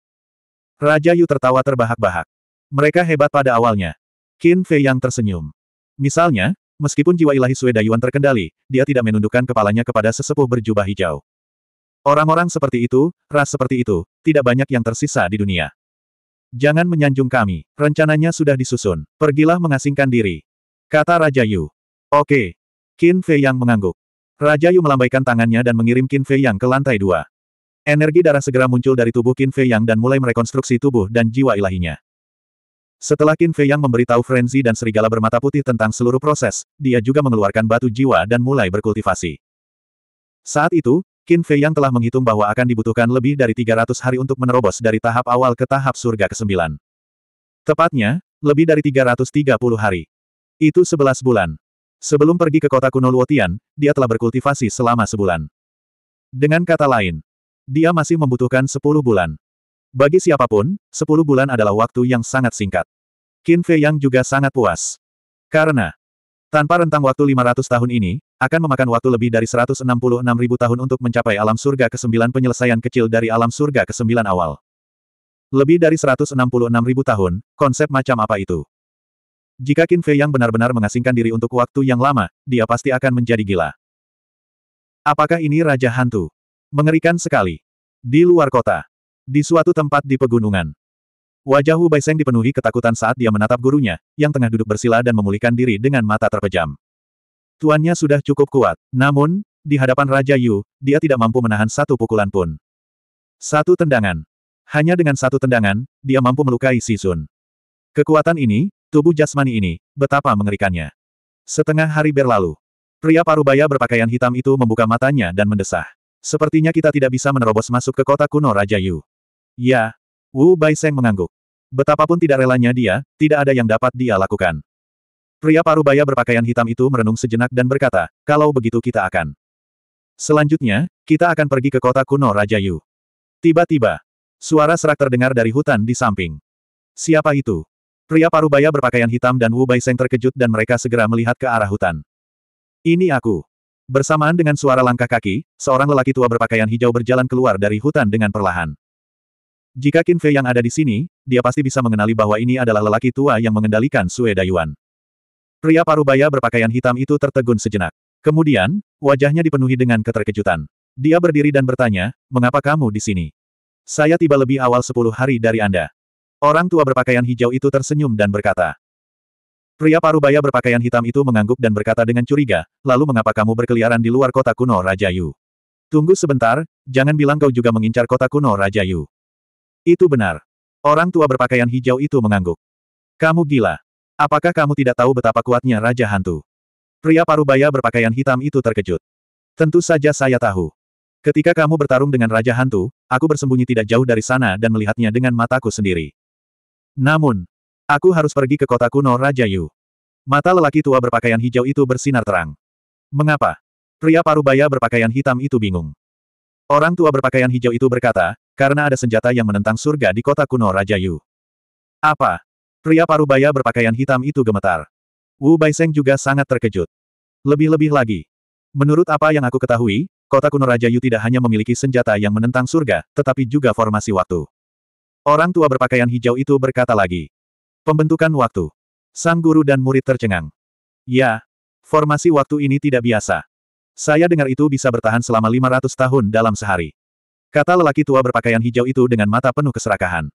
Raja Yu tertawa terbahak-bahak. Mereka hebat pada awalnya. Qin Fei yang tersenyum. Misalnya, Meskipun jiwa ilahi Sue Dayuan terkendali, dia tidak menundukkan kepalanya kepada sesepuh berjubah hijau. Orang-orang seperti itu, ras seperti itu, tidak banyak yang tersisa di dunia. Jangan menyanjung kami, rencananya sudah disusun, pergilah mengasingkan diri. Kata Raja Yu. Oke. Qin Fei Yang mengangguk. Raja Yu melambaikan tangannya dan mengirim Qin Fei Yang ke lantai dua. Energi darah segera muncul dari tubuh Qin Fei Yang dan mulai merekonstruksi tubuh dan jiwa ilahinya. Setelah Qin Fei yang memberitahu Frenzy dan Serigala bermata putih tentang seluruh proses, dia juga mengeluarkan batu jiwa dan mulai berkultivasi. Saat itu, Qin Fei yang telah menghitung bahwa akan dibutuhkan lebih dari 300 hari untuk menerobos dari tahap awal ke tahap surga ke-9. Tepatnya, lebih dari 330 hari. Itu 11 bulan. Sebelum pergi ke kota kuno Luotian, dia telah berkultivasi selama sebulan. Dengan kata lain, dia masih membutuhkan 10 bulan. Bagi siapapun, 10 bulan adalah waktu yang sangat singkat. Qin Fei Yang juga sangat puas. Karena, tanpa rentang waktu 500 tahun ini, akan memakan waktu lebih dari 166 ribu tahun untuk mencapai alam surga ke-9 penyelesaian kecil dari alam surga ke-9 awal. Lebih dari 166 ribu tahun, konsep macam apa itu? Jika Qin Fei Yang benar-benar mengasingkan diri untuk waktu yang lama, dia pasti akan menjadi gila. Apakah ini Raja Hantu? Mengerikan sekali. Di luar kota, di suatu tempat di pegunungan. Wajah Wu Baiseng dipenuhi ketakutan saat dia menatap gurunya, yang tengah duduk bersila dan memulihkan diri dengan mata terpejam. Tuannya sudah cukup kuat. Namun, di hadapan Raja Yu, dia tidak mampu menahan satu pukulan pun. Satu tendangan. Hanya dengan satu tendangan, dia mampu melukai Si Sun. Kekuatan ini, tubuh jasmani ini, betapa mengerikannya. Setengah hari berlalu. Pria parubaya berpakaian hitam itu membuka matanya dan mendesah. Sepertinya kita tidak bisa menerobos masuk ke kota kuno Raja Yu. Ya. Wu Baiseng mengangguk. Betapapun tidak relanya dia, tidak ada yang dapat dia lakukan. Pria parubaya berpakaian hitam itu merenung sejenak dan berkata, kalau begitu kita akan. Selanjutnya, kita akan pergi ke kota kuno Raja Yu. Tiba-tiba, suara serak terdengar dari hutan di samping. Siapa itu? Pria parubaya berpakaian hitam dan Wu Baiseng terkejut dan mereka segera melihat ke arah hutan. Ini aku. Bersamaan dengan suara langkah kaki, seorang lelaki tua berpakaian hijau berjalan keluar dari hutan dengan perlahan. Jika Qin Fei yang ada di sini, dia pasti bisa mengenali bahwa ini adalah lelaki tua yang mengendalikan Sue Dayuan. Pria parubaya berpakaian hitam itu tertegun sejenak. Kemudian, wajahnya dipenuhi dengan keterkejutan. Dia berdiri dan bertanya, mengapa kamu di sini? Saya tiba lebih awal sepuluh hari dari Anda. Orang tua berpakaian hijau itu tersenyum dan berkata. Pria parubaya berpakaian hitam itu mengangguk dan berkata dengan curiga, lalu mengapa kamu berkeliaran di luar kota kuno Rajayu? Tunggu sebentar, jangan bilang kau juga mengincar kota kuno Rajayu. Itu benar. Orang tua berpakaian hijau itu mengangguk. Kamu gila. Apakah kamu tidak tahu betapa kuatnya Raja Hantu? Pria parubaya berpakaian hitam itu terkejut. Tentu saja saya tahu. Ketika kamu bertarung dengan Raja Hantu, aku bersembunyi tidak jauh dari sana dan melihatnya dengan mataku sendiri. Namun, aku harus pergi ke kota kuno Raja Yu. Mata lelaki tua berpakaian hijau itu bersinar terang. Mengapa? Pria parubaya berpakaian hitam itu bingung. Orang tua berpakaian hijau itu berkata, karena ada senjata yang menentang surga di kota kuno Raja Yu. Apa? Pria parubaya berpakaian hitam itu gemetar. Wu Baiseng juga sangat terkejut. Lebih-lebih lagi. Menurut apa yang aku ketahui, kota kuno Raja Yu tidak hanya memiliki senjata yang menentang surga, tetapi juga formasi waktu. Orang tua berpakaian hijau itu berkata lagi. Pembentukan waktu. Sang guru dan murid tercengang. Ya, formasi waktu ini tidak biasa. Saya dengar itu bisa bertahan selama 500 tahun dalam sehari. Kata lelaki tua berpakaian hijau itu dengan mata penuh keserakahan.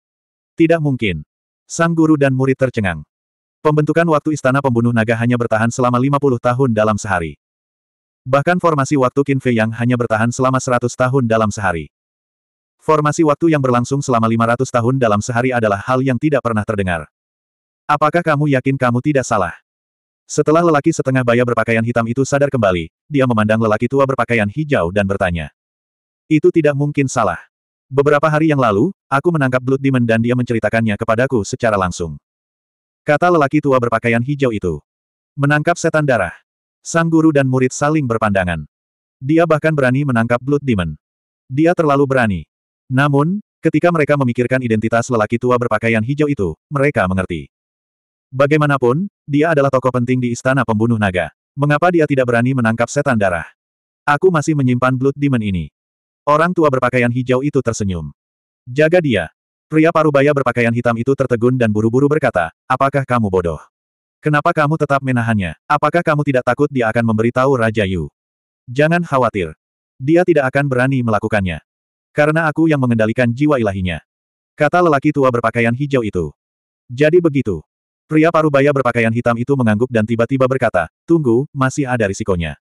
Tidak mungkin. Sang guru dan murid tercengang. Pembentukan waktu istana pembunuh naga hanya bertahan selama 50 tahun dalam sehari. Bahkan formasi waktu Qin Fei Yang hanya bertahan selama 100 tahun dalam sehari. Formasi waktu yang berlangsung selama 500 tahun dalam sehari adalah hal yang tidak pernah terdengar. Apakah kamu yakin kamu tidak salah? Setelah lelaki setengah baya berpakaian hitam itu sadar kembali, dia memandang lelaki tua berpakaian hijau dan bertanya. Itu tidak mungkin salah. Beberapa hari yang lalu, aku menangkap Blood Demon dan dia menceritakannya kepadaku secara langsung. Kata lelaki tua berpakaian hijau itu. Menangkap setan darah. Sang guru dan murid saling berpandangan. Dia bahkan berani menangkap Blood Demon. Dia terlalu berani. Namun, ketika mereka memikirkan identitas lelaki tua berpakaian hijau itu, mereka mengerti. Bagaimanapun, dia adalah tokoh penting di Istana Pembunuh Naga. Mengapa dia tidak berani menangkap setan darah? Aku masih menyimpan Blood Demon ini. Orang tua berpakaian hijau itu tersenyum. Jaga dia. Pria parubaya berpakaian hitam itu tertegun dan buru-buru berkata, apakah kamu bodoh? Kenapa kamu tetap menahannya? Apakah kamu tidak takut dia akan memberitahu Raja Yu? Jangan khawatir. Dia tidak akan berani melakukannya. Karena aku yang mengendalikan jiwa ilahinya. Kata lelaki tua berpakaian hijau itu. Jadi begitu. Pria parubaya berpakaian hitam itu mengangguk dan tiba-tiba berkata, tunggu, masih ada risikonya.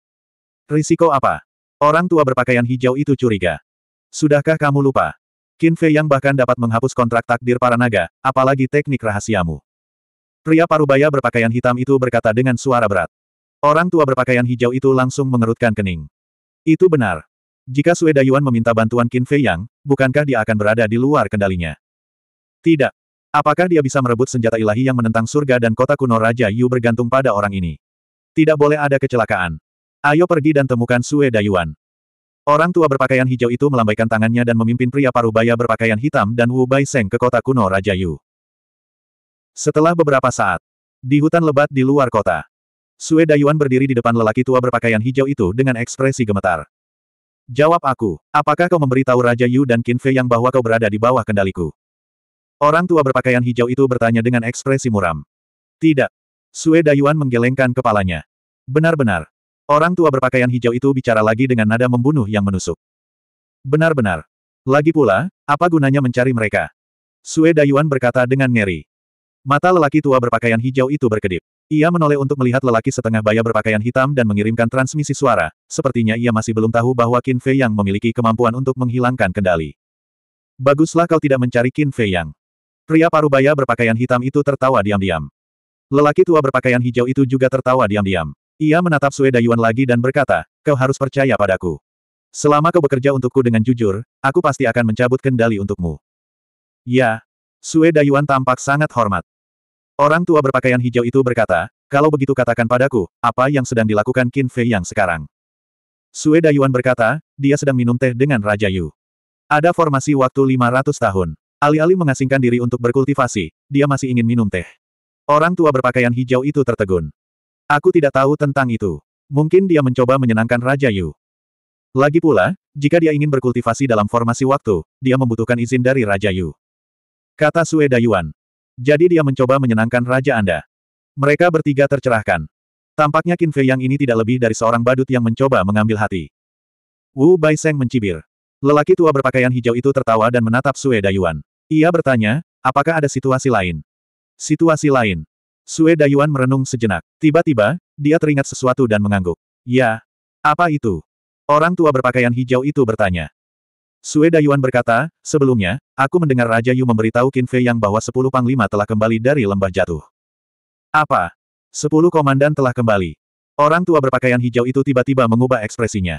Risiko apa? Orang tua berpakaian hijau itu curiga. Sudahkah kamu lupa? Qin Fei yang bahkan dapat menghapus kontrak takdir para naga, apalagi teknik rahasiamu. Pria parubaya berpakaian hitam itu berkata dengan suara berat. Orang tua berpakaian hijau itu langsung mengerutkan kening. Itu benar. Jika Sue Dayuan meminta bantuan Qin Fei Yang, bukankah dia akan berada di luar kendalinya? Tidak. Apakah dia bisa merebut senjata ilahi yang menentang surga dan kota kuno Raja Yu bergantung pada orang ini? Tidak boleh ada kecelakaan. Ayo pergi dan temukan Sue Dayuan. Orang tua berpakaian hijau itu melambaikan tangannya dan memimpin pria parubaya berpakaian hitam dan Wu Bai Seng ke kota kuno Raja Yu. Setelah beberapa saat, di hutan lebat di luar kota, Sue Dayuan berdiri di depan lelaki tua berpakaian hijau itu dengan ekspresi gemetar. Jawab aku, apakah kau memberitahu Raja Yu dan Qin Fei yang bahwa kau berada di bawah kendaliku? Orang tua berpakaian hijau itu bertanya dengan ekspresi muram. Tidak. Sue Dayuan menggelengkan kepalanya. Benar-benar, Orang tua berpakaian hijau itu bicara lagi dengan nada membunuh yang menusuk. Benar-benar. Lagi pula, apa gunanya mencari mereka? Sue Dayuan berkata dengan ngeri. Mata lelaki tua berpakaian hijau itu berkedip. Ia menoleh untuk melihat lelaki setengah baya berpakaian hitam dan mengirimkan transmisi suara, sepertinya ia masih belum tahu bahwa Qin Fei Yang memiliki kemampuan untuk menghilangkan kendali. Baguslah kau tidak mencari Qin Fei Yang. Pria parubaya berpakaian hitam itu tertawa diam-diam. Lelaki tua berpakaian hijau itu juga tertawa diam-diam. Ia menatap Sue Dayuan lagi dan berkata, kau harus percaya padaku. Selama kau bekerja untukku dengan jujur, aku pasti akan mencabut kendali untukmu. Ya. Sue Dayuan tampak sangat hormat. Orang tua berpakaian hijau itu berkata, kalau begitu katakan padaku, apa yang sedang dilakukan Qin Fei yang sekarang. Sue Dayuan berkata, dia sedang minum teh dengan Raja Yu. Ada formasi waktu 500 tahun. Alih-alih mengasingkan diri untuk berkultivasi, dia masih ingin minum teh. Orang tua berpakaian hijau itu tertegun. Aku tidak tahu tentang itu. Mungkin dia mencoba menyenangkan Raja Yu. Lagi pula, jika dia ingin berkultivasi dalam formasi waktu, dia membutuhkan izin dari Raja Yu. Kata Sue Dayuan. Jadi dia mencoba menyenangkan Raja Anda. Mereka bertiga tercerahkan. Tampaknya Qin Fei yang ini tidak lebih dari seorang badut yang mencoba mengambil hati. Wu Bai Seng mencibir. Lelaki tua berpakaian hijau itu tertawa dan menatap Sue Dayuan. Ia bertanya, apakah ada situasi lain? Situasi lain. Sue Dayuan merenung sejenak. Tiba-tiba, dia teringat sesuatu dan mengangguk. Ya. Apa itu? Orang tua berpakaian hijau itu bertanya. Sue Dayuan berkata, sebelumnya, aku mendengar Raja Yu memberitahu Qin Fei yang bahwa sepuluh panglima telah kembali dari lembah jatuh. Apa? Sepuluh komandan telah kembali. Orang tua berpakaian hijau itu tiba-tiba mengubah ekspresinya.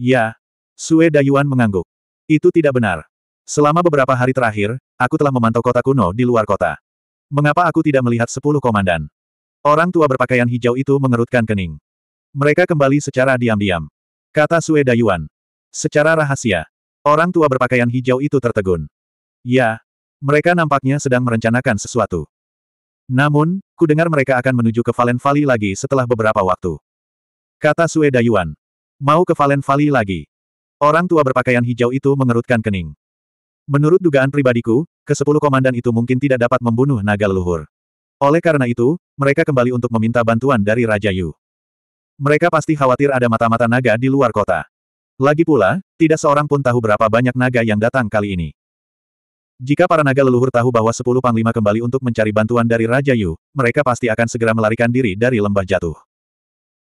Ya. Sue Dayuan mengangguk. Itu tidak benar. Selama beberapa hari terakhir, aku telah memantau kota kuno di luar kota. Mengapa aku tidak melihat sepuluh komandan? Orang tua berpakaian hijau itu mengerutkan kening. Mereka kembali secara diam-diam. Kata Sue Dayuan. Secara rahasia. Orang tua berpakaian hijau itu tertegun. Ya. Mereka nampaknya sedang merencanakan sesuatu. Namun, kudengar mereka akan menuju ke Valen Valley lagi setelah beberapa waktu. Kata Sue Dayuan. Mau ke Valen Valley lagi. Orang tua berpakaian hijau itu mengerutkan kening. Menurut dugaan pribadiku, kesepuluh komandan itu mungkin tidak dapat membunuh naga leluhur. Oleh karena itu, mereka kembali untuk meminta bantuan dari Raja Yu. Mereka pasti khawatir ada mata-mata naga di luar kota. Lagi pula, tidak seorang pun tahu berapa banyak naga yang datang kali ini. Jika para naga leluhur tahu bahwa sepuluh panglima kembali untuk mencari bantuan dari Raja Yu, mereka pasti akan segera melarikan diri dari lembah jatuh.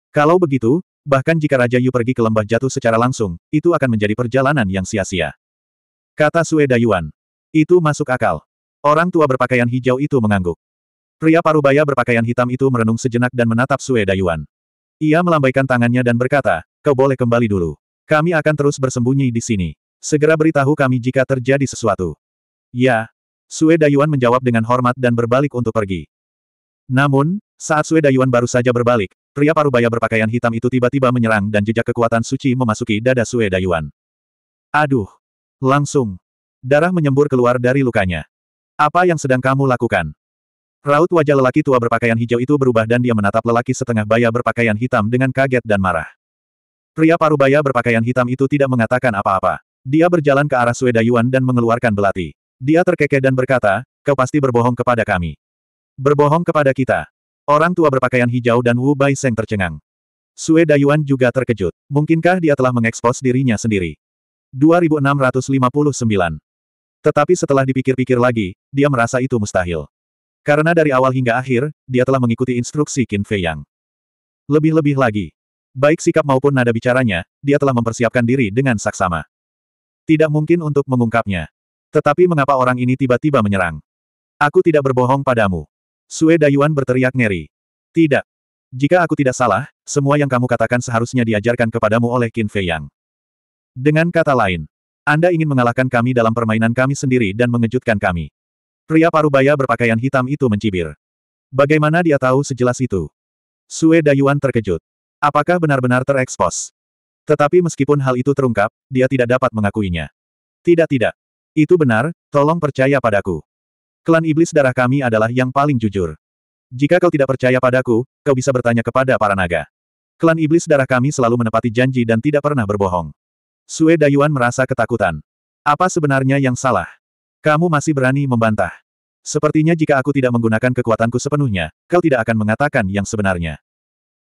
Kalau begitu, bahkan jika Raja Yu pergi ke lembah jatuh secara langsung, itu akan menjadi perjalanan yang sia-sia. Kata Sue Dayuan, itu masuk akal. Orang tua berpakaian hijau itu mengangguk. Pria parubaya berpakaian hitam itu merenung sejenak dan menatap Sue Dayuan. Ia melambaikan tangannya dan berkata, kau boleh kembali dulu. Kami akan terus bersembunyi di sini. Segera beritahu kami jika terjadi sesuatu. Ya. Sue Dayuan menjawab dengan hormat dan berbalik untuk pergi. Namun, saat Sue Dayuan baru saja berbalik, pria parubaya berpakaian hitam itu tiba-tiba menyerang dan jejak kekuatan suci memasuki dada Sue Dayuan. Aduh. Langsung. Darah menyembur keluar dari lukanya. Apa yang sedang kamu lakukan? Raut wajah lelaki tua berpakaian hijau itu berubah dan dia menatap lelaki setengah baya berpakaian hitam dengan kaget dan marah. Pria parubaya berpakaian hitam itu tidak mengatakan apa-apa. Dia berjalan ke arah Suedayuan dan mengeluarkan belati. Dia terkekeh dan berkata, kau pasti berbohong kepada kami. Berbohong kepada kita. Orang tua berpakaian hijau dan Wu Bai Seng tercengang. Suedayuan juga terkejut. Mungkinkah dia telah mengekspos dirinya sendiri? 2659 tetapi setelah dipikir-pikir lagi, dia merasa itu mustahil. Karena dari awal hingga akhir, dia telah mengikuti instruksi Qin Fei Yang. Lebih-lebih lagi. Baik sikap maupun nada bicaranya, dia telah mempersiapkan diri dengan saksama. Tidak mungkin untuk mengungkapnya. Tetapi mengapa orang ini tiba-tiba menyerang? Aku tidak berbohong padamu. Sue Dayuan berteriak ngeri. Tidak. Jika aku tidak salah, semua yang kamu katakan seharusnya diajarkan kepadamu oleh Qin Fei Yang. Dengan kata lain, anda ingin mengalahkan kami dalam permainan kami sendiri dan mengejutkan kami. Pria parubaya berpakaian hitam itu mencibir. Bagaimana dia tahu sejelas itu? Sue Dayuan terkejut. Apakah benar-benar terekspos? Tetapi meskipun hal itu terungkap, dia tidak dapat mengakuinya. Tidak tidak. Itu benar, tolong percaya padaku. Klan iblis darah kami adalah yang paling jujur. Jika kau tidak percaya padaku, kau bisa bertanya kepada para naga. Klan iblis darah kami selalu menepati janji dan tidak pernah berbohong. Sue Dayuan merasa ketakutan. Apa sebenarnya yang salah? Kamu masih berani membantah. Sepertinya jika aku tidak menggunakan kekuatanku sepenuhnya, kau tidak akan mengatakan yang sebenarnya.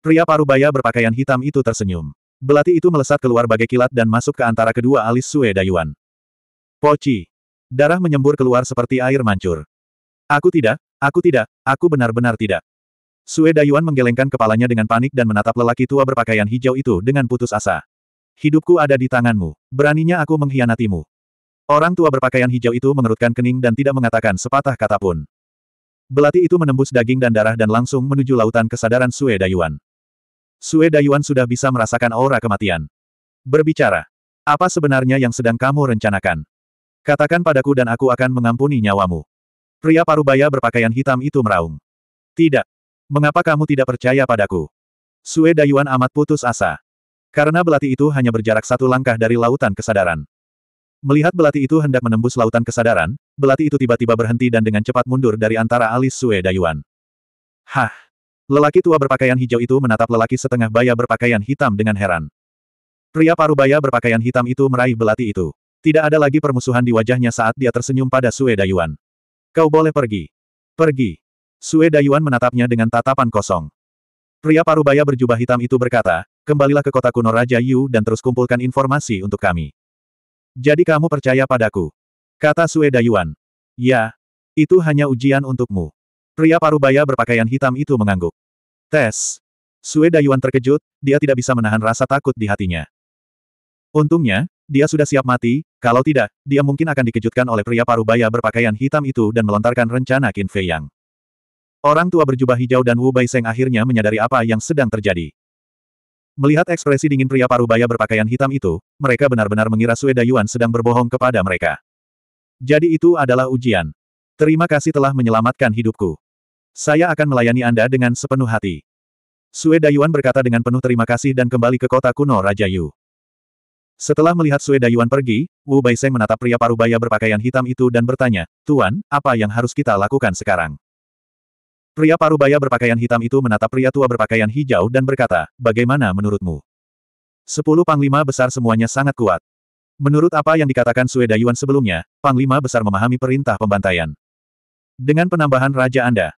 Pria parubaya berpakaian hitam itu tersenyum. Belati itu melesat keluar bagai kilat dan masuk ke antara kedua alis Sue Dayuan. Poci. Darah menyembur keluar seperti air mancur. Aku tidak, aku tidak, aku benar-benar tidak. Sue Dayuan menggelengkan kepalanya dengan panik dan menatap lelaki tua berpakaian hijau itu dengan putus asa. Hidupku ada di tanganmu. Beraninya aku mengkhianatimu. Orang tua berpakaian hijau itu mengerutkan kening dan tidak mengatakan sepatah kata pun. Belati itu menembus daging dan darah dan langsung menuju lautan kesadaran Sue Dayuan. Sue Dayuan sudah bisa merasakan aura kematian. Berbicara. Apa sebenarnya yang sedang kamu rencanakan? Katakan padaku dan aku akan mengampuni nyawamu. Pria parubaya berpakaian hitam itu meraung. Tidak. Mengapa kamu tidak percaya padaku? Sue Dayuan amat putus asa. Karena belati itu hanya berjarak satu langkah dari lautan kesadaran. Melihat belati itu hendak menembus lautan kesadaran, belati itu tiba-tiba berhenti dan dengan cepat mundur dari antara alis Sue Dayuan. Hah! Lelaki tua berpakaian hijau itu menatap lelaki setengah baya berpakaian hitam dengan heran. Pria parubaya berpakaian hitam itu meraih belati itu. Tidak ada lagi permusuhan di wajahnya saat dia tersenyum pada Sue Dayuan. Kau boleh pergi. Pergi. Sue Dayuan menatapnya dengan tatapan kosong. Pria parubaya berjubah hitam itu berkata, Kembalilah ke kota kuno Raja Yu dan terus kumpulkan informasi untuk kami. Jadi kamu percaya padaku? Kata Sue Dayuan. Ya, itu hanya ujian untukmu. Pria parubaya berpakaian hitam itu mengangguk. Tes. Sue Dayuan terkejut, dia tidak bisa menahan rasa takut di hatinya. Untungnya, dia sudah siap mati, kalau tidak, dia mungkin akan dikejutkan oleh pria parubaya berpakaian hitam itu dan melontarkan rencana Qin Fei Yang. Orang tua berjubah hijau dan Wu Bai Sheng akhirnya menyadari apa yang sedang terjadi. Melihat ekspresi dingin pria parubaya berpakaian hitam itu, mereka benar-benar mengira Sue Dayuan sedang berbohong kepada mereka. Jadi itu adalah ujian. Terima kasih telah menyelamatkan hidupku. Saya akan melayani Anda dengan sepenuh hati. Sue Dayuan berkata dengan penuh terima kasih dan kembali ke kota kuno Raja Yu. Setelah melihat Sue Dayuan pergi, Wu Baiseng menatap pria parubaya berpakaian hitam itu dan bertanya, Tuan, apa yang harus kita lakukan sekarang? Pria parubaya berpakaian hitam itu menatap pria tua berpakaian hijau dan berkata, bagaimana menurutmu? Sepuluh panglima besar semuanya sangat kuat. Menurut apa yang dikatakan Sue Dayuan sebelumnya, panglima besar memahami perintah pembantaian. Dengan penambahan Raja Anda,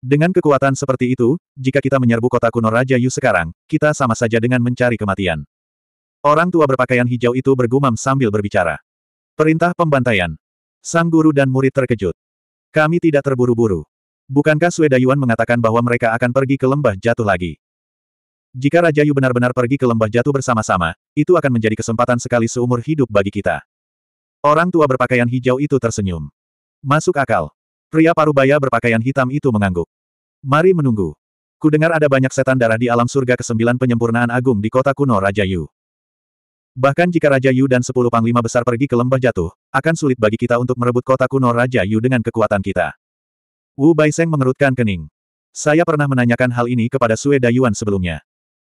dengan kekuatan seperti itu, jika kita menyerbu kota kuno Raja Yu sekarang, kita sama saja dengan mencari kematian. Orang tua berpakaian hijau itu bergumam sambil berbicara. Perintah pembantaian. Sang guru dan murid terkejut. Kami tidak terburu-buru. Bukankah Sue Dayuan mengatakan bahwa mereka akan pergi ke lembah jatuh lagi? Jika Raja Yu benar-benar pergi ke lembah jatuh bersama-sama, itu akan menjadi kesempatan sekali seumur hidup bagi kita. Orang tua berpakaian hijau itu tersenyum. Masuk akal. Pria parubaya berpakaian hitam itu mengangguk. Mari menunggu. Ku dengar ada banyak setan darah di alam surga kesembilan penyempurnaan agung di kota kuno Raja Yu. Bahkan jika Raja Yu dan sepuluh panglima besar pergi ke lembah jatuh, akan sulit bagi kita untuk merebut kota kuno Raja Yu dengan kekuatan kita. Wu Baiseng mengerutkan kening. Saya pernah menanyakan hal ini kepada Sue Dayuan sebelumnya.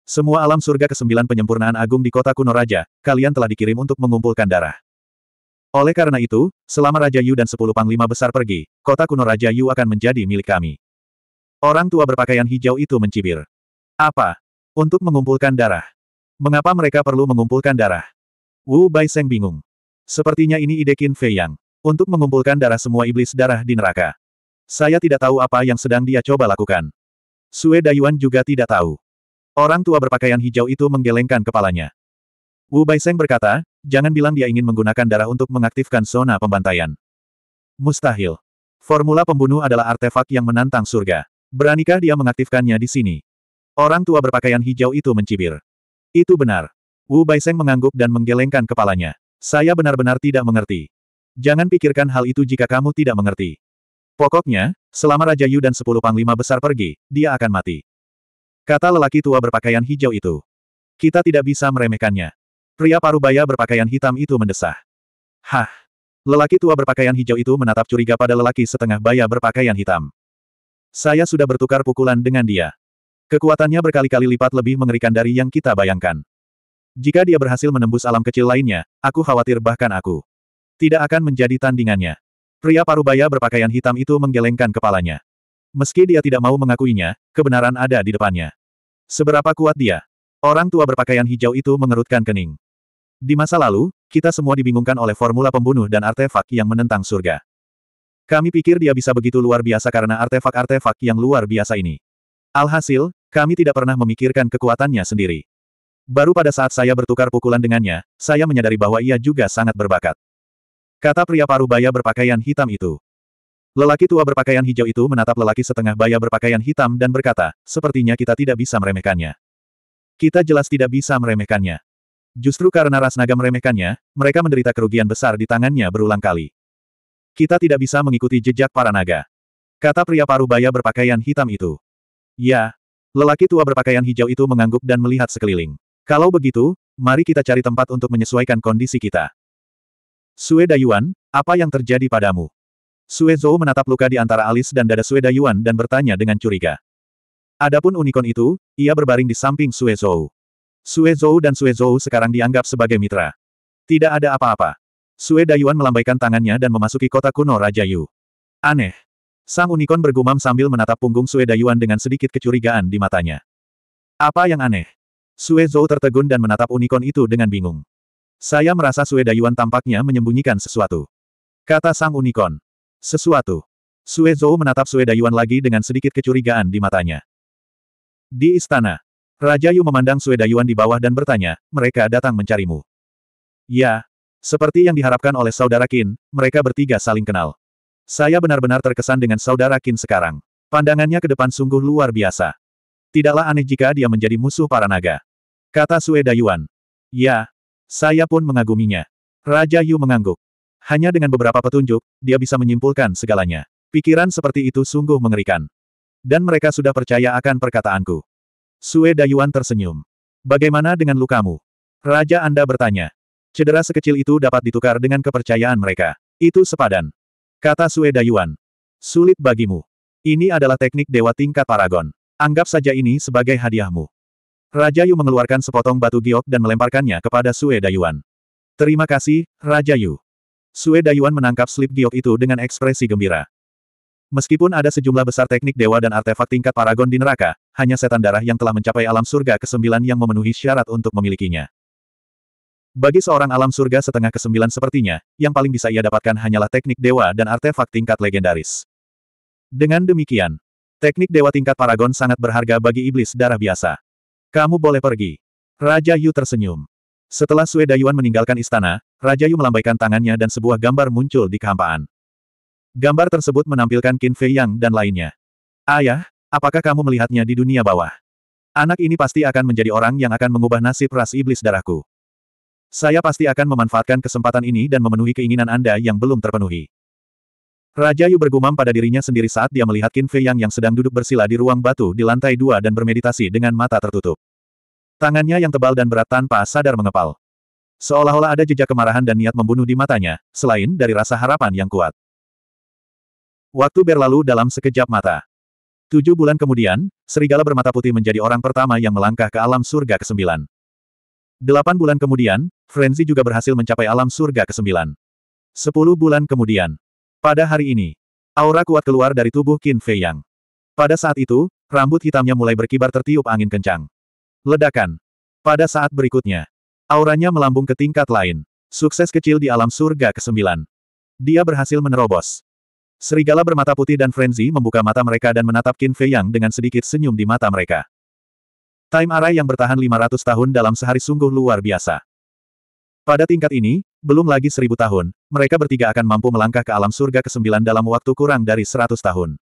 Semua alam surga kesembilan penyempurnaan agung di kota kuno raja, kalian telah dikirim untuk mengumpulkan darah. Oleh karena itu, selama Raja Yu dan sepuluh panglima besar pergi, kota kuno Raja Yu akan menjadi milik kami. Orang tua berpakaian hijau itu mencibir. Apa? Untuk mengumpulkan darah. Mengapa mereka perlu mengumpulkan darah? Wu Baiseng bingung. Sepertinya ini ide Qin Fei Yang. Untuk mengumpulkan darah semua iblis darah di neraka. Saya tidak tahu apa yang sedang dia coba lakukan. Sue Dayuan juga tidak tahu. Orang tua berpakaian hijau itu menggelengkan kepalanya. Wu Baiseng berkata, jangan bilang dia ingin menggunakan darah untuk mengaktifkan zona pembantaian. Mustahil. Formula pembunuh adalah artefak yang menantang surga. Beranikah dia mengaktifkannya di sini? Orang tua berpakaian hijau itu mencibir. Itu benar. Wu Baiseng mengangguk dan menggelengkan kepalanya. Saya benar-benar tidak mengerti. Jangan pikirkan hal itu jika kamu tidak mengerti. Pokoknya, selama Raja Yu dan sepuluh panglima besar pergi, dia akan mati. Kata lelaki tua berpakaian hijau itu. Kita tidak bisa meremehkannya. Pria parubaya berpakaian hitam itu mendesah. Hah! Lelaki tua berpakaian hijau itu menatap curiga pada lelaki setengah baya berpakaian hitam. Saya sudah bertukar pukulan dengan dia. Kekuatannya berkali-kali lipat lebih mengerikan dari yang kita bayangkan. Jika dia berhasil menembus alam kecil lainnya, aku khawatir bahkan aku tidak akan menjadi tandingannya. Pria parubaya berpakaian hitam itu menggelengkan kepalanya. Meski dia tidak mau mengakuinya, kebenaran ada di depannya. Seberapa kuat dia? Orang tua berpakaian hijau itu mengerutkan kening. Di masa lalu, kita semua dibingungkan oleh formula pembunuh dan artefak yang menentang surga. Kami pikir dia bisa begitu luar biasa karena artefak-artefak yang luar biasa ini. Alhasil, kami tidak pernah memikirkan kekuatannya sendiri. Baru pada saat saya bertukar pukulan dengannya, saya menyadari bahwa ia juga sangat berbakat. Kata pria paruh baya berpakaian hitam itu. Lelaki tua berpakaian hijau itu menatap lelaki setengah baya berpakaian hitam dan berkata, sepertinya kita tidak bisa meremehkannya. Kita jelas tidak bisa meremehkannya. Justru karena ras naga meremehkannya, mereka menderita kerugian besar di tangannya berulang kali. Kita tidak bisa mengikuti jejak para naga. Kata pria paruh baya berpakaian hitam itu. Ya. Lelaki tua berpakaian hijau itu mengangguk dan melihat sekeliling. Kalau begitu, mari kita cari tempat untuk menyesuaikan kondisi kita. Sue Dayuan, apa yang terjadi padamu? Sue Zhou menatap luka di antara alis dan dada Sue Dayuan dan bertanya dengan curiga. Adapun unicorn itu, ia berbaring di samping Sue Zhou. Sue Zhou dan Sue Zhou sekarang dianggap sebagai mitra. Tidak ada apa-apa. Sue Dayuan melambaikan tangannya dan memasuki kota kuno Raja Yu. Aneh. Sang unicorn bergumam sambil menatap punggung Sue Dayuan dengan sedikit kecurigaan di matanya. Apa yang aneh? Sue Zhou tertegun dan menatap unicorn itu dengan bingung. Saya merasa Sue Dayuan tampaknya menyembunyikan sesuatu. Kata sang unicorn. Sesuatu. Sue Zhou menatap Sue Dayuan lagi dengan sedikit kecurigaan di matanya. Di istana. Raja Yu memandang Sue Dayuan di bawah dan bertanya, mereka datang mencarimu. Ya. Seperti yang diharapkan oleh saudara Qin, mereka bertiga saling kenal. Saya benar-benar terkesan dengan saudara Qin sekarang. Pandangannya ke depan sungguh luar biasa. Tidaklah aneh jika dia menjadi musuh para naga. Kata Sue Dayuan. Ya, saya pun mengaguminya. Raja Yu mengangguk. Hanya dengan beberapa petunjuk, dia bisa menyimpulkan segalanya. Pikiran seperti itu sungguh mengerikan. Dan mereka sudah percaya akan perkataanku. Sue Dayuan tersenyum. Bagaimana dengan lukamu? Raja Anda bertanya. Cedera sekecil itu dapat ditukar dengan kepercayaan mereka. Itu sepadan. Kata Sue Dayuan. Sulit bagimu. Ini adalah teknik dewa tingkat paragon. Anggap saja ini sebagai hadiahmu. Raja Yu mengeluarkan sepotong batu giok dan melemparkannya kepada Sue Dayuan. Terima kasih, Raja Yu. Sue Dayuan menangkap slip giok itu dengan ekspresi gembira. Meskipun ada sejumlah besar teknik dewa dan artefak tingkat paragon di neraka, hanya setan darah yang telah mencapai alam surga ke-9 yang memenuhi syarat untuk memilikinya. Bagi seorang alam surga setengah ke-9 sepertinya, yang paling bisa ia dapatkan hanyalah teknik dewa dan artefak tingkat legendaris. Dengan demikian, teknik dewa tingkat paragon sangat berharga bagi iblis darah biasa. Kamu boleh pergi. Raja Yu tersenyum. Setelah Sue Dayuan meninggalkan istana, Raja Yu melambaikan tangannya dan sebuah gambar muncul di kehampaan. Gambar tersebut menampilkan Qin Fei Yang dan lainnya. Ayah, apakah kamu melihatnya di dunia bawah? Anak ini pasti akan menjadi orang yang akan mengubah nasib ras iblis darahku. Saya pasti akan memanfaatkan kesempatan ini dan memenuhi keinginan Anda yang belum terpenuhi. Raja Yu bergumam pada dirinya sendiri saat dia melihat Qin Fei Yang yang sedang duduk bersila di ruang batu di lantai dua dan bermeditasi dengan mata tertutup. Tangannya yang tebal dan berat tanpa sadar mengepal. Seolah-olah ada jejak kemarahan dan niat membunuh di matanya, selain dari rasa harapan yang kuat. Waktu berlalu dalam sekejap mata. Tujuh bulan kemudian, serigala bermata putih menjadi orang pertama yang melangkah ke alam surga ke-9. Delapan bulan kemudian, Frenzy juga berhasil mencapai alam surga ke-9. Sepuluh bulan kemudian, pada hari ini, aura kuat keluar dari tubuh Qin Fei Yang. Pada saat itu, rambut hitamnya mulai berkibar tertiup angin kencang. Ledakan. Pada saat berikutnya, auranya melambung ke tingkat lain. Sukses kecil di alam surga ke-9. Dia berhasil menerobos. Serigala bermata putih dan frenzy membuka mata mereka dan menatap Qin Fei Yang dengan sedikit senyum di mata mereka. Time Array yang bertahan 500 tahun dalam sehari sungguh luar biasa. Pada tingkat ini, belum lagi seribu tahun, mereka bertiga akan mampu melangkah ke alam surga ke-9 dalam waktu kurang dari seratus tahun.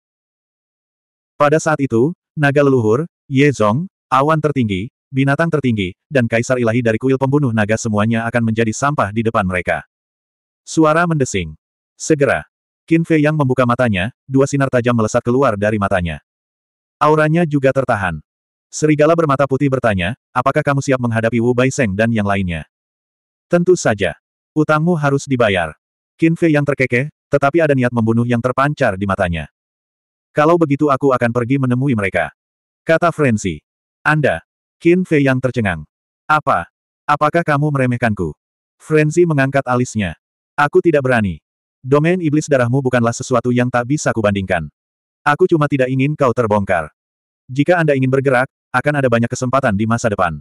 Pada saat itu, naga leluhur, Ye Zong, awan tertinggi, binatang tertinggi, dan kaisar ilahi dari kuil pembunuh naga semuanya akan menjadi sampah di depan mereka. Suara mendesing. Segera, Qin Fei yang membuka matanya, dua sinar tajam melesat keluar dari matanya. Auranya juga tertahan. Serigala bermata putih bertanya, apakah kamu siap menghadapi Wu Baiseng dan yang lainnya? Tentu saja. Utangmu harus dibayar. Qin Fei yang terkekeh, tetapi ada niat membunuh yang terpancar di matanya. Kalau begitu aku akan pergi menemui mereka. Kata Frenzy. Anda. Qin Fei yang tercengang. Apa? Apakah kamu meremehkanku? Frenzy mengangkat alisnya. Aku tidak berani. Domain iblis darahmu bukanlah sesuatu yang tak bisa kubandingkan. Aku cuma tidak ingin kau terbongkar. Jika Anda ingin bergerak, akan ada banyak kesempatan di masa depan.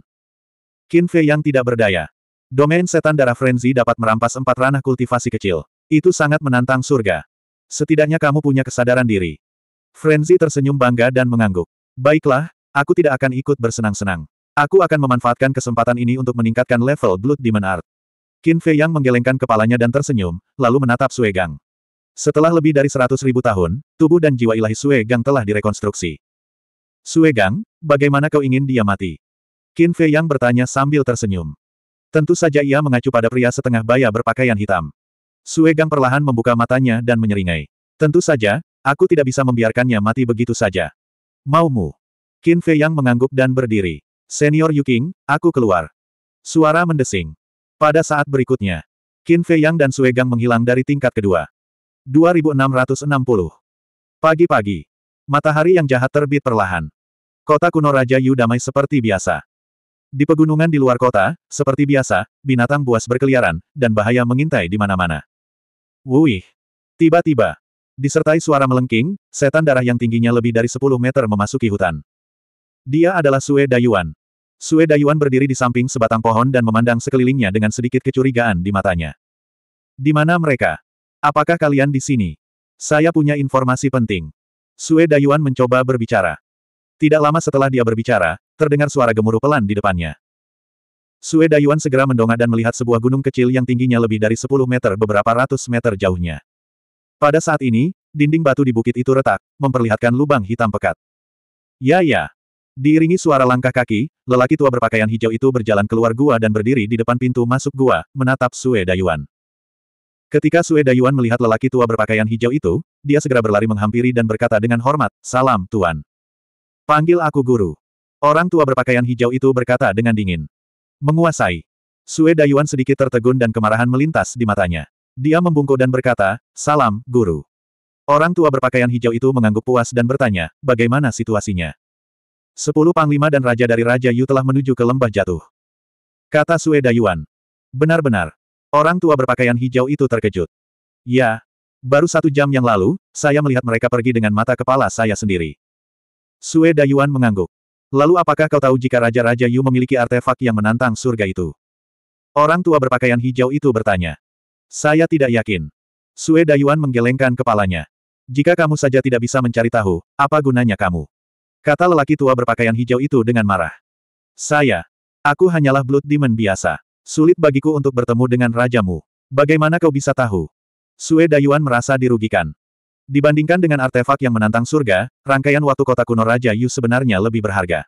Qin Fei yang tidak berdaya. Domain setan darah frenzy dapat merampas empat ranah kultivasi kecil. Itu sangat menantang surga. Setidaknya kamu punya kesadaran diri. Frenzy tersenyum bangga dan mengangguk. Baiklah, aku tidak akan ikut bersenang-senang. Aku akan memanfaatkan kesempatan ini untuk meningkatkan level Blood Demon Art. Qin Fei Yang menggelengkan kepalanya dan tersenyum, lalu menatap Sue Gang. Setelah lebih dari seratus ribu tahun, tubuh dan jiwa ilahi Sue Gang telah direkonstruksi. Sue Gang, bagaimana kau ingin dia mati? Qin Fei Yang bertanya sambil tersenyum. Tentu saja ia mengacu pada pria setengah baya berpakaian hitam. Suegang perlahan membuka matanya dan menyeringai. Tentu saja, aku tidak bisa membiarkannya mati begitu saja. Maumu. Qin Fei Yang mengangguk dan berdiri. Senior Qing, aku keluar. Suara mendesing. Pada saat berikutnya, Qin Fei Yang dan Suegang menghilang dari tingkat kedua. 2660. Pagi-pagi. Matahari yang jahat terbit perlahan. Kota kuno Raja Yu damai seperti biasa. Di pegunungan di luar kota, seperti biasa, binatang buas berkeliaran, dan bahaya mengintai di mana-mana. Wuih! Tiba-tiba, disertai suara melengking, setan darah yang tingginya lebih dari 10 meter memasuki hutan. Dia adalah Sue Dayuan. Sue Dayuan berdiri di samping sebatang pohon dan memandang sekelilingnya dengan sedikit kecurigaan di matanya. Di mana mereka? Apakah kalian di sini? Saya punya informasi penting. Sue Dayuan mencoba berbicara. Tidak lama setelah dia berbicara, Terdengar suara gemuruh pelan di depannya. Sue Dayuan segera mendongak dan melihat sebuah gunung kecil yang tingginya lebih dari 10 meter beberapa ratus meter jauhnya. Pada saat ini, dinding batu di bukit itu retak, memperlihatkan lubang hitam pekat. Ya ya. Diiringi suara langkah kaki, lelaki tua berpakaian hijau itu berjalan keluar gua dan berdiri di depan pintu masuk gua, menatap Sue Dayuan. Ketika Sue Dayuan melihat lelaki tua berpakaian hijau itu, dia segera berlari menghampiri dan berkata dengan hormat, Salam, Tuan. Panggil aku guru. Orang tua berpakaian hijau itu berkata dengan dingin. Menguasai. Sue Dayuan sedikit tertegun dan kemarahan melintas di matanya. Dia membungkuk dan berkata, Salam, Guru. Orang tua berpakaian hijau itu mengangguk puas dan bertanya, bagaimana situasinya? Sepuluh panglima dan raja dari Raja Yu telah menuju ke lembah jatuh. Kata Sue Dayuan. Benar-benar. Orang tua berpakaian hijau itu terkejut. Ya. Baru satu jam yang lalu, saya melihat mereka pergi dengan mata kepala saya sendiri. Sue Dayuan mengangguk. Lalu apakah kau tahu jika Raja-Raja Yu memiliki artefak yang menantang surga itu? Orang tua berpakaian hijau itu bertanya. Saya tidak yakin. Sue Dayuan menggelengkan kepalanya. Jika kamu saja tidak bisa mencari tahu, apa gunanya kamu? Kata lelaki tua berpakaian hijau itu dengan marah. Saya. Aku hanyalah Blood Demon biasa. Sulit bagiku untuk bertemu dengan rajamu. Bagaimana kau bisa tahu? Sue Dayuan merasa dirugikan. Dibandingkan dengan artefak yang menantang surga, rangkaian waktu kota kuno Raja Yu sebenarnya lebih berharga.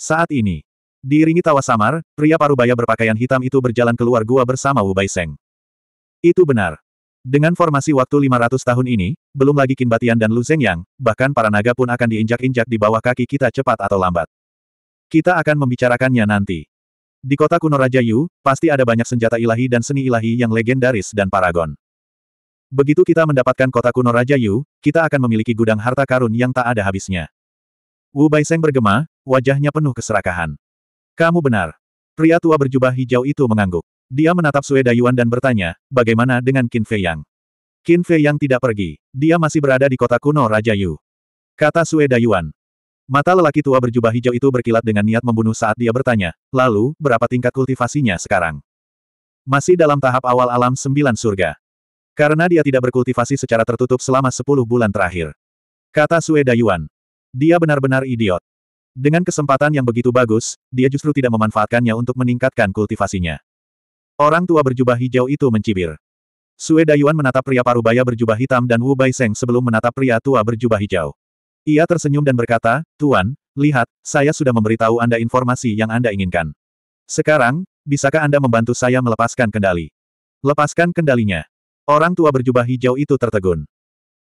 Saat ini, diiringi tawa samar, pria parubaya berpakaian hitam itu berjalan keluar gua bersama Wu Baiseng. Itu benar. Dengan formasi waktu 500 tahun ini, belum lagi Qin dan Lu Zhengyang, bahkan para naga pun akan diinjak-injak di bawah kaki kita cepat atau lambat. Kita akan membicarakannya nanti. Di kota kuno Raja Yu, pasti ada banyak senjata ilahi dan seni ilahi yang legendaris dan paragon. Begitu kita mendapatkan kota kuno Raja Yu, kita akan memiliki gudang harta karun yang tak ada habisnya. Wu Baiseng bergema, wajahnya penuh keserakahan. Kamu benar. Pria tua berjubah hijau itu mengangguk. Dia menatap Sue Dayuan dan bertanya, bagaimana dengan Qin Fei Yang? Qin Fei Yang tidak pergi. Dia masih berada di kota kuno Raja Yu. Kata Sue Dayuan. Mata lelaki tua berjubah hijau itu berkilat dengan niat membunuh saat dia bertanya, lalu, berapa tingkat kultivasinya sekarang? Masih dalam tahap awal alam sembilan surga. Karena dia tidak berkultivasi secara tertutup selama 10 bulan terakhir. Kata Sue Dayuan. Dia benar-benar idiot. Dengan kesempatan yang begitu bagus, dia justru tidak memanfaatkannya untuk meningkatkan kultivasinya. Orang tua berjubah hijau itu mencibir. Sue Dayuan menatap pria parubaya berjubah hitam dan Wu Bai Seng sebelum menatap pria tua berjubah hijau. Ia tersenyum dan berkata, Tuan, lihat, saya sudah memberitahu Anda informasi yang Anda inginkan. Sekarang, bisakah Anda membantu saya melepaskan kendali? Lepaskan kendalinya. Orang tua berjubah hijau itu tertegun.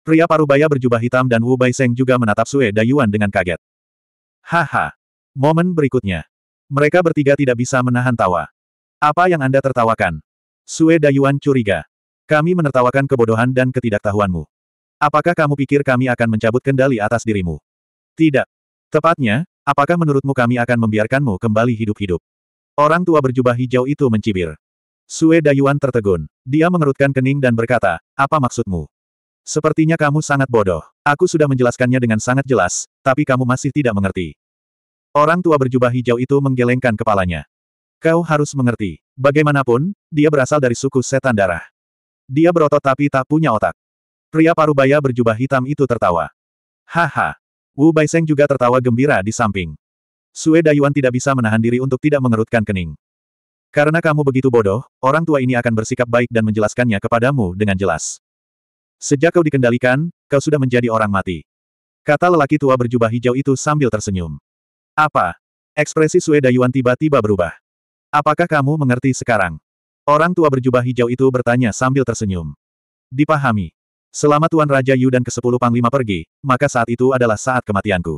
Pria parubaya berjubah hitam dan Wu Baiseng juga menatap Sue Dayuan dengan kaget. Haha. Momen berikutnya. Mereka bertiga tidak bisa menahan tawa. Apa yang Anda tertawakan? Sue Dayuan curiga. Kami menertawakan kebodohan dan ketidaktahuanmu. Apakah kamu pikir kami akan mencabut kendali atas dirimu? Tidak. Tepatnya, apakah menurutmu kami akan membiarkanmu kembali hidup-hidup? Orang tua berjubah hijau itu mencibir. Sue Dayuan tertegun. Dia mengerutkan kening dan berkata, apa maksudmu? Sepertinya kamu sangat bodoh. Aku sudah menjelaskannya dengan sangat jelas, tapi kamu masih tidak mengerti. Orang tua berjubah hijau itu menggelengkan kepalanya. Kau harus mengerti. Bagaimanapun, dia berasal dari suku setan darah. Dia berotot tapi tak punya otak. Pria parubaya berjubah hitam itu tertawa. Haha. Wu Baiseng juga tertawa gembira di samping. Sue Dayuan tidak bisa menahan diri untuk tidak mengerutkan kening. Karena kamu begitu bodoh, orang tua ini akan bersikap baik dan menjelaskannya kepadamu dengan jelas. Sejak kau dikendalikan, kau sudah menjadi orang mati. Kata lelaki tua berjubah hijau itu sambil tersenyum. Apa? Ekspresi Sue Dayuan tiba-tiba berubah. Apakah kamu mengerti sekarang? Orang tua berjubah hijau itu bertanya sambil tersenyum. Dipahami. Selama Tuan Raja Yu dan ke-10 Panglima pergi, maka saat itu adalah saat kematianku.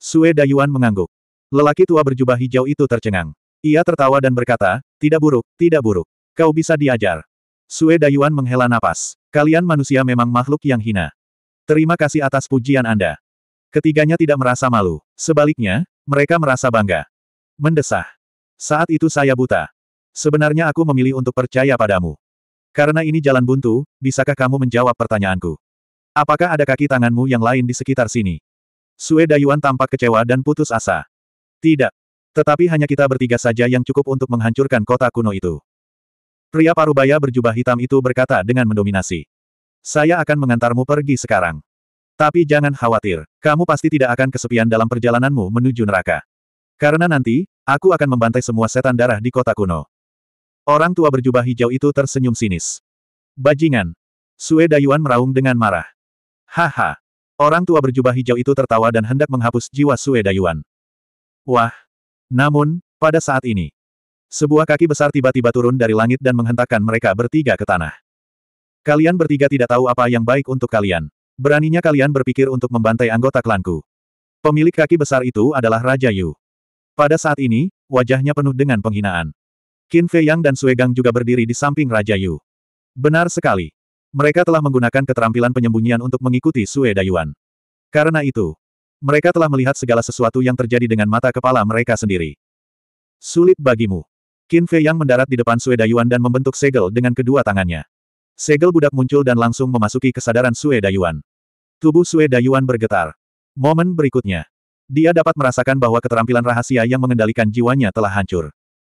Sue Dayuan mengangguk. Lelaki tua berjubah hijau itu tercengang. Ia tertawa dan berkata, tidak buruk, tidak buruk. Kau bisa diajar. Sue Dayuan menghela napas. Kalian manusia memang makhluk yang hina. Terima kasih atas pujian Anda. Ketiganya tidak merasa malu. Sebaliknya, mereka merasa bangga. Mendesah. Saat itu saya buta. Sebenarnya aku memilih untuk percaya padamu. Karena ini jalan buntu, bisakah kamu menjawab pertanyaanku? Apakah ada kaki tanganmu yang lain di sekitar sini? Sue Dayuan tampak kecewa dan putus asa. Tidak, tetapi hanya kita bertiga saja yang cukup untuk menghancurkan kota kuno itu. Pria parubaya berjubah hitam itu berkata dengan mendominasi. Saya akan mengantarmu pergi sekarang. Tapi jangan khawatir, kamu pasti tidak akan kesepian dalam perjalananmu menuju neraka. Karena nanti, aku akan membantai semua setan darah di kota kuno. Orang tua berjubah hijau itu tersenyum sinis. Bajingan. Sue Dayuan meraung dengan marah. Haha. Orang tua berjubah hijau itu tertawa dan hendak menghapus jiwa Sue Dayuan. Wah, namun, pada saat ini, sebuah kaki besar tiba-tiba turun dari langit dan menghentakkan mereka bertiga ke tanah. Kalian bertiga tidak tahu apa yang baik untuk kalian. Beraninya kalian berpikir untuk membantai anggota klanku. Pemilik kaki besar itu adalah Raja Yu. Pada saat ini, wajahnya penuh dengan penghinaan. Qin Fei Yang dan Suegang juga berdiri di samping Raja Yu. Benar sekali. Mereka telah menggunakan keterampilan penyembunyian untuk mengikuti Sue Dayuan. Karena itu, mereka telah melihat segala sesuatu yang terjadi dengan mata kepala mereka sendiri. Sulit bagimu. Qin Fei yang mendarat di depan Sue Dayuan dan membentuk segel dengan kedua tangannya. Segel budak muncul dan langsung memasuki kesadaran Sue Dayuan. Tubuh Sue Dayuan bergetar. Momen berikutnya. Dia dapat merasakan bahwa keterampilan rahasia yang mengendalikan jiwanya telah hancur.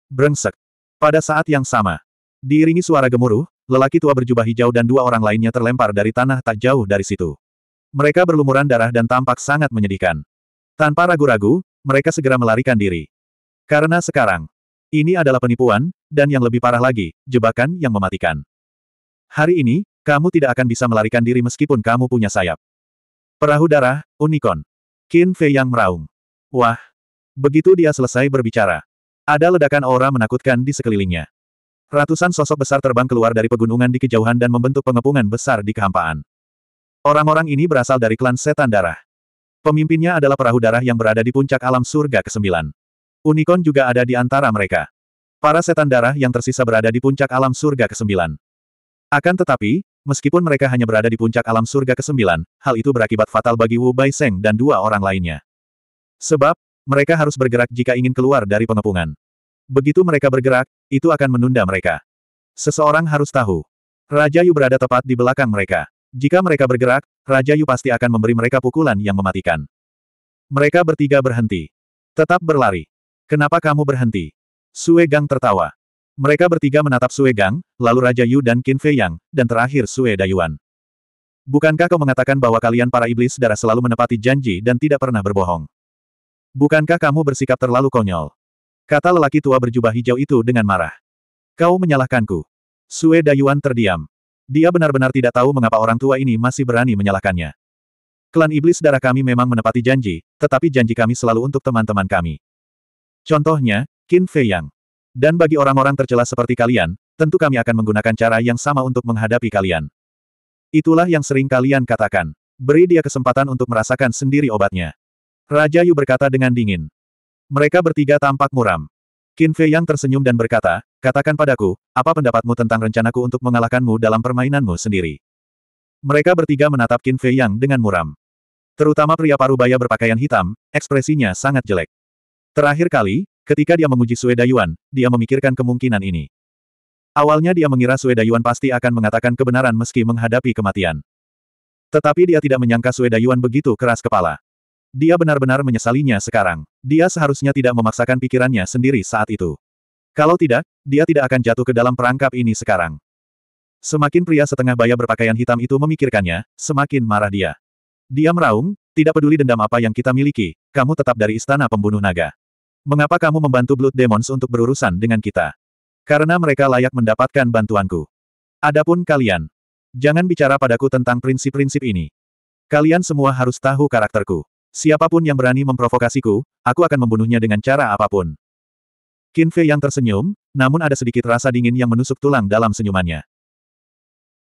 Brengsek. Pada saat yang sama. Diiringi suara gemuruh, lelaki tua berjubah hijau dan dua orang lainnya terlempar dari tanah tak jauh dari situ. Mereka berlumuran darah dan tampak sangat menyedihkan. Tanpa ragu-ragu, mereka segera melarikan diri. Karena sekarang, ini adalah penipuan, dan yang lebih parah lagi, jebakan yang mematikan. Hari ini, kamu tidak akan bisa melarikan diri meskipun kamu punya sayap. Perahu darah, unicorn. Qin Fei yang meraung. Wah! Begitu dia selesai berbicara. Ada ledakan aura menakutkan di sekelilingnya. Ratusan sosok besar terbang keluar dari pegunungan di kejauhan dan membentuk pengepungan besar di kehampaan. Orang-orang ini berasal dari klan setan darah. Pemimpinnya adalah perahu darah yang berada di puncak alam surga ke-9. Unicorn juga ada di antara mereka. Para setan darah yang tersisa berada di puncak alam surga ke-9. Akan tetapi, meskipun mereka hanya berada di puncak alam surga ke-9, hal itu berakibat fatal bagi Wu Bai Seng dan dua orang lainnya. Sebab, mereka harus bergerak jika ingin keluar dari pengepungan. Begitu mereka bergerak, itu akan menunda mereka. Seseorang harus tahu. Raja Yu berada tepat di belakang mereka. Jika mereka bergerak, Raja Yu pasti akan memberi mereka pukulan yang mematikan. Mereka bertiga berhenti. Tetap berlari. Kenapa kamu berhenti? Sue Gang tertawa. Mereka bertiga menatap Sue Gang, lalu Raja Yu dan Qin Fei Yang, dan terakhir Sue Dayuan. Bukankah kau mengatakan bahwa kalian para iblis darah selalu menepati janji dan tidak pernah berbohong? Bukankah kamu bersikap terlalu konyol? Kata lelaki tua berjubah hijau itu dengan marah. Kau menyalahkanku. Sue Dayuan terdiam. Dia benar-benar tidak tahu mengapa orang tua ini masih berani menyalahkannya. Klan iblis darah kami memang menepati janji, tetapi janji kami selalu untuk teman-teman kami. Contohnya, Qin Fei Yang, Dan bagi orang-orang tercela seperti kalian, tentu kami akan menggunakan cara yang sama untuk menghadapi kalian. Itulah yang sering kalian katakan. Beri dia kesempatan untuk merasakan sendiri obatnya. Raja Yu berkata dengan dingin. Mereka bertiga tampak muram. Qin Fei yang tersenyum dan berkata, katakan padaku, apa pendapatmu tentang rencanaku untuk mengalahkanmu dalam permainanmu sendiri? Mereka bertiga menatap Qin Fei yang dengan muram. Terutama pria parubaya berpakaian hitam, ekspresinya sangat jelek. Terakhir kali, ketika dia memuji Sue Dayuan, dia memikirkan kemungkinan ini. Awalnya dia mengira Sue Dayuan pasti akan mengatakan kebenaran meski menghadapi kematian. Tetapi dia tidak menyangka Sue Dayuan begitu keras kepala. Dia benar-benar menyesalinya sekarang. Dia seharusnya tidak memaksakan pikirannya sendiri saat itu. Kalau tidak, dia tidak akan jatuh ke dalam perangkap ini sekarang. Semakin pria setengah baya berpakaian hitam itu memikirkannya, semakin marah dia. Dia meraung, tidak peduli dendam apa yang kita miliki, kamu tetap dari istana pembunuh naga. Mengapa kamu membantu Blood Demons untuk berurusan dengan kita? Karena mereka layak mendapatkan bantuanku. Adapun kalian, jangan bicara padaku tentang prinsip-prinsip ini. Kalian semua harus tahu karakterku. Siapapun yang berani memprovokasiku, aku akan membunuhnya dengan cara apapun. Qin Fei yang tersenyum, namun ada sedikit rasa dingin yang menusuk tulang dalam senyumannya.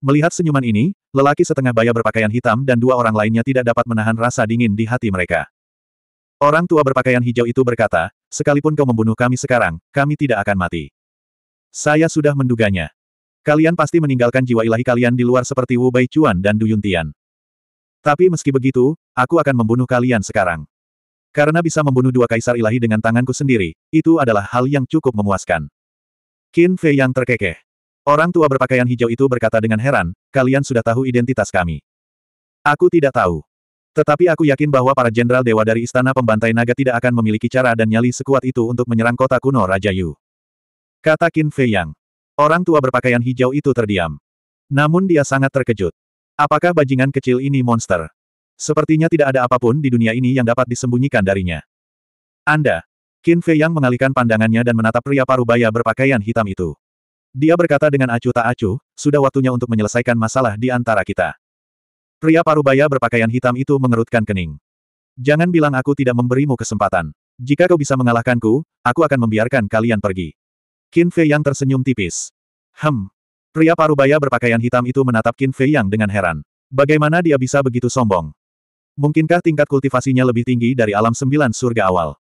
Melihat senyuman ini, lelaki setengah baya berpakaian hitam dan dua orang lainnya tidak dapat menahan rasa dingin di hati mereka. Orang tua berpakaian hijau itu berkata, sekalipun kau membunuh kami sekarang, kami tidak akan mati. Saya sudah menduganya. Kalian pasti meninggalkan jiwa ilahi kalian di luar seperti Wu Bai Chuan dan Du Yuntian. Tapi meski begitu, aku akan membunuh kalian sekarang. Karena bisa membunuh dua kaisar ilahi dengan tanganku sendiri, itu adalah hal yang cukup memuaskan. Qin Fei yang terkekeh. Orang tua berpakaian hijau itu berkata dengan heran, kalian sudah tahu identitas kami. Aku tidak tahu. Tetapi aku yakin bahwa para jenderal dewa dari Istana Pembantai Naga tidak akan memiliki cara dan nyali sekuat itu untuk menyerang kota kuno Raja Yu. Kata Qin Fei Yang. Orang tua berpakaian hijau itu terdiam. Namun dia sangat terkejut. Apakah bajingan kecil ini monster? Sepertinya tidak ada apapun di dunia ini yang dapat disembunyikan darinya. Anda. Qin Fei yang mengalihkan pandangannya dan menatap pria parubaya berpakaian hitam itu. Dia berkata dengan acuh tak acuh, sudah waktunya untuk menyelesaikan masalah di antara kita. Pria parubaya berpakaian hitam itu mengerutkan kening. Jangan bilang aku tidak memberimu kesempatan. Jika kau bisa mengalahkanku, aku akan membiarkan kalian pergi. Qin Fei yang tersenyum tipis. Hem, Pria parubaya berpakaian hitam itu menatap Qin Fei Yang dengan heran. Bagaimana dia bisa begitu sombong? Mungkinkah tingkat kultivasinya lebih tinggi dari alam sembilan surga awal?